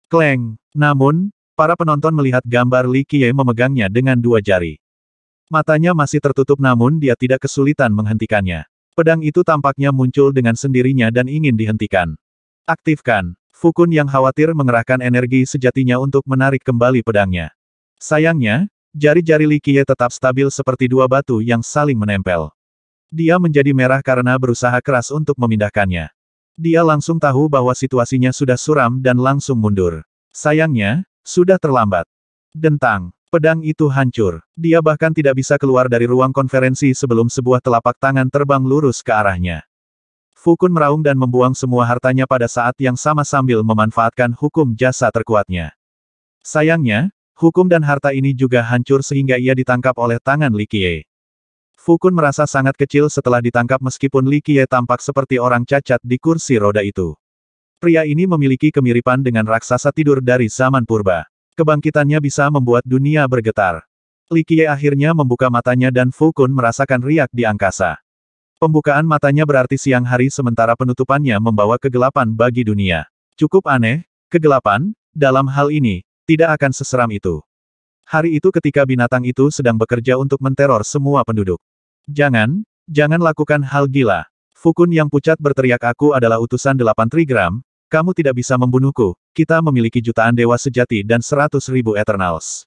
Kleng. Namun, Para penonton melihat gambar Li Qiye memegangnya dengan dua jari. Matanya masih tertutup namun dia tidak kesulitan menghentikannya. Pedang itu tampaknya muncul dengan sendirinya dan ingin dihentikan. Aktifkan. Fukun yang khawatir mengerahkan energi sejatinya untuk menarik kembali pedangnya. Sayangnya, jari-jari Li Qiye tetap stabil seperti dua batu yang saling menempel. Dia menjadi merah karena berusaha keras untuk memindahkannya. Dia langsung tahu bahwa situasinya sudah suram dan langsung mundur. Sayangnya, sudah terlambat. Dentang. Pedang itu hancur. Dia bahkan tidak bisa keluar dari ruang konferensi sebelum sebuah telapak tangan terbang lurus ke arahnya. Fukun meraung dan membuang semua hartanya pada saat yang sama sambil memanfaatkan hukum jasa terkuatnya. Sayangnya, hukum dan harta ini juga hancur sehingga ia ditangkap oleh tangan Likie. Fukun merasa sangat kecil setelah ditangkap meskipun Likie tampak seperti orang cacat di kursi roda itu. Pria ini memiliki kemiripan dengan raksasa tidur dari zaman purba. Kebangkitannya bisa membuat dunia bergetar. Li Qiye akhirnya membuka matanya dan Fu Kun merasakan riak di angkasa. Pembukaan matanya berarti siang hari sementara penutupannya membawa kegelapan bagi dunia. Cukup aneh, kegelapan, dalam hal ini, tidak akan seseram itu. Hari itu ketika binatang itu sedang bekerja untuk menteror semua penduduk. Jangan, jangan lakukan hal gila. Fukun yang pucat berteriak aku adalah utusan delapan trigram, kamu tidak bisa membunuhku, kita memiliki jutaan dewa sejati dan seratus ribu Eternals.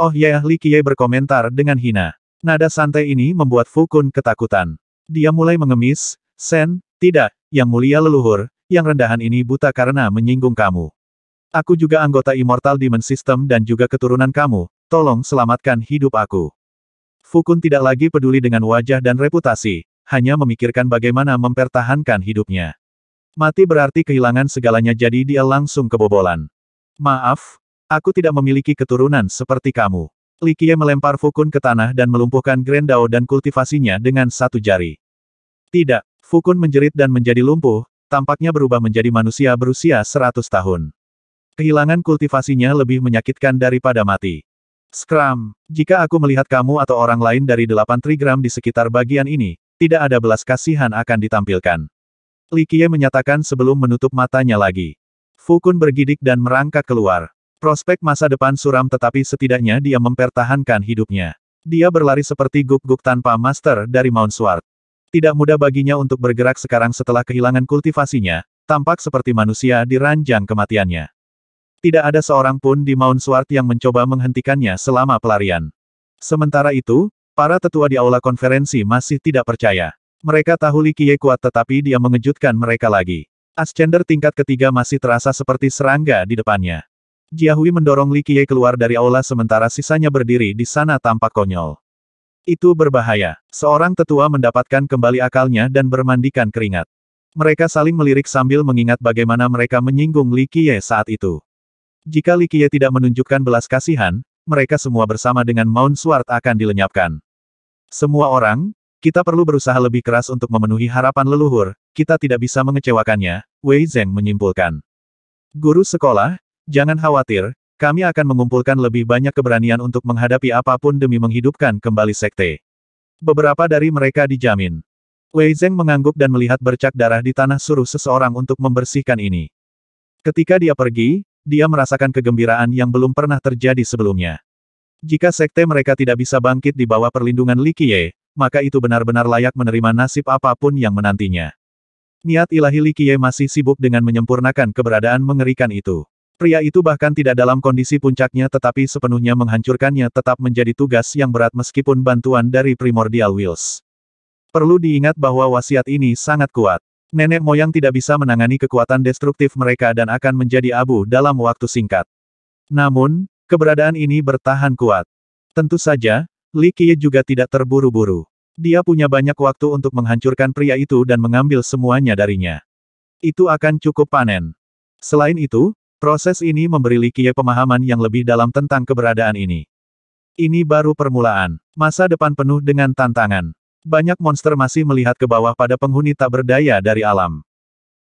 Oh ya, Li Qiye berkomentar dengan hina. Nada santai ini membuat Fukun ketakutan. Dia mulai mengemis, Sen, tidak, yang mulia leluhur, yang rendahan ini buta karena menyinggung kamu. Aku juga anggota Immortal Demon System dan juga keturunan kamu, tolong selamatkan hidup aku. Fukun tidak lagi peduli dengan wajah dan reputasi, hanya memikirkan bagaimana mempertahankan hidupnya. Mati berarti kehilangan segalanya jadi dia langsung kebobolan. Maaf, aku tidak memiliki keturunan seperti kamu. Likie melempar Fukun ke tanah dan melumpuhkan Grendao dan kultivasinya dengan satu jari. Tidak, Fukun menjerit dan menjadi lumpuh, tampaknya berubah menjadi manusia berusia 100 tahun. Kehilangan kultivasinya lebih menyakitkan daripada mati. Scrum, jika aku melihat kamu atau orang lain dari delapan trigram di sekitar bagian ini, tidak ada belas kasihan akan ditampilkan. Li Qiye menyatakan sebelum menutup matanya lagi. Fukun bergidik dan merangkak keluar. Prospek masa depan suram tetapi setidaknya dia mempertahankan hidupnya. Dia berlari seperti guk-guk tanpa master dari Mount Sword. Tidak mudah baginya untuk bergerak sekarang setelah kehilangan kultivasinya, tampak seperti manusia di ranjang kematiannya. Tidak ada seorang pun di Mount Sword yang mencoba menghentikannya selama pelarian. Sementara itu, para tetua di aula konferensi masih tidak percaya. Mereka tahu Li Qiye kuat tetapi dia mengejutkan mereka lagi. Ascender tingkat ketiga masih terasa seperti serangga di depannya. Jiahui mendorong Li Qiye keluar dari aula sementara sisanya berdiri di sana tampak konyol. Itu berbahaya. Seorang tetua mendapatkan kembali akalnya dan bermandikan keringat. Mereka saling melirik sambil mengingat bagaimana mereka menyinggung Li Qiye saat itu. Jika Li Qiye tidak menunjukkan belas kasihan, mereka semua bersama dengan Mount Sword akan dilenyapkan. Semua orang, kita perlu berusaha lebih keras untuk memenuhi harapan leluhur, kita tidak bisa mengecewakannya, Wei Zeng menyimpulkan. Guru sekolah, jangan khawatir, kami akan mengumpulkan lebih banyak keberanian untuk menghadapi apapun demi menghidupkan kembali sekte. Beberapa dari mereka dijamin. Wei Zeng mengangguk dan melihat bercak darah di tanah suruh seseorang untuk membersihkan ini. Ketika dia pergi, dia merasakan kegembiraan yang belum pernah terjadi sebelumnya. Jika sekte mereka tidak bisa bangkit di bawah perlindungan Li Qiye, maka itu benar-benar layak menerima nasib apapun yang menantinya. Niat ilahi Li masih sibuk dengan menyempurnakan keberadaan mengerikan itu. Pria itu bahkan tidak dalam kondisi puncaknya tetapi sepenuhnya menghancurkannya tetap menjadi tugas yang berat meskipun bantuan dari primordial wheels. Perlu diingat bahwa wasiat ini sangat kuat. Nenek moyang tidak bisa menangani kekuatan destruktif mereka dan akan menjadi abu dalam waktu singkat. Namun, keberadaan ini bertahan kuat. Tentu saja, Li Qiye juga tidak terburu-buru. Dia punya banyak waktu untuk menghancurkan pria itu dan mengambil semuanya darinya. Itu akan cukup panen. Selain itu, proses ini memberi Li Qiye pemahaman yang lebih dalam tentang keberadaan ini. Ini baru permulaan. Masa depan penuh dengan tantangan. Banyak monster masih melihat ke bawah pada penghuni tak berdaya dari alam.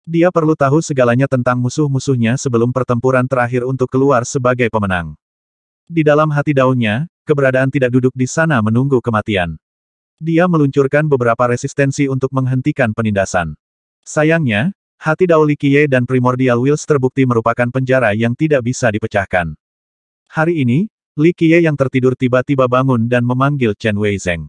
Dia perlu tahu segalanya tentang musuh-musuhnya sebelum pertempuran terakhir untuk keluar sebagai pemenang. Di dalam hati daunnya, keberadaan tidak duduk di sana menunggu kematian. Dia meluncurkan beberapa resistensi untuk menghentikan penindasan. Sayangnya, hati Dauli Qiye dan Primordial Wheels terbukti merupakan penjara yang tidak bisa dipecahkan. Hari ini, Li yang tertidur tiba-tiba bangun dan memanggil Chen Weizeng.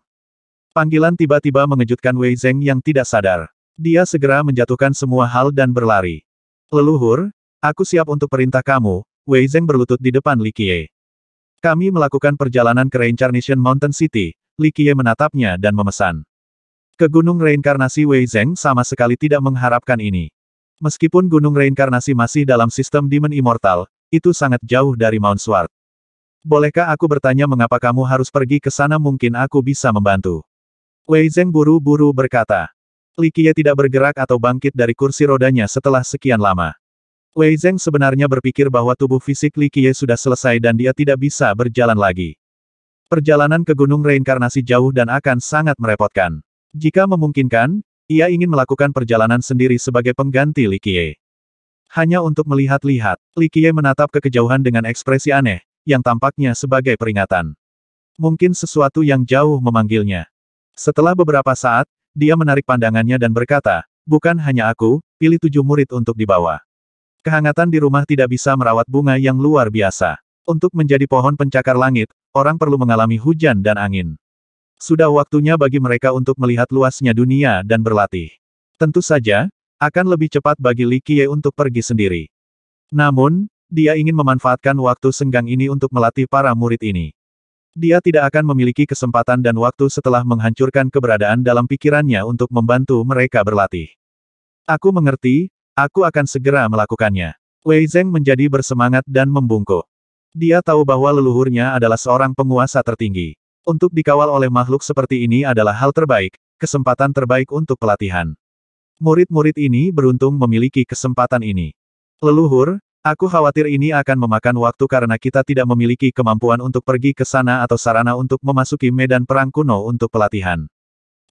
Panggilan tiba-tiba mengejutkan Weizeng yang tidak sadar. Dia segera menjatuhkan semua hal dan berlari. Leluhur, aku siap untuk perintah kamu, Wei Weizeng berlutut di depan Li kami melakukan perjalanan ke Reincarnation Mountain City, Li Qiye menatapnya dan memesan. Ke Gunung Reinkarnasi Wei Zeng sama sekali tidak mengharapkan ini. Meskipun Gunung Reinkarnasi masih dalam sistem Demon Immortal, itu sangat jauh dari Mount Sword. Bolehkah aku bertanya mengapa kamu harus pergi ke sana mungkin aku bisa membantu. Wei Zeng buru-buru berkata. Li Qiye tidak bergerak atau bangkit dari kursi rodanya setelah sekian lama. Wei Zeng sebenarnya berpikir bahwa tubuh fisik Li Qiye sudah selesai dan dia tidak bisa berjalan lagi. Perjalanan ke Gunung Reinkarnasi jauh dan akan sangat merepotkan. Jika memungkinkan, ia ingin melakukan perjalanan sendiri sebagai pengganti Li Qiye. Hanya untuk melihat-lihat, Li Qiye menatap ke kejauhan dengan ekspresi aneh, yang tampaknya sebagai peringatan. Mungkin sesuatu yang jauh memanggilnya. Setelah beberapa saat, dia menarik pandangannya dan berkata, bukan hanya aku, pilih tujuh murid untuk dibawa. Kehangatan di rumah tidak bisa merawat bunga yang luar biasa. Untuk menjadi pohon pencakar langit, orang perlu mengalami hujan dan angin. Sudah waktunya bagi mereka untuk melihat luasnya dunia dan berlatih. Tentu saja, akan lebih cepat bagi Li Qiye untuk pergi sendiri. Namun, dia ingin memanfaatkan waktu senggang ini untuk melatih para murid ini. Dia tidak akan memiliki kesempatan dan waktu setelah menghancurkan keberadaan dalam pikirannya untuk membantu mereka berlatih. Aku mengerti, Aku akan segera melakukannya. Wei Zeng menjadi bersemangat dan membungkuk. Dia tahu bahwa leluhurnya adalah seorang penguasa tertinggi. Untuk dikawal oleh makhluk seperti ini adalah hal terbaik, kesempatan terbaik untuk pelatihan. Murid-murid ini beruntung memiliki kesempatan ini. Leluhur, aku khawatir ini akan memakan waktu karena kita tidak memiliki kemampuan untuk pergi ke sana atau sarana untuk memasuki medan perang kuno untuk pelatihan.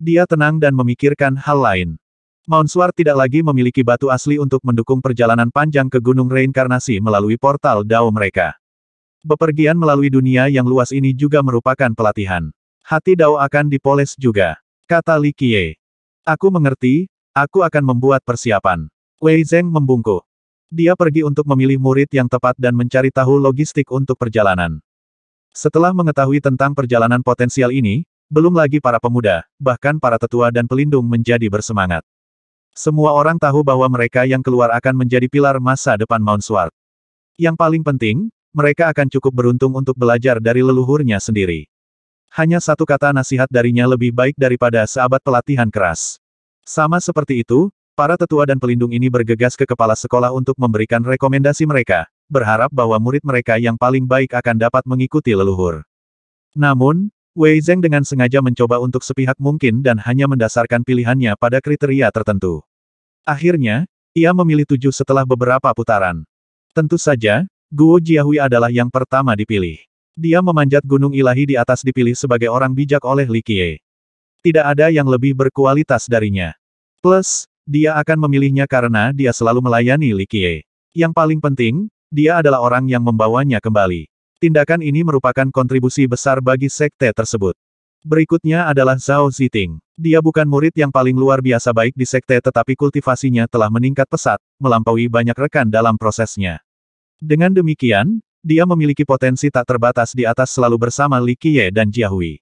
Dia tenang dan memikirkan hal lain. Mounswar tidak lagi memiliki batu asli untuk mendukung perjalanan panjang ke Gunung Reinkarnasi melalui portal Dao mereka. Bepergian melalui dunia yang luas ini juga merupakan pelatihan. Hati Dao akan dipoles juga. Kata Li Qiye. Aku mengerti, aku akan membuat persiapan. Wei Zeng membungkuk. Dia pergi untuk memilih murid yang tepat dan mencari tahu logistik untuk perjalanan. Setelah mengetahui tentang perjalanan potensial ini, belum lagi para pemuda, bahkan para tetua dan pelindung menjadi bersemangat. Semua orang tahu bahwa mereka yang keluar akan menjadi pilar masa depan Mount Sword. Yang paling penting, mereka akan cukup beruntung untuk belajar dari leluhurnya sendiri. Hanya satu kata nasihat darinya lebih baik daripada seabad pelatihan keras. Sama seperti itu, para tetua dan pelindung ini bergegas ke kepala sekolah untuk memberikan rekomendasi mereka, berharap bahwa murid mereka yang paling baik akan dapat mengikuti leluhur. Namun, Wei Zeng dengan sengaja mencoba untuk sepihak mungkin dan hanya mendasarkan pilihannya pada kriteria tertentu. Akhirnya, ia memilih tujuh setelah beberapa putaran. Tentu saja, Guo Jiahui adalah yang pertama dipilih. Dia memanjat gunung ilahi di atas dipilih sebagai orang bijak oleh Li Qie. Tidak ada yang lebih berkualitas darinya. Plus, dia akan memilihnya karena dia selalu melayani Li Qie. Yang paling penting, dia adalah orang yang membawanya kembali. Tindakan ini merupakan kontribusi besar bagi sekte tersebut. Berikutnya adalah Zhao Ziting. Dia bukan murid yang paling luar biasa baik di sekte tetapi kultivasinya telah meningkat pesat, melampaui banyak rekan dalam prosesnya. Dengan demikian, dia memiliki potensi tak terbatas di atas selalu bersama Li Qiye dan Jiahui.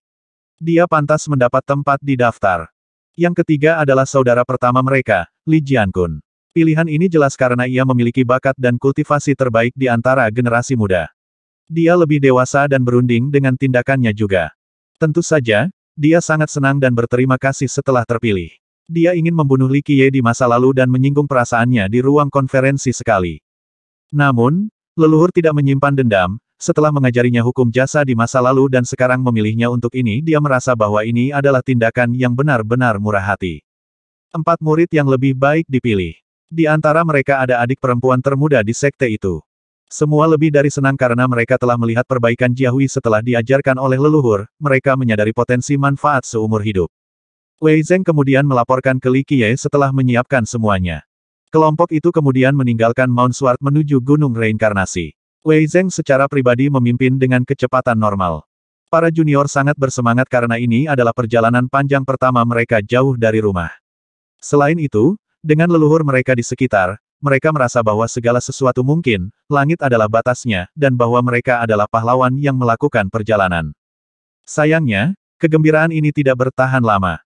Dia pantas mendapat tempat di daftar. Yang ketiga adalah saudara pertama mereka, Li Jiankun. Pilihan ini jelas karena ia memiliki bakat dan kultivasi terbaik di antara generasi muda. Dia lebih dewasa dan berunding dengan tindakannya juga. Tentu saja, dia sangat senang dan berterima kasih setelah terpilih. Dia ingin membunuh Li Qiye di masa lalu dan menyinggung perasaannya di ruang konferensi sekali. Namun, leluhur tidak menyimpan dendam, setelah mengajarinya hukum jasa di masa lalu dan sekarang memilihnya untuk ini dia merasa bahwa ini adalah tindakan yang benar-benar murah hati. Empat murid yang lebih baik dipilih. Di antara mereka ada adik perempuan termuda di sekte itu. Semua lebih dari senang karena mereka telah melihat perbaikan Jiahui setelah diajarkan oleh leluhur, mereka menyadari potensi manfaat seumur hidup. Wei Zeng kemudian melaporkan ke Li Qiye setelah menyiapkan semuanya. Kelompok itu kemudian meninggalkan Mount Sword menuju Gunung Reinkarnasi. Wei Zeng secara pribadi memimpin dengan kecepatan normal. Para junior sangat bersemangat karena ini adalah perjalanan panjang pertama mereka jauh dari rumah. Selain itu, dengan leluhur mereka di sekitar, mereka merasa bahwa segala sesuatu mungkin, langit adalah batasnya, dan bahwa mereka adalah pahlawan yang melakukan perjalanan. Sayangnya, kegembiraan ini tidak bertahan lama.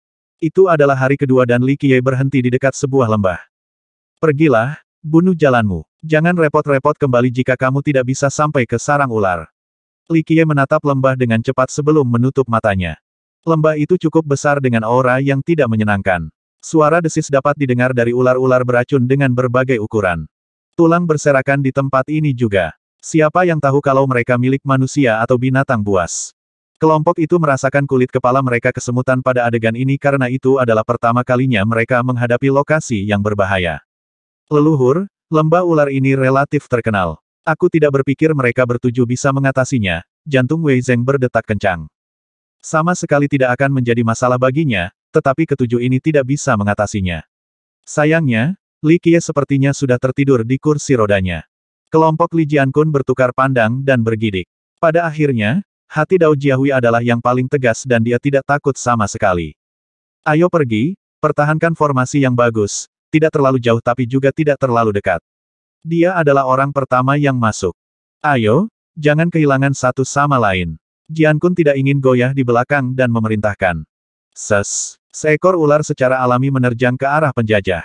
Itu adalah hari kedua dan Li Qiye berhenti di dekat sebuah lembah. Pergilah, bunuh jalanmu. Jangan repot-repot kembali jika kamu tidak bisa sampai ke sarang ular. Li Qiye menatap lembah dengan cepat sebelum menutup matanya. Lembah itu cukup besar dengan aura yang tidak menyenangkan. Suara desis dapat didengar dari ular-ular beracun dengan berbagai ukuran. Tulang berserakan di tempat ini juga. Siapa yang tahu kalau mereka milik manusia atau binatang buas? Kelompok itu merasakan kulit kepala mereka kesemutan pada adegan ini karena itu adalah pertama kalinya mereka menghadapi lokasi yang berbahaya. Leluhur, lembah ular ini relatif terkenal. Aku tidak berpikir mereka bertujuh bisa mengatasinya, jantung Wei Zeng berdetak kencang. Sama sekali tidak akan menjadi masalah baginya, tetapi ketujuh ini tidak bisa mengatasinya. Sayangnya, Li Qiye sepertinya sudah tertidur di kursi rodanya. Kelompok Li Jiankun bertukar pandang dan bergidik. Pada akhirnya, hati Dao Jiahui adalah yang paling tegas dan dia tidak takut sama sekali. Ayo pergi, pertahankan formasi yang bagus, tidak terlalu jauh tapi juga tidak terlalu dekat. Dia adalah orang pertama yang masuk. Ayo, jangan kehilangan satu sama lain. Jiankun tidak ingin goyah di belakang dan memerintahkan. Ses. Seekor ular secara alami menerjang ke arah penjajah.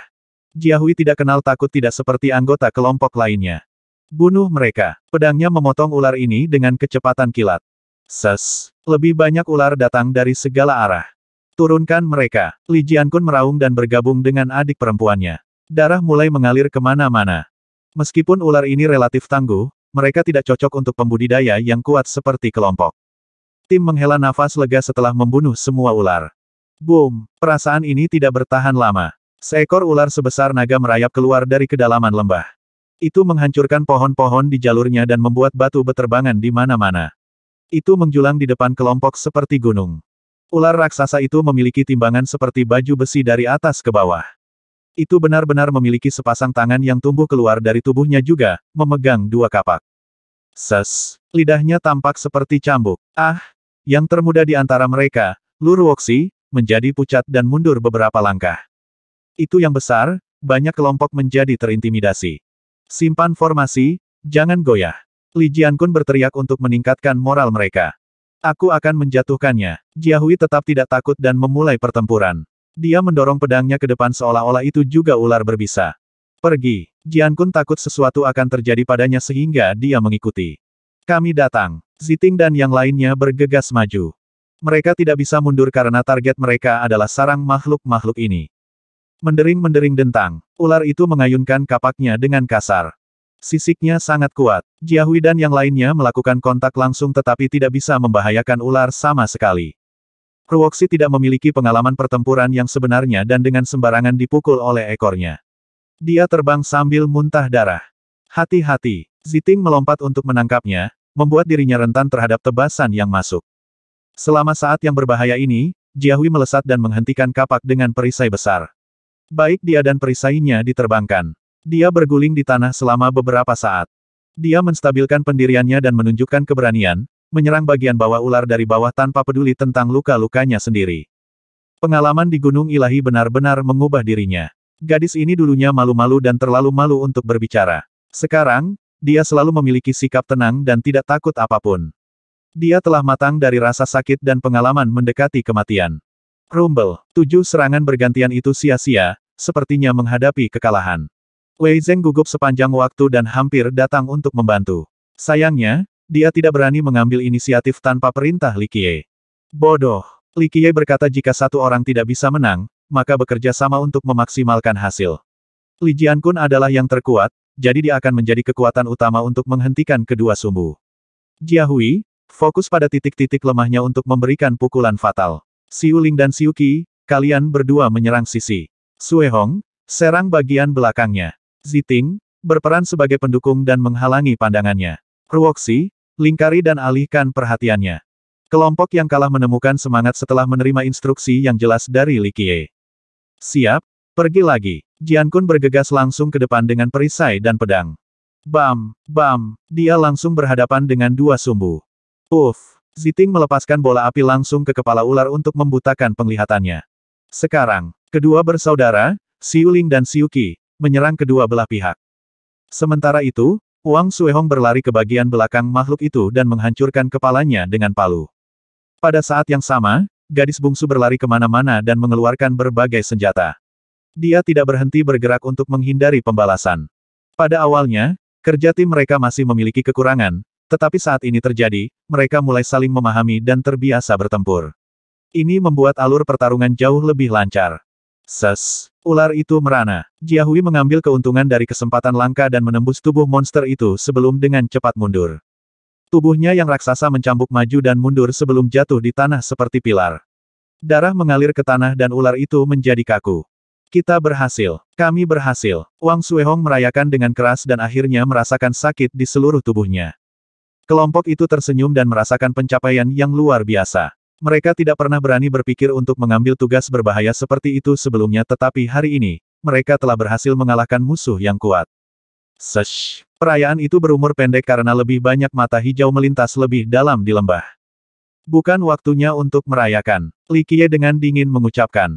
Jiahui tidak kenal takut tidak seperti anggota kelompok lainnya. Bunuh mereka. Pedangnya memotong ular ini dengan kecepatan kilat. Ses. Lebih banyak ular datang dari segala arah. Turunkan mereka. Li Jiankun meraung dan bergabung dengan adik perempuannya. Darah mulai mengalir kemana-mana. Meskipun ular ini relatif tangguh, mereka tidak cocok untuk pembudidaya yang kuat seperti kelompok. Tim menghela nafas lega setelah membunuh semua ular. Boom! Perasaan ini tidak bertahan lama. Seekor ular sebesar naga merayap keluar dari kedalaman lembah. Itu menghancurkan pohon-pohon di jalurnya dan membuat batu beterbangan di mana-mana. Itu menjulang di depan kelompok seperti gunung. Ular raksasa itu memiliki timbangan seperti baju besi dari atas ke bawah. Itu benar-benar memiliki sepasang tangan yang tumbuh keluar dari tubuhnya juga, memegang dua kapak. Ses, lidahnya tampak seperti cambuk. Ah, yang termuda di antara mereka, Luruoxi, menjadi pucat dan mundur beberapa langkah. Itu yang besar, banyak kelompok menjadi terintimidasi. Simpan formasi, jangan goyah. Li Jiankun berteriak untuk meningkatkan moral mereka. Aku akan menjatuhkannya. Jiahui tetap tidak takut dan memulai pertempuran. Dia mendorong pedangnya ke depan seolah-olah itu juga ular berbisa. Pergi. Jiankun takut sesuatu akan terjadi padanya sehingga dia mengikuti. Kami datang. Ziting dan yang lainnya bergegas maju. Mereka tidak bisa mundur karena target mereka adalah sarang makhluk-makhluk ini. Mendering-mendering dentang, ular itu mengayunkan kapaknya dengan kasar. Sisiknya sangat kuat. Jiahui dan yang lainnya melakukan kontak langsung tetapi tidak bisa membahayakan ular sama sekali. Ruoxi tidak memiliki pengalaman pertempuran yang sebenarnya dan dengan sembarangan dipukul oleh ekornya. Dia terbang sambil muntah darah. Hati-hati, Ziting melompat untuk menangkapnya, membuat dirinya rentan terhadap tebasan yang masuk. Selama saat yang berbahaya ini, Jiahui melesat dan menghentikan kapak dengan perisai besar. Baik dia dan perisainya diterbangkan. Dia berguling di tanah selama beberapa saat. Dia menstabilkan pendiriannya dan menunjukkan keberanian, menyerang bagian bawah ular dari bawah tanpa peduli tentang luka-lukanya sendiri. Pengalaman di Gunung Ilahi benar-benar mengubah dirinya. Gadis ini dulunya malu-malu dan terlalu malu untuk berbicara. Sekarang, dia selalu memiliki sikap tenang dan tidak takut apapun. Dia telah matang dari rasa sakit dan pengalaman mendekati kematian. Rumble, tujuh serangan bergantian itu sia-sia, sepertinya menghadapi kekalahan. Wei Zeng gugup sepanjang waktu dan hampir datang untuk membantu. Sayangnya, dia tidak berani mengambil inisiatif tanpa perintah Li Qiye. Bodoh. Li Qiye berkata jika satu orang tidak bisa menang, maka bekerja sama untuk memaksimalkan hasil. Li Jiankun adalah yang terkuat, jadi dia akan menjadi kekuatan utama untuk menghentikan kedua sumbu. Jia Hui. Fokus pada titik-titik lemahnya untuk memberikan pukulan fatal. Siu Ling dan Siu Qi, kalian berdua menyerang sisi. Sue Hong, serang bagian belakangnya. Ziting, berperan sebagai pendukung dan menghalangi pandangannya. Ruoxi, lingkari dan alihkan perhatiannya. Kelompok yang kalah menemukan semangat setelah menerima instruksi yang jelas dari Li Qie. Siap, pergi lagi. Jian Kun bergegas langsung ke depan dengan perisai dan pedang. Bam, bam, dia langsung berhadapan dengan dua sumbu. Puff! Ziting melepaskan bola api langsung ke kepala ular untuk membutakan penglihatannya. Sekarang, kedua bersaudara, Siuling dan Siuki, menyerang kedua belah pihak. Sementara itu, Wang Suehong berlari ke bagian belakang makhluk itu dan menghancurkan kepalanya dengan palu. Pada saat yang sama, gadis bungsu berlari kemana-mana dan mengeluarkan berbagai senjata. Dia tidak berhenti bergerak untuk menghindari pembalasan. Pada awalnya, kerja tim mereka masih memiliki kekurangan, tetapi saat ini terjadi, mereka mulai saling memahami dan terbiasa bertempur. Ini membuat alur pertarungan jauh lebih lancar. Ses, ular itu merana. Jiahui mengambil keuntungan dari kesempatan langka dan menembus tubuh monster itu sebelum dengan cepat mundur. Tubuhnya yang raksasa mencambuk maju dan mundur sebelum jatuh di tanah seperti pilar. Darah mengalir ke tanah dan ular itu menjadi kaku. Kita berhasil. Kami berhasil. Wang Suehong merayakan dengan keras dan akhirnya merasakan sakit di seluruh tubuhnya. Kelompok itu tersenyum dan merasakan pencapaian yang luar biasa. Mereka tidak pernah berani berpikir untuk mengambil tugas berbahaya seperti itu sebelumnya tetapi hari ini, mereka telah berhasil mengalahkan musuh yang kuat. Sesh! Perayaan itu berumur pendek karena lebih banyak mata hijau melintas lebih dalam di lembah. Bukan waktunya untuk merayakan. Likie dengan dingin mengucapkan.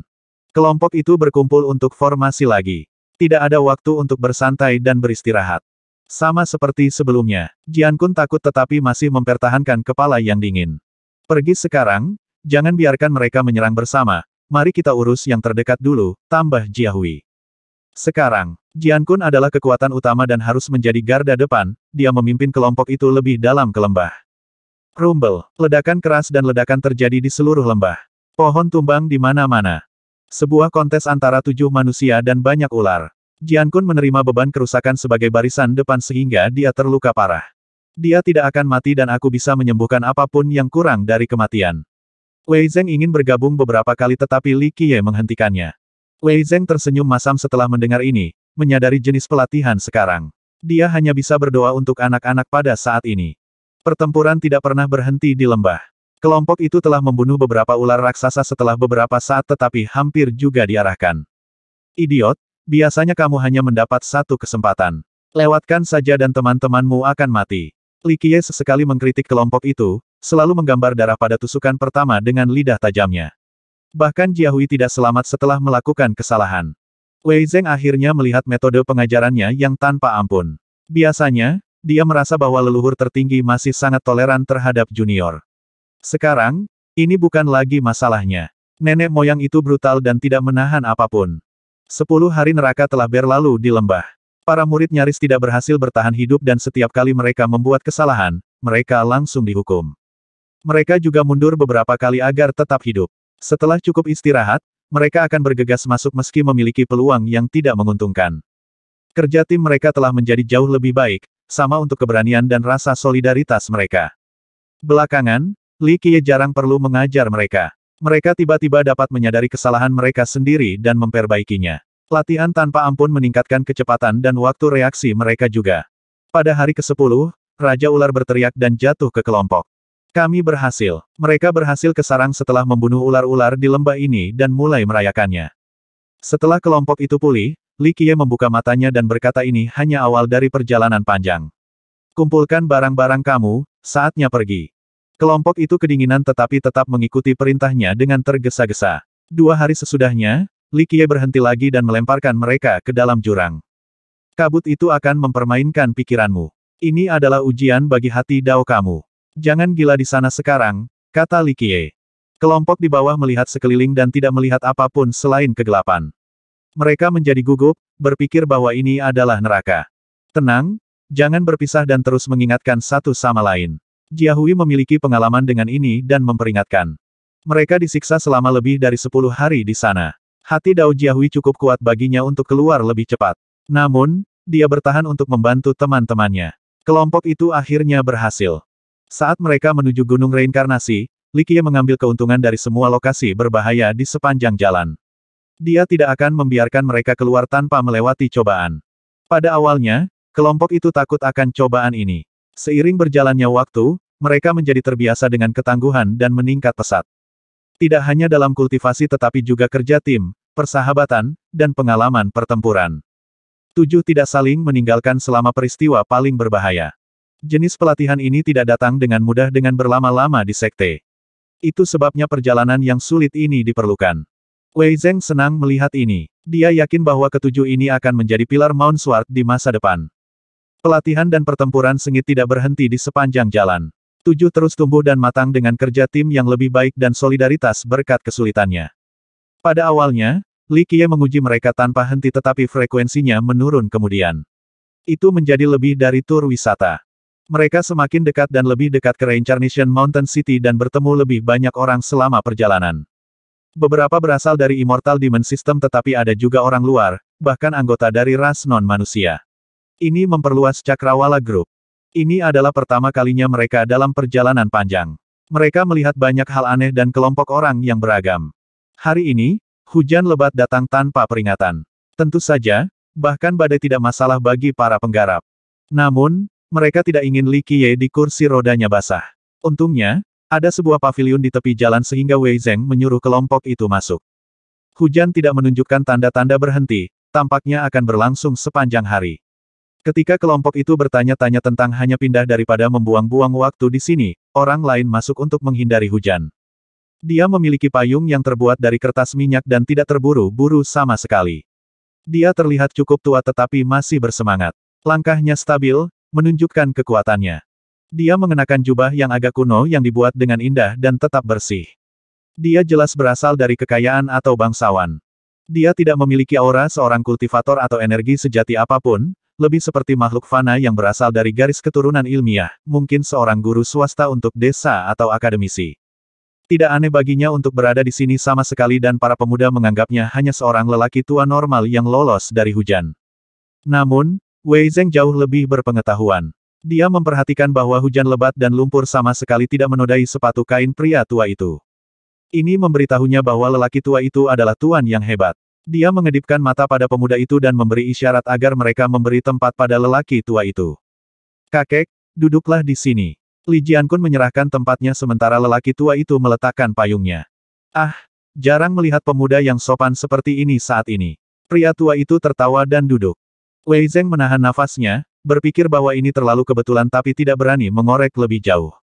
Kelompok itu berkumpul untuk formasi lagi. Tidak ada waktu untuk bersantai dan beristirahat. Sama seperti sebelumnya, Jian Kun takut tetapi masih mempertahankan kepala yang dingin. Pergi sekarang, jangan biarkan mereka menyerang bersama, mari kita urus yang terdekat dulu, tambah Jiahui. Sekarang, Jian Kun adalah kekuatan utama dan harus menjadi garda depan, dia memimpin kelompok itu lebih dalam ke lembah. Rumbel, ledakan keras dan ledakan terjadi di seluruh lembah. Pohon tumbang di mana-mana. Sebuah kontes antara tujuh manusia dan banyak ular. Jian Kun menerima beban kerusakan sebagai barisan depan sehingga dia terluka parah. Dia tidak akan mati dan aku bisa menyembuhkan apapun yang kurang dari kematian. Wei Zeng ingin bergabung beberapa kali tetapi Li Qiye menghentikannya. Wei Zeng tersenyum masam setelah mendengar ini, menyadari jenis pelatihan sekarang. Dia hanya bisa berdoa untuk anak-anak pada saat ini. Pertempuran tidak pernah berhenti di lembah. Kelompok itu telah membunuh beberapa ular raksasa setelah beberapa saat tetapi hampir juga diarahkan. Idiot, Biasanya kamu hanya mendapat satu kesempatan. Lewatkan saja dan teman-temanmu akan mati. Li Likie sesekali mengkritik kelompok itu, selalu menggambar darah pada tusukan pertama dengan lidah tajamnya. Bahkan Jiahui tidak selamat setelah melakukan kesalahan. Wei Zeng akhirnya melihat metode pengajarannya yang tanpa ampun. Biasanya, dia merasa bahwa leluhur tertinggi masih sangat toleran terhadap junior. Sekarang, ini bukan lagi masalahnya. Nenek moyang itu brutal dan tidak menahan apapun. Sepuluh hari neraka telah berlalu di lembah. Para murid nyaris tidak berhasil bertahan hidup dan setiap kali mereka membuat kesalahan, mereka langsung dihukum. Mereka juga mundur beberapa kali agar tetap hidup. Setelah cukup istirahat, mereka akan bergegas masuk meski memiliki peluang yang tidak menguntungkan. Kerja tim mereka telah menjadi jauh lebih baik, sama untuk keberanian dan rasa solidaritas mereka. Belakangan, Li Qiye jarang perlu mengajar mereka. Mereka tiba-tiba dapat menyadari kesalahan mereka sendiri dan memperbaikinya. Latihan tanpa ampun meningkatkan kecepatan dan waktu reaksi mereka juga. Pada hari ke-10, Raja Ular berteriak dan jatuh ke kelompok. Kami berhasil. Mereka berhasil ke sarang setelah membunuh ular-ular di lembah ini dan mulai merayakannya. Setelah kelompok itu pulih, Li Qiye membuka matanya dan berkata ini hanya awal dari perjalanan panjang. Kumpulkan barang-barang kamu, saatnya pergi. Kelompok itu kedinginan tetapi tetap mengikuti perintahnya dengan tergesa-gesa. Dua hari sesudahnya, Li berhenti lagi dan melemparkan mereka ke dalam jurang. Kabut itu akan mempermainkan pikiranmu. Ini adalah ujian bagi hati dao kamu. Jangan gila di sana sekarang, kata Li Kelompok di bawah melihat sekeliling dan tidak melihat apapun selain kegelapan. Mereka menjadi gugup, berpikir bahwa ini adalah neraka. Tenang, jangan berpisah dan terus mengingatkan satu sama lain. Jiahui memiliki pengalaman dengan ini dan memperingatkan. Mereka disiksa selama lebih dari sepuluh hari di sana. Hati Dao Jiahui cukup kuat baginya untuk keluar lebih cepat. Namun, dia bertahan untuk membantu teman-temannya. Kelompok itu akhirnya berhasil. Saat mereka menuju Gunung Reinkarnasi, Likie mengambil keuntungan dari semua lokasi berbahaya di sepanjang jalan. Dia tidak akan membiarkan mereka keluar tanpa melewati cobaan. Pada awalnya, kelompok itu takut akan cobaan ini. Seiring berjalannya waktu, mereka menjadi terbiasa dengan ketangguhan dan meningkat pesat. Tidak hanya dalam kultivasi tetapi juga kerja tim, persahabatan, dan pengalaman pertempuran. Tujuh tidak saling meninggalkan selama peristiwa paling berbahaya. Jenis pelatihan ini tidak datang dengan mudah dengan berlama-lama di sekte. Itu sebabnya perjalanan yang sulit ini diperlukan. Wei Zeng senang melihat ini. Dia yakin bahwa ketujuh ini akan menjadi pilar Mount Sword di masa depan. Pelatihan dan pertempuran sengit tidak berhenti di sepanjang jalan. Tujuh terus tumbuh dan matang dengan kerja tim yang lebih baik dan solidaritas berkat kesulitannya. Pada awalnya, Li Qiye menguji mereka tanpa henti tetapi frekuensinya menurun kemudian. Itu menjadi lebih dari tur wisata. Mereka semakin dekat dan lebih dekat ke Reincarnation Mountain City dan bertemu lebih banyak orang selama perjalanan. Beberapa berasal dari Immortal Demon System tetapi ada juga orang luar, bahkan anggota dari ras non-manusia. Ini memperluas Cakrawala grup. Ini adalah pertama kalinya mereka dalam perjalanan panjang. Mereka melihat banyak hal aneh dan kelompok orang yang beragam. Hari ini, hujan lebat datang tanpa peringatan. Tentu saja, bahkan badai tidak masalah bagi para penggarap. Namun, mereka tidak ingin Li Qiye di kursi rodanya basah. Untungnya, ada sebuah pavilion di tepi jalan sehingga Wei Zeng menyuruh kelompok itu masuk. Hujan tidak menunjukkan tanda-tanda berhenti, tampaknya akan berlangsung sepanjang hari. Ketika kelompok itu bertanya-tanya tentang hanya pindah daripada membuang-buang waktu di sini, orang lain masuk untuk menghindari hujan. Dia memiliki payung yang terbuat dari kertas minyak dan tidak terburu-buru sama sekali. Dia terlihat cukup tua tetapi masih bersemangat. Langkahnya stabil, menunjukkan kekuatannya. Dia mengenakan jubah yang agak kuno yang dibuat dengan indah dan tetap bersih. Dia jelas berasal dari kekayaan atau bangsawan. Dia tidak memiliki aura seorang kultivator atau energi sejati apapun, lebih seperti makhluk fana yang berasal dari garis keturunan ilmiah, mungkin seorang guru swasta untuk desa atau akademisi. Tidak aneh baginya untuk berada di sini sama sekali dan para pemuda menganggapnya hanya seorang lelaki tua normal yang lolos dari hujan. Namun, Wei Zheng jauh lebih berpengetahuan. Dia memperhatikan bahwa hujan lebat dan lumpur sama sekali tidak menodai sepatu kain pria tua itu. Ini memberitahunya bahwa lelaki tua itu adalah tuan yang hebat. Dia mengedipkan mata pada pemuda itu dan memberi isyarat agar mereka memberi tempat pada lelaki tua itu. Kakek, duduklah di sini. Li Jiankun menyerahkan tempatnya sementara lelaki tua itu meletakkan payungnya. Ah, jarang melihat pemuda yang sopan seperti ini saat ini. Pria tua itu tertawa dan duduk. Wei Zheng menahan nafasnya, berpikir bahwa ini terlalu kebetulan tapi tidak berani mengorek lebih jauh.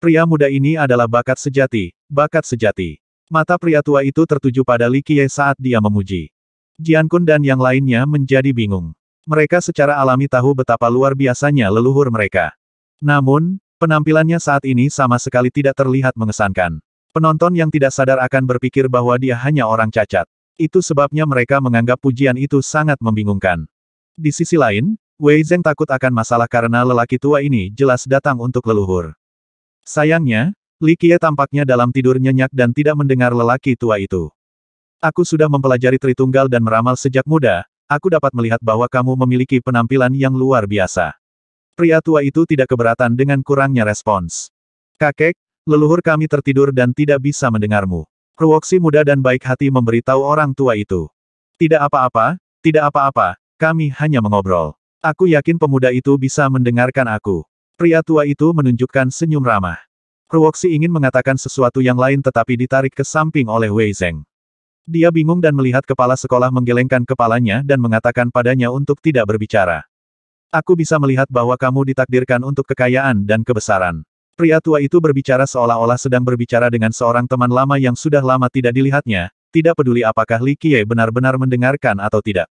Pria muda ini adalah bakat sejati, bakat sejati. Mata pria tua itu tertuju pada Li Qiye saat dia memuji. Jian Kun dan yang lainnya menjadi bingung. Mereka secara alami tahu betapa luar biasanya leluhur mereka. Namun, penampilannya saat ini sama sekali tidak terlihat mengesankan. Penonton yang tidak sadar akan berpikir bahwa dia hanya orang cacat. Itu sebabnya mereka menganggap pujian itu sangat membingungkan. Di sisi lain, Wei Zeng takut akan masalah karena lelaki tua ini jelas datang untuk leluhur. Sayangnya, Likie tampaknya dalam tidur nyenyak dan tidak mendengar lelaki tua itu. Aku sudah mempelajari Tritunggal dan meramal sejak muda, aku dapat melihat bahwa kamu memiliki penampilan yang luar biasa. Pria tua itu tidak keberatan dengan kurangnya respons. Kakek, leluhur kami tertidur dan tidak bisa mendengarmu. Ruoksi muda dan baik hati memberitahu orang tua itu. Tidak apa-apa, tidak apa-apa, kami hanya mengobrol. Aku yakin pemuda itu bisa mendengarkan aku. Pria tua itu menunjukkan senyum ramah. Ruoxi ingin mengatakan sesuatu yang lain tetapi ditarik ke samping oleh Wei Zeng. Dia bingung dan melihat kepala sekolah menggelengkan kepalanya dan mengatakan padanya untuk tidak berbicara. Aku bisa melihat bahwa kamu ditakdirkan untuk kekayaan dan kebesaran. Pria tua itu berbicara seolah-olah sedang berbicara dengan seorang teman lama yang sudah lama tidak dilihatnya, tidak peduli apakah Li Qiye benar-benar mendengarkan atau tidak.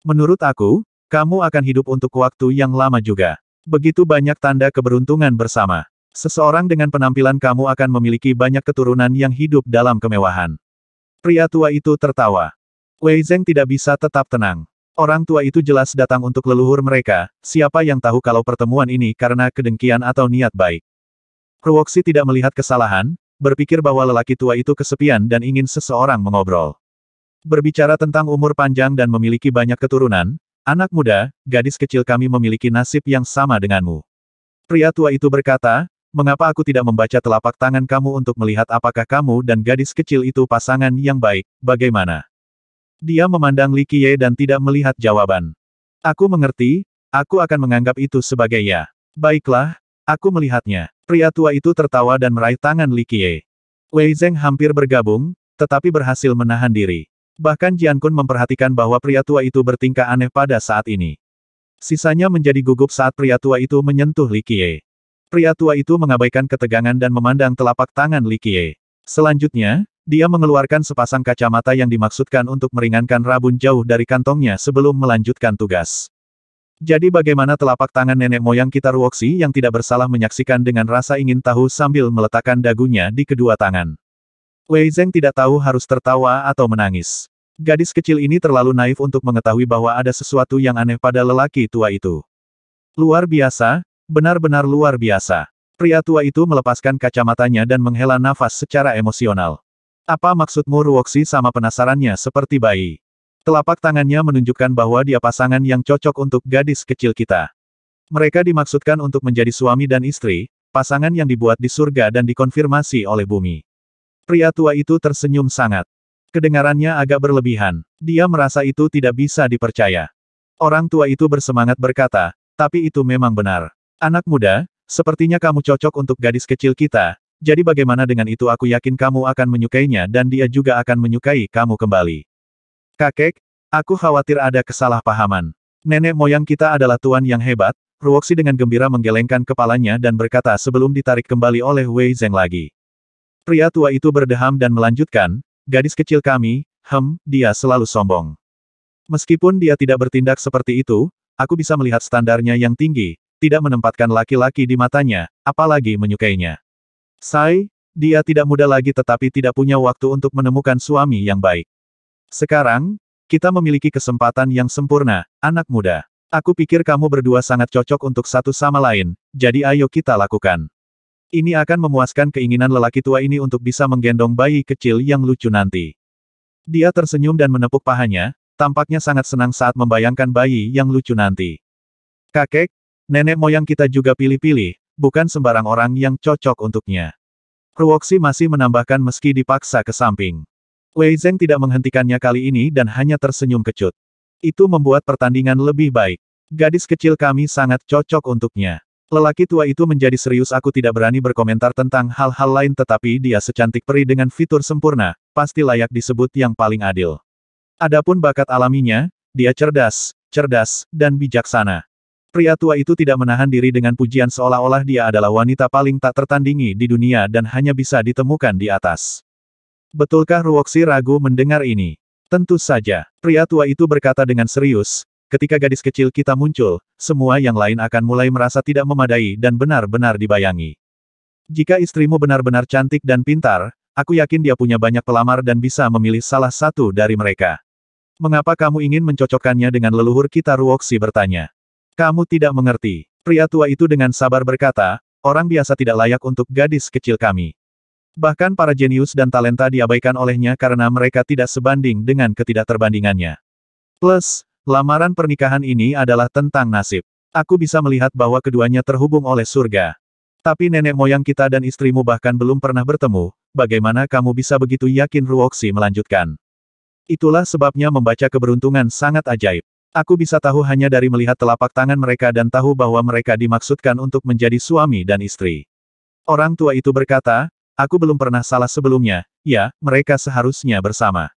Menurut aku, kamu akan hidup untuk waktu yang lama juga. Begitu banyak tanda keberuntungan bersama. Seseorang dengan penampilan kamu akan memiliki banyak keturunan yang hidup dalam kemewahan. Pria tua itu tertawa. Wei Zeng tidak bisa tetap tenang. Orang tua itu jelas datang untuk leluhur mereka, siapa yang tahu kalau pertemuan ini karena kedengkian atau niat baik. Ruoxi tidak melihat kesalahan, berpikir bahwa lelaki tua itu kesepian dan ingin seseorang mengobrol. Berbicara tentang umur panjang dan memiliki banyak keturunan, anak muda, gadis kecil kami memiliki nasib yang sama denganmu. Pria tua itu berkata, mengapa aku tidak membaca telapak tangan kamu untuk melihat apakah kamu dan gadis kecil itu pasangan yang baik, bagaimana? Dia memandang Li Qiye dan tidak melihat jawaban. Aku mengerti, aku akan menganggap itu sebagai ya. Baiklah, aku melihatnya. Pria tua itu tertawa dan meraih tangan Li Qiye. Wei Zeng hampir bergabung, tetapi berhasil menahan diri. Bahkan Jian Kun memperhatikan bahwa pria tua itu bertingkah aneh pada saat ini. Sisanya menjadi gugup saat pria tua itu menyentuh Li Qiye. Pria tua itu mengabaikan ketegangan dan memandang telapak tangan Li Qiye. Selanjutnya, dia mengeluarkan sepasang kacamata yang dimaksudkan untuk meringankan rabun jauh dari kantongnya sebelum melanjutkan tugas. Jadi bagaimana telapak tangan nenek moyang kita Ruoxi yang tidak bersalah menyaksikan dengan rasa ingin tahu sambil meletakkan dagunya di kedua tangan. Wei Zeng tidak tahu harus tertawa atau menangis. Gadis kecil ini terlalu naif untuk mengetahui bahwa ada sesuatu yang aneh pada lelaki tua itu. Luar biasa, Benar-benar luar biasa. Pria tua itu melepaskan kacamatanya dan menghela nafas secara emosional. Apa maksudmu Ruoxi sama penasarannya seperti bayi? Telapak tangannya menunjukkan bahwa dia pasangan yang cocok untuk gadis kecil kita. Mereka dimaksudkan untuk menjadi suami dan istri, pasangan yang dibuat di surga dan dikonfirmasi oleh bumi. Pria tua itu tersenyum sangat. Kedengarannya agak berlebihan. Dia merasa itu tidak bisa dipercaya. Orang tua itu bersemangat berkata, tapi itu memang benar. Anak muda, sepertinya kamu cocok untuk gadis kecil kita, jadi bagaimana dengan itu aku yakin kamu akan menyukainya dan dia juga akan menyukai kamu kembali. Kakek, aku khawatir ada kesalahpahaman. Nenek moyang kita adalah tuan yang hebat, Ruoxi dengan gembira menggelengkan kepalanya dan berkata sebelum ditarik kembali oleh Wei Zeng lagi. Pria tua itu berdeham dan melanjutkan, gadis kecil kami, hem, dia selalu sombong. Meskipun dia tidak bertindak seperti itu, aku bisa melihat standarnya yang tinggi, tidak menempatkan laki-laki di matanya, apalagi menyukainya. Sai, dia tidak muda lagi tetapi tidak punya waktu untuk menemukan suami yang baik. Sekarang, kita memiliki kesempatan yang sempurna, anak muda. Aku pikir kamu berdua sangat cocok untuk satu sama lain, jadi ayo kita lakukan. Ini akan memuaskan keinginan lelaki tua ini untuk bisa menggendong bayi kecil yang lucu nanti. Dia tersenyum dan menepuk pahanya, tampaknya sangat senang saat membayangkan bayi yang lucu nanti. Kakek, Nenek moyang kita juga pilih-pilih, bukan sembarang orang yang cocok untuknya. Ruoxi masih menambahkan meski dipaksa ke samping. Wei Zeng tidak menghentikannya kali ini dan hanya tersenyum kecut. Itu membuat pertandingan lebih baik. Gadis kecil kami sangat cocok untuknya. Lelaki tua itu menjadi serius aku tidak berani berkomentar tentang hal-hal lain tetapi dia secantik peri dengan fitur sempurna, pasti layak disebut yang paling adil. Adapun bakat alaminya, dia cerdas, cerdas, dan bijaksana. Pria tua itu tidak menahan diri dengan pujian seolah-olah dia adalah wanita paling tak tertandingi di dunia dan hanya bisa ditemukan di atas. Betulkah Ruoksi ragu mendengar ini? Tentu saja, pria tua itu berkata dengan serius, ketika gadis kecil kita muncul, semua yang lain akan mulai merasa tidak memadai dan benar-benar dibayangi. Jika istrimu benar-benar cantik dan pintar, aku yakin dia punya banyak pelamar dan bisa memilih salah satu dari mereka. Mengapa kamu ingin mencocokkannya dengan leluhur kita Ruoksi bertanya. Kamu tidak mengerti. Pria tua itu dengan sabar berkata, orang biasa tidak layak untuk gadis kecil kami. Bahkan para jenius dan talenta diabaikan olehnya karena mereka tidak sebanding dengan ketidakterbandingannya. Plus, lamaran pernikahan ini adalah tentang nasib. Aku bisa melihat bahwa keduanya terhubung oleh surga. Tapi nenek moyang kita dan istrimu bahkan belum pernah bertemu, bagaimana kamu bisa begitu yakin Ruoxi melanjutkan? Itulah sebabnya membaca keberuntungan sangat ajaib. Aku bisa tahu hanya dari melihat telapak tangan mereka dan tahu bahwa mereka dimaksudkan untuk menjadi suami dan istri. Orang tua itu berkata, aku belum pernah salah sebelumnya, ya, mereka seharusnya bersama.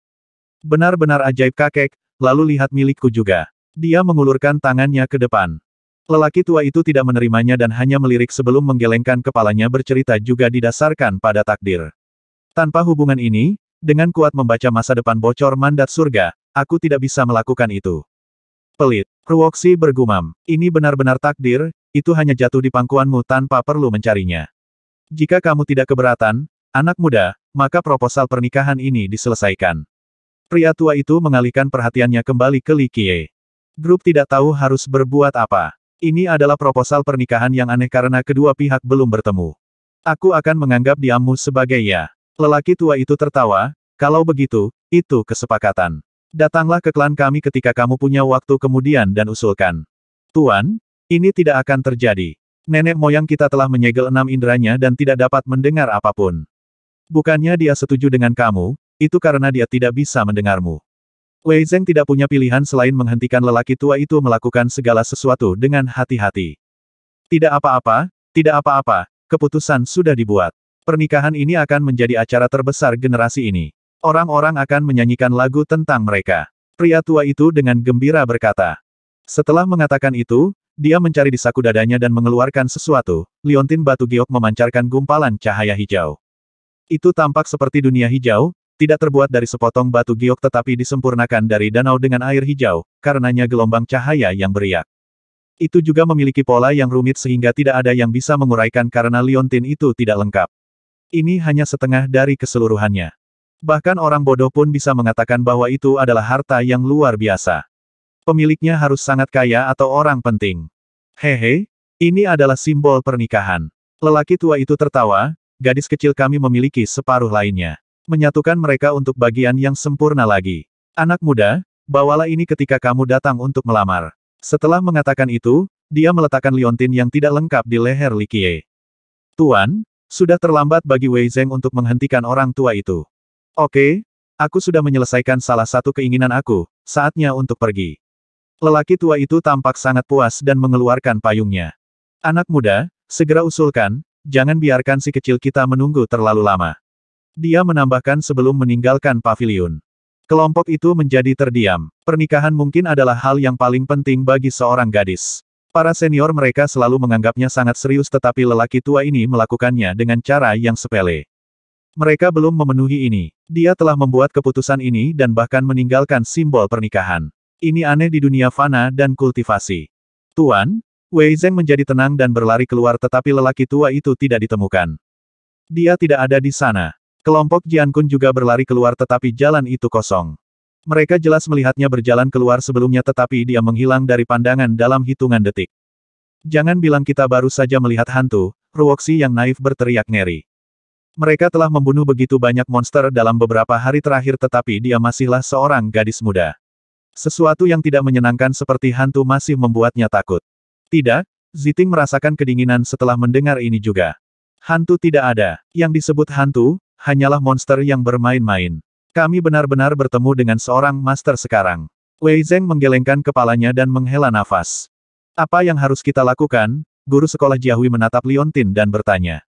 Benar-benar ajaib kakek, lalu lihat milikku juga. Dia mengulurkan tangannya ke depan. Lelaki tua itu tidak menerimanya dan hanya melirik sebelum menggelengkan kepalanya bercerita juga didasarkan pada takdir. Tanpa hubungan ini, dengan kuat membaca masa depan bocor mandat surga, aku tidak bisa melakukan itu. Pelit. Ruoxi bergumam. Ini benar-benar takdir, itu hanya jatuh di pangkuanmu tanpa perlu mencarinya. Jika kamu tidak keberatan, anak muda, maka proposal pernikahan ini diselesaikan. Pria tua itu mengalihkan perhatiannya kembali ke Li Kie. Grup tidak tahu harus berbuat apa. Ini adalah proposal pernikahan yang aneh karena kedua pihak belum bertemu. Aku akan menganggap diamu sebagai ya. Lelaki tua itu tertawa, kalau begitu, itu kesepakatan. Datanglah ke klan kami ketika kamu punya waktu kemudian dan usulkan. Tuan, ini tidak akan terjadi. Nenek moyang kita telah menyegel enam inderanya dan tidak dapat mendengar apapun. Bukannya dia setuju dengan kamu, itu karena dia tidak bisa mendengarmu. Wei Zeng tidak punya pilihan selain menghentikan lelaki tua itu melakukan segala sesuatu dengan hati-hati. Tidak apa-apa, tidak apa-apa, keputusan sudah dibuat. Pernikahan ini akan menjadi acara terbesar generasi ini. Orang-orang akan menyanyikan lagu tentang mereka. Pria tua itu dengan gembira berkata. Setelah mengatakan itu, dia mencari di saku dadanya dan mengeluarkan sesuatu. Liontin Batu Giok memancarkan gumpalan cahaya hijau. Itu tampak seperti dunia hijau, tidak terbuat dari sepotong batu giok tetapi disempurnakan dari danau dengan air hijau, karenanya gelombang cahaya yang beriak. Itu juga memiliki pola yang rumit sehingga tidak ada yang bisa menguraikan karena liontin itu tidak lengkap. Ini hanya setengah dari keseluruhannya. Bahkan orang bodoh pun bisa mengatakan bahwa itu adalah harta yang luar biasa. Pemiliknya harus sangat kaya atau orang penting. Hehe, ini adalah simbol pernikahan. Lelaki tua itu tertawa, gadis kecil kami memiliki separuh lainnya. Menyatukan mereka untuk bagian yang sempurna lagi. Anak muda, bawalah ini ketika kamu datang untuk melamar. Setelah mengatakan itu, dia meletakkan liontin yang tidak lengkap di leher Likie. Tuan, sudah terlambat bagi Wei Zeng untuk menghentikan orang tua itu. Oke, aku sudah menyelesaikan salah satu keinginan aku, saatnya untuk pergi. Lelaki tua itu tampak sangat puas dan mengeluarkan payungnya. Anak muda, segera usulkan, jangan biarkan si kecil kita menunggu terlalu lama. Dia menambahkan sebelum meninggalkan pavilion. Kelompok itu menjadi terdiam. Pernikahan mungkin adalah hal yang paling penting bagi seorang gadis. Para senior mereka selalu menganggapnya sangat serius tetapi lelaki tua ini melakukannya dengan cara yang sepele. Mereka belum memenuhi ini. Dia telah membuat keputusan ini dan bahkan meninggalkan simbol pernikahan. Ini aneh di dunia fana dan kultivasi. Tuan, Wei Zheng menjadi tenang dan berlari keluar tetapi lelaki tua itu tidak ditemukan. Dia tidak ada di sana. Kelompok Jian Kun juga berlari keluar tetapi jalan itu kosong. Mereka jelas melihatnya berjalan keluar sebelumnya tetapi dia menghilang dari pandangan dalam hitungan detik. Jangan bilang kita baru saja melihat hantu, Ruoxi yang naif berteriak ngeri. Mereka telah membunuh begitu banyak monster dalam beberapa hari terakhir tetapi dia masihlah seorang gadis muda. Sesuatu yang tidak menyenangkan seperti hantu masih membuatnya takut. Tidak, Ziting merasakan kedinginan setelah mendengar ini juga. Hantu tidak ada. Yang disebut hantu, hanyalah monster yang bermain-main. Kami benar-benar bertemu dengan seorang master sekarang. Wei Zeng menggelengkan kepalanya dan menghela nafas. Apa yang harus kita lakukan? Guru sekolah Jiahui menatap Liontin dan bertanya.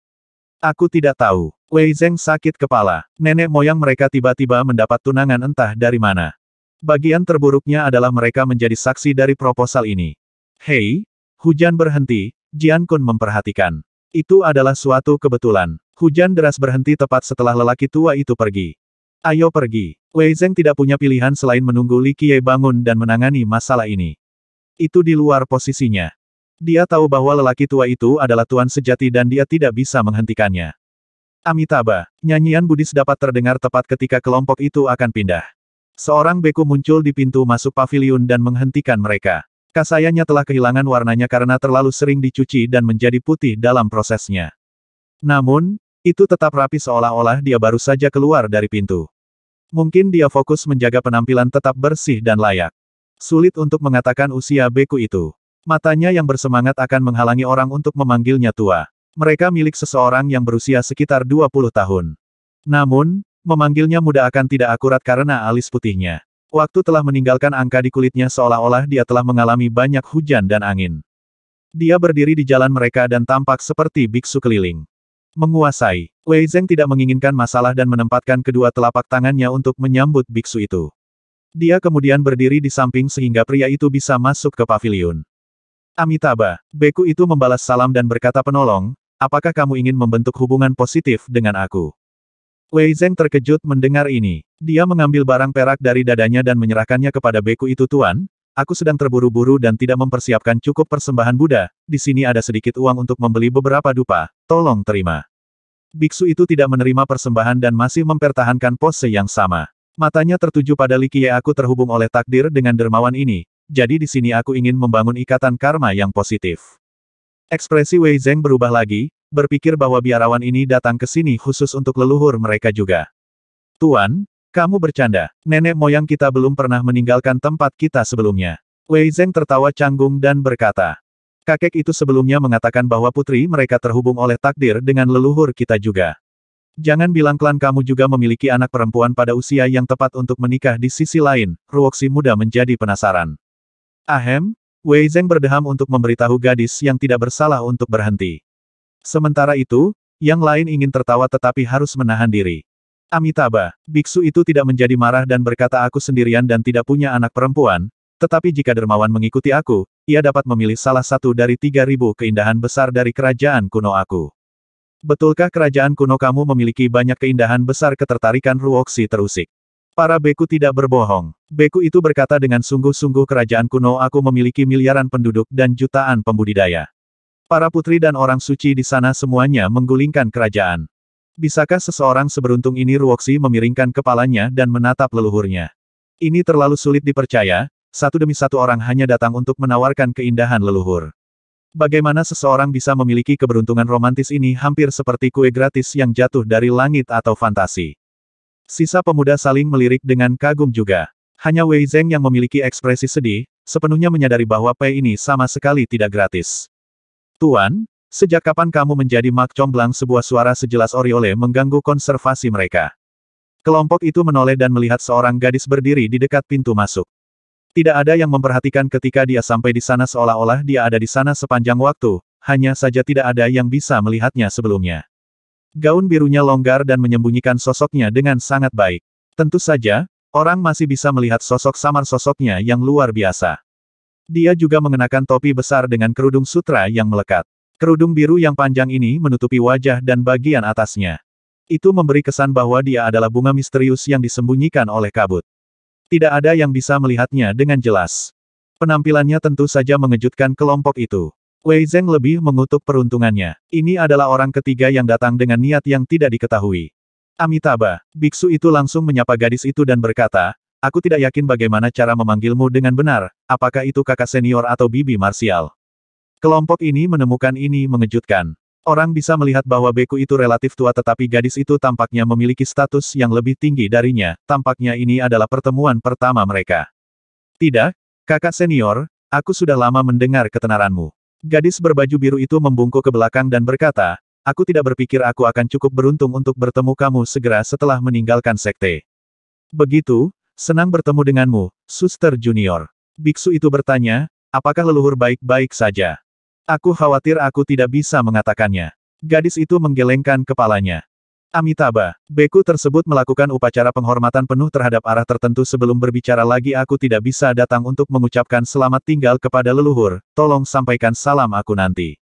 Aku tidak tahu. Wei Zeng sakit kepala. Nenek moyang mereka tiba-tiba mendapat tunangan entah dari mana. Bagian terburuknya adalah mereka menjadi saksi dari proposal ini. Hei, hujan berhenti, Jian Kun memperhatikan. Itu adalah suatu kebetulan. Hujan deras berhenti tepat setelah lelaki tua itu pergi. Ayo pergi. Wei Zeng tidak punya pilihan selain menunggu Li Qiye bangun dan menangani masalah ini. Itu di luar posisinya. Dia tahu bahwa lelaki tua itu adalah tuan sejati dan dia tidak bisa menghentikannya. Amitabha, nyanyian Buddhis dapat terdengar tepat ketika kelompok itu akan pindah. Seorang beku muncul di pintu masuk paviliun dan menghentikan mereka. Kasayanya telah kehilangan warnanya karena terlalu sering dicuci dan menjadi putih dalam prosesnya. Namun, itu tetap rapi seolah-olah dia baru saja keluar dari pintu. Mungkin dia fokus menjaga penampilan tetap bersih dan layak. Sulit untuk mengatakan usia beku itu. Matanya yang bersemangat akan menghalangi orang untuk memanggilnya tua. Mereka milik seseorang yang berusia sekitar 20 tahun. Namun, memanggilnya muda akan tidak akurat karena alis putihnya. Waktu telah meninggalkan angka di kulitnya seolah-olah dia telah mengalami banyak hujan dan angin. Dia berdiri di jalan mereka dan tampak seperti biksu keliling. Menguasai, Wei Zeng tidak menginginkan masalah dan menempatkan kedua telapak tangannya untuk menyambut biksu itu. Dia kemudian berdiri di samping sehingga pria itu bisa masuk ke pavilion. Amitabha, beku itu membalas salam dan berkata penolong, apakah kamu ingin membentuk hubungan positif dengan aku? Wei Zeng terkejut mendengar ini. Dia mengambil barang perak dari dadanya dan menyerahkannya kepada beku itu tuan, aku sedang terburu-buru dan tidak mempersiapkan cukup persembahan Buddha, di sini ada sedikit uang untuk membeli beberapa dupa, tolong terima. Biksu itu tidak menerima persembahan dan masih mempertahankan pose yang sama. Matanya tertuju pada Likie aku terhubung oleh takdir dengan dermawan ini, jadi di sini aku ingin membangun ikatan karma yang positif. Ekspresi Wei Zeng berubah lagi, berpikir bahwa biarawan ini datang ke sini khusus untuk leluhur mereka juga. Tuan, kamu bercanda. Nenek moyang kita belum pernah meninggalkan tempat kita sebelumnya. Wei Zeng tertawa canggung dan berkata, Kakek itu sebelumnya mengatakan bahwa putri mereka terhubung oleh takdir dengan leluhur kita juga. Jangan bilang klan kamu juga memiliki anak perempuan pada usia yang tepat untuk menikah di sisi lain, Ruoxi muda menjadi penasaran. Ahem, Wei Zeng berdeham untuk memberitahu gadis yang tidak bersalah untuk berhenti. Sementara itu, yang lain ingin tertawa tetapi harus menahan diri. Amitabha, biksu itu tidak menjadi marah dan berkata aku sendirian dan tidak punya anak perempuan, tetapi jika dermawan mengikuti aku, ia dapat memilih salah satu dari 3.000 keindahan besar dari kerajaan kuno aku. Betulkah kerajaan kuno kamu memiliki banyak keindahan besar ketertarikan Ruoxi terusik? Para beku tidak berbohong. Beku itu berkata dengan sungguh-sungguh kerajaan kuno aku memiliki miliaran penduduk dan jutaan pembudidaya. Para putri dan orang suci di sana semuanya menggulingkan kerajaan. Bisakah seseorang seberuntung ini Ruoksi memiringkan kepalanya dan menatap leluhurnya. Ini terlalu sulit dipercaya, satu demi satu orang hanya datang untuk menawarkan keindahan leluhur. Bagaimana seseorang bisa memiliki keberuntungan romantis ini hampir seperti kue gratis yang jatuh dari langit atau fantasi. Sisa pemuda saling melirik dengan kagum juga. Hanya Wei Zeng yang memiliki ekspresi sedih, sepenuhnya menyadari bahwa pei ini sama sekali tidak gratis. Tuan, sejak kapan kamu menjadi mak comblang sebuah suara sejelas Oriole mengganggu konservasi mereka? Kelompok itu menoleh dan melihat seorang gadis berdiri di dekat pintu masuk. Tidak ada yang memperhatikan ketika dia sampai di sana seolah-olah dia ada di sana sepanjang waktu, hanya saja tidak ada yang bisa melihatnya sebelumnya. Gaun birunya longgar dan menyembunyikan sosoknya dengan sangat baik. Tentu saja, orang masih bisa melihat sosok samar sosoknya yang luar biasa. Dia juga mengenakan topi besar dengan kerudung sutra yang melekat. Kerudung biru yang panjang ini menutupi wajah dan bagian atasnya. Itu memberi kesan bahwa dia adalah bunga misterius yang disembunyikan oleh kabut. Tidak ada yang bisa melihatnya dengan jelas. Penampilannya tentu saja mengejutkan kelompok itu. Wei Zeng lebih mengutuk peruntungannya. Ini adalah orang ketiga yang datang dengan niat yang tidak diketahui. Amitabha, biksu itu langsung menyapa gadis itu dan berkata, Aku tidak yakin bagaimana cara memanggilmu dengan benar, apakah itu kakak senior atau bibi marsial. Kelompok ini menemukan ini mengejutkan. Orang bisa melihat bahwa beku itu relatif tua tetapi gadis itu tampaknya memiliki status yang lebih tinggi darinya, tampaknya ini adalah pertemuan pertama mereka. Tidak, kakak senior, aku sudah lama mendengar ketenaranmu. Gadis berbaju biru itu membungkuk ke belakang dan berkata, Aku tidak berpikir aku akan cukup beruntung untuk bertemu kamu segera setelah meninggalkan sekte. Begitu, senang bertemu denganmu, suster junior. Biksu itu bertanya, apakah leluhur baik-baik saja? Aku khawatir aku tidak bisa mengatakannya. Gadis itu menggelengkan kepalanya. Amitabha, beku tersebut melakukan upacara penghormatan penuh terhadap arah tertentu sebelum berbicara lagi aku tidak bisa datang untuk mengucapkan selamat tinggal kepada leluhur, tolong sampaikan salam aku nanti.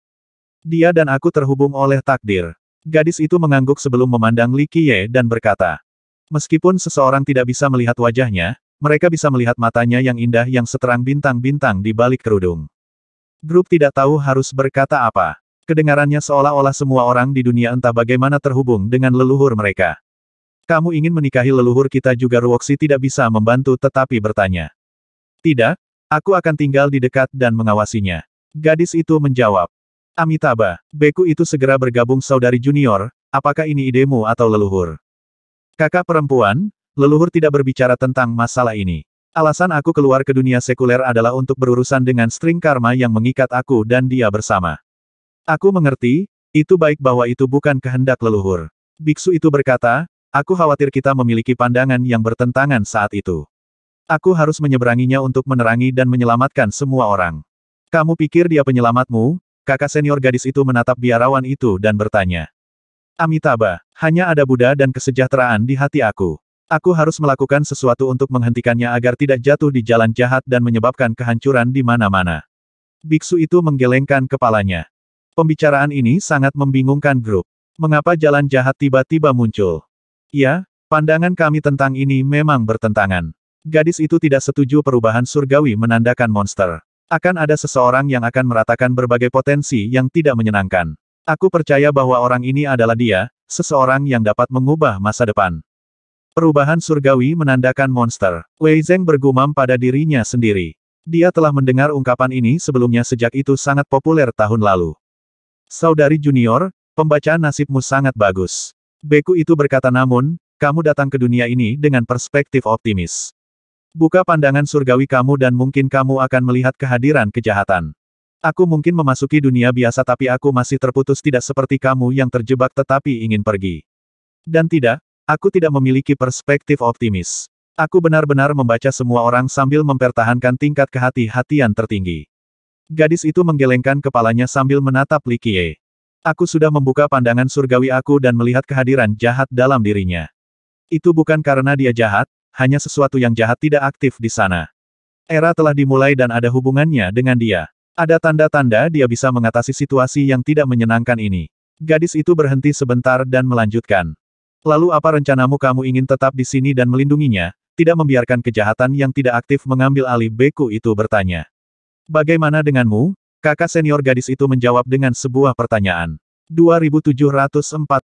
Dia dan aku terhubung oleh takdir. Gadis itu mengangguk sebelum memandang Li Qiye dan berkata, Meskipun seseorang tidak bisa melihat wajahnya, mereka bisa melihat matanya yang indah yang seterang bintang-bintang di balik kerudung. Grup tidak tahu harus berkata apa. Kedengarannya seolah-olah semua orang di dunia entah bagaimana terhubung dengan leluhur mereka. Kamu ingin menikahi leluhur kita juga Ruoksi tidak bisa membantu tetapi bertanya. Tidak, aku akan tinggal di dekat dan mengawasinya. Gadis itu menjawab. Amitabha, Beku itu segera bergabung saudari junior, apakah ini idemu atau leluhur? Kakak perempuan, leluhur tidak berbicara tentang masalah ini. Alasan aku keluar ke dunia sekuler adalah untuk berurusan dengan string karma yang mengikat aku dan dia bersama. Aku mengerti, itu baik bahwa itu bukan kehendak leluhur. Biksu itu berkata, aku khawatir kita memiliki pandangan yang bertentangan saat itu. Aku harus menyeberanginya untuk menerangi dan menyelamatkan semua orang. Kamu pikir dia penyelamatmu? Kakak senior gadis itu menatap biarawan itu dan bertanya. Amitabha, hanya ada Buddha dan kesejahteraan di hati aku. Aku harus melakukan sesuatu untuk menghentikannya agar tidak jatuh di jalan jahat dan menyebabkan kehancuran di mana-mana. Biksu itu menggelengkan kepalanya. Pembicaraan ini sangat membingungkan grup. Mengapa jalan jahat tiba-tiba muncul? Ya, pandangan kami tentang ini memang bertentangan. Gadis itu tidak setuju perubahan surgawi menandakan monster. Akan ada seseorang yang akan meratakan berbagai potensi yang tidak menyenangkan. Aku percaya bahwa orang ini adalah dia, seseorang yang dapat mengubah masa depan. Perubahan surgawi menandakan monster. Wei Zeng bergumam pada dirinya sendiri. Dia telah mendengar ungkapan ini sebelumnya sejak itu sangat populer tahun lalu. Saudari junior, pembacaan nasibmu sangat bagus. Beku itu berkata namun, kamu datang ke dunia ini dengan perspektif optimis. Buka pandangan surgawi kamu dan mungkin kamu akan melihat kehadiran kejahatan. Aku mungkin memasuki dunia biasa tapi aku masih terputus tidak seperti kamu yang terjebak tetapi ingin pergi. Dan tidak, aku tidak memiliki perspektif optimis. Aku benar-benar membaca semua orang sambil mempertahankan tingkat kehati-hatian tertinggi. Gadis itu menggelengkan kepalanya sambil menatap Li Qiye. Aku sudah membuka pandangan surgawi aku dan melihat kehadiran jahat dalam dirinya. Itu bukan karena dia jahat, hanya sesuatu yang jahat tidak aktif di sana. Era telah dimulai dan ada hubungannya dengan dia. Ada tanda-tanda dia bisa mengatasi situasi yang tidak menyenangkan ini. Gadis itu berhenti sebentar dan melanjutkan. Lalu apa rencanamu kamu ingin tetap di sini dan melindunginya, tidak membiarkan kejahatan yang tidak aktif mengambil alih Beku itu bertanya. Bagaimana denganmu? Kakak senior gadis itu menjawab dengan sebuah pertanyaan. 2704.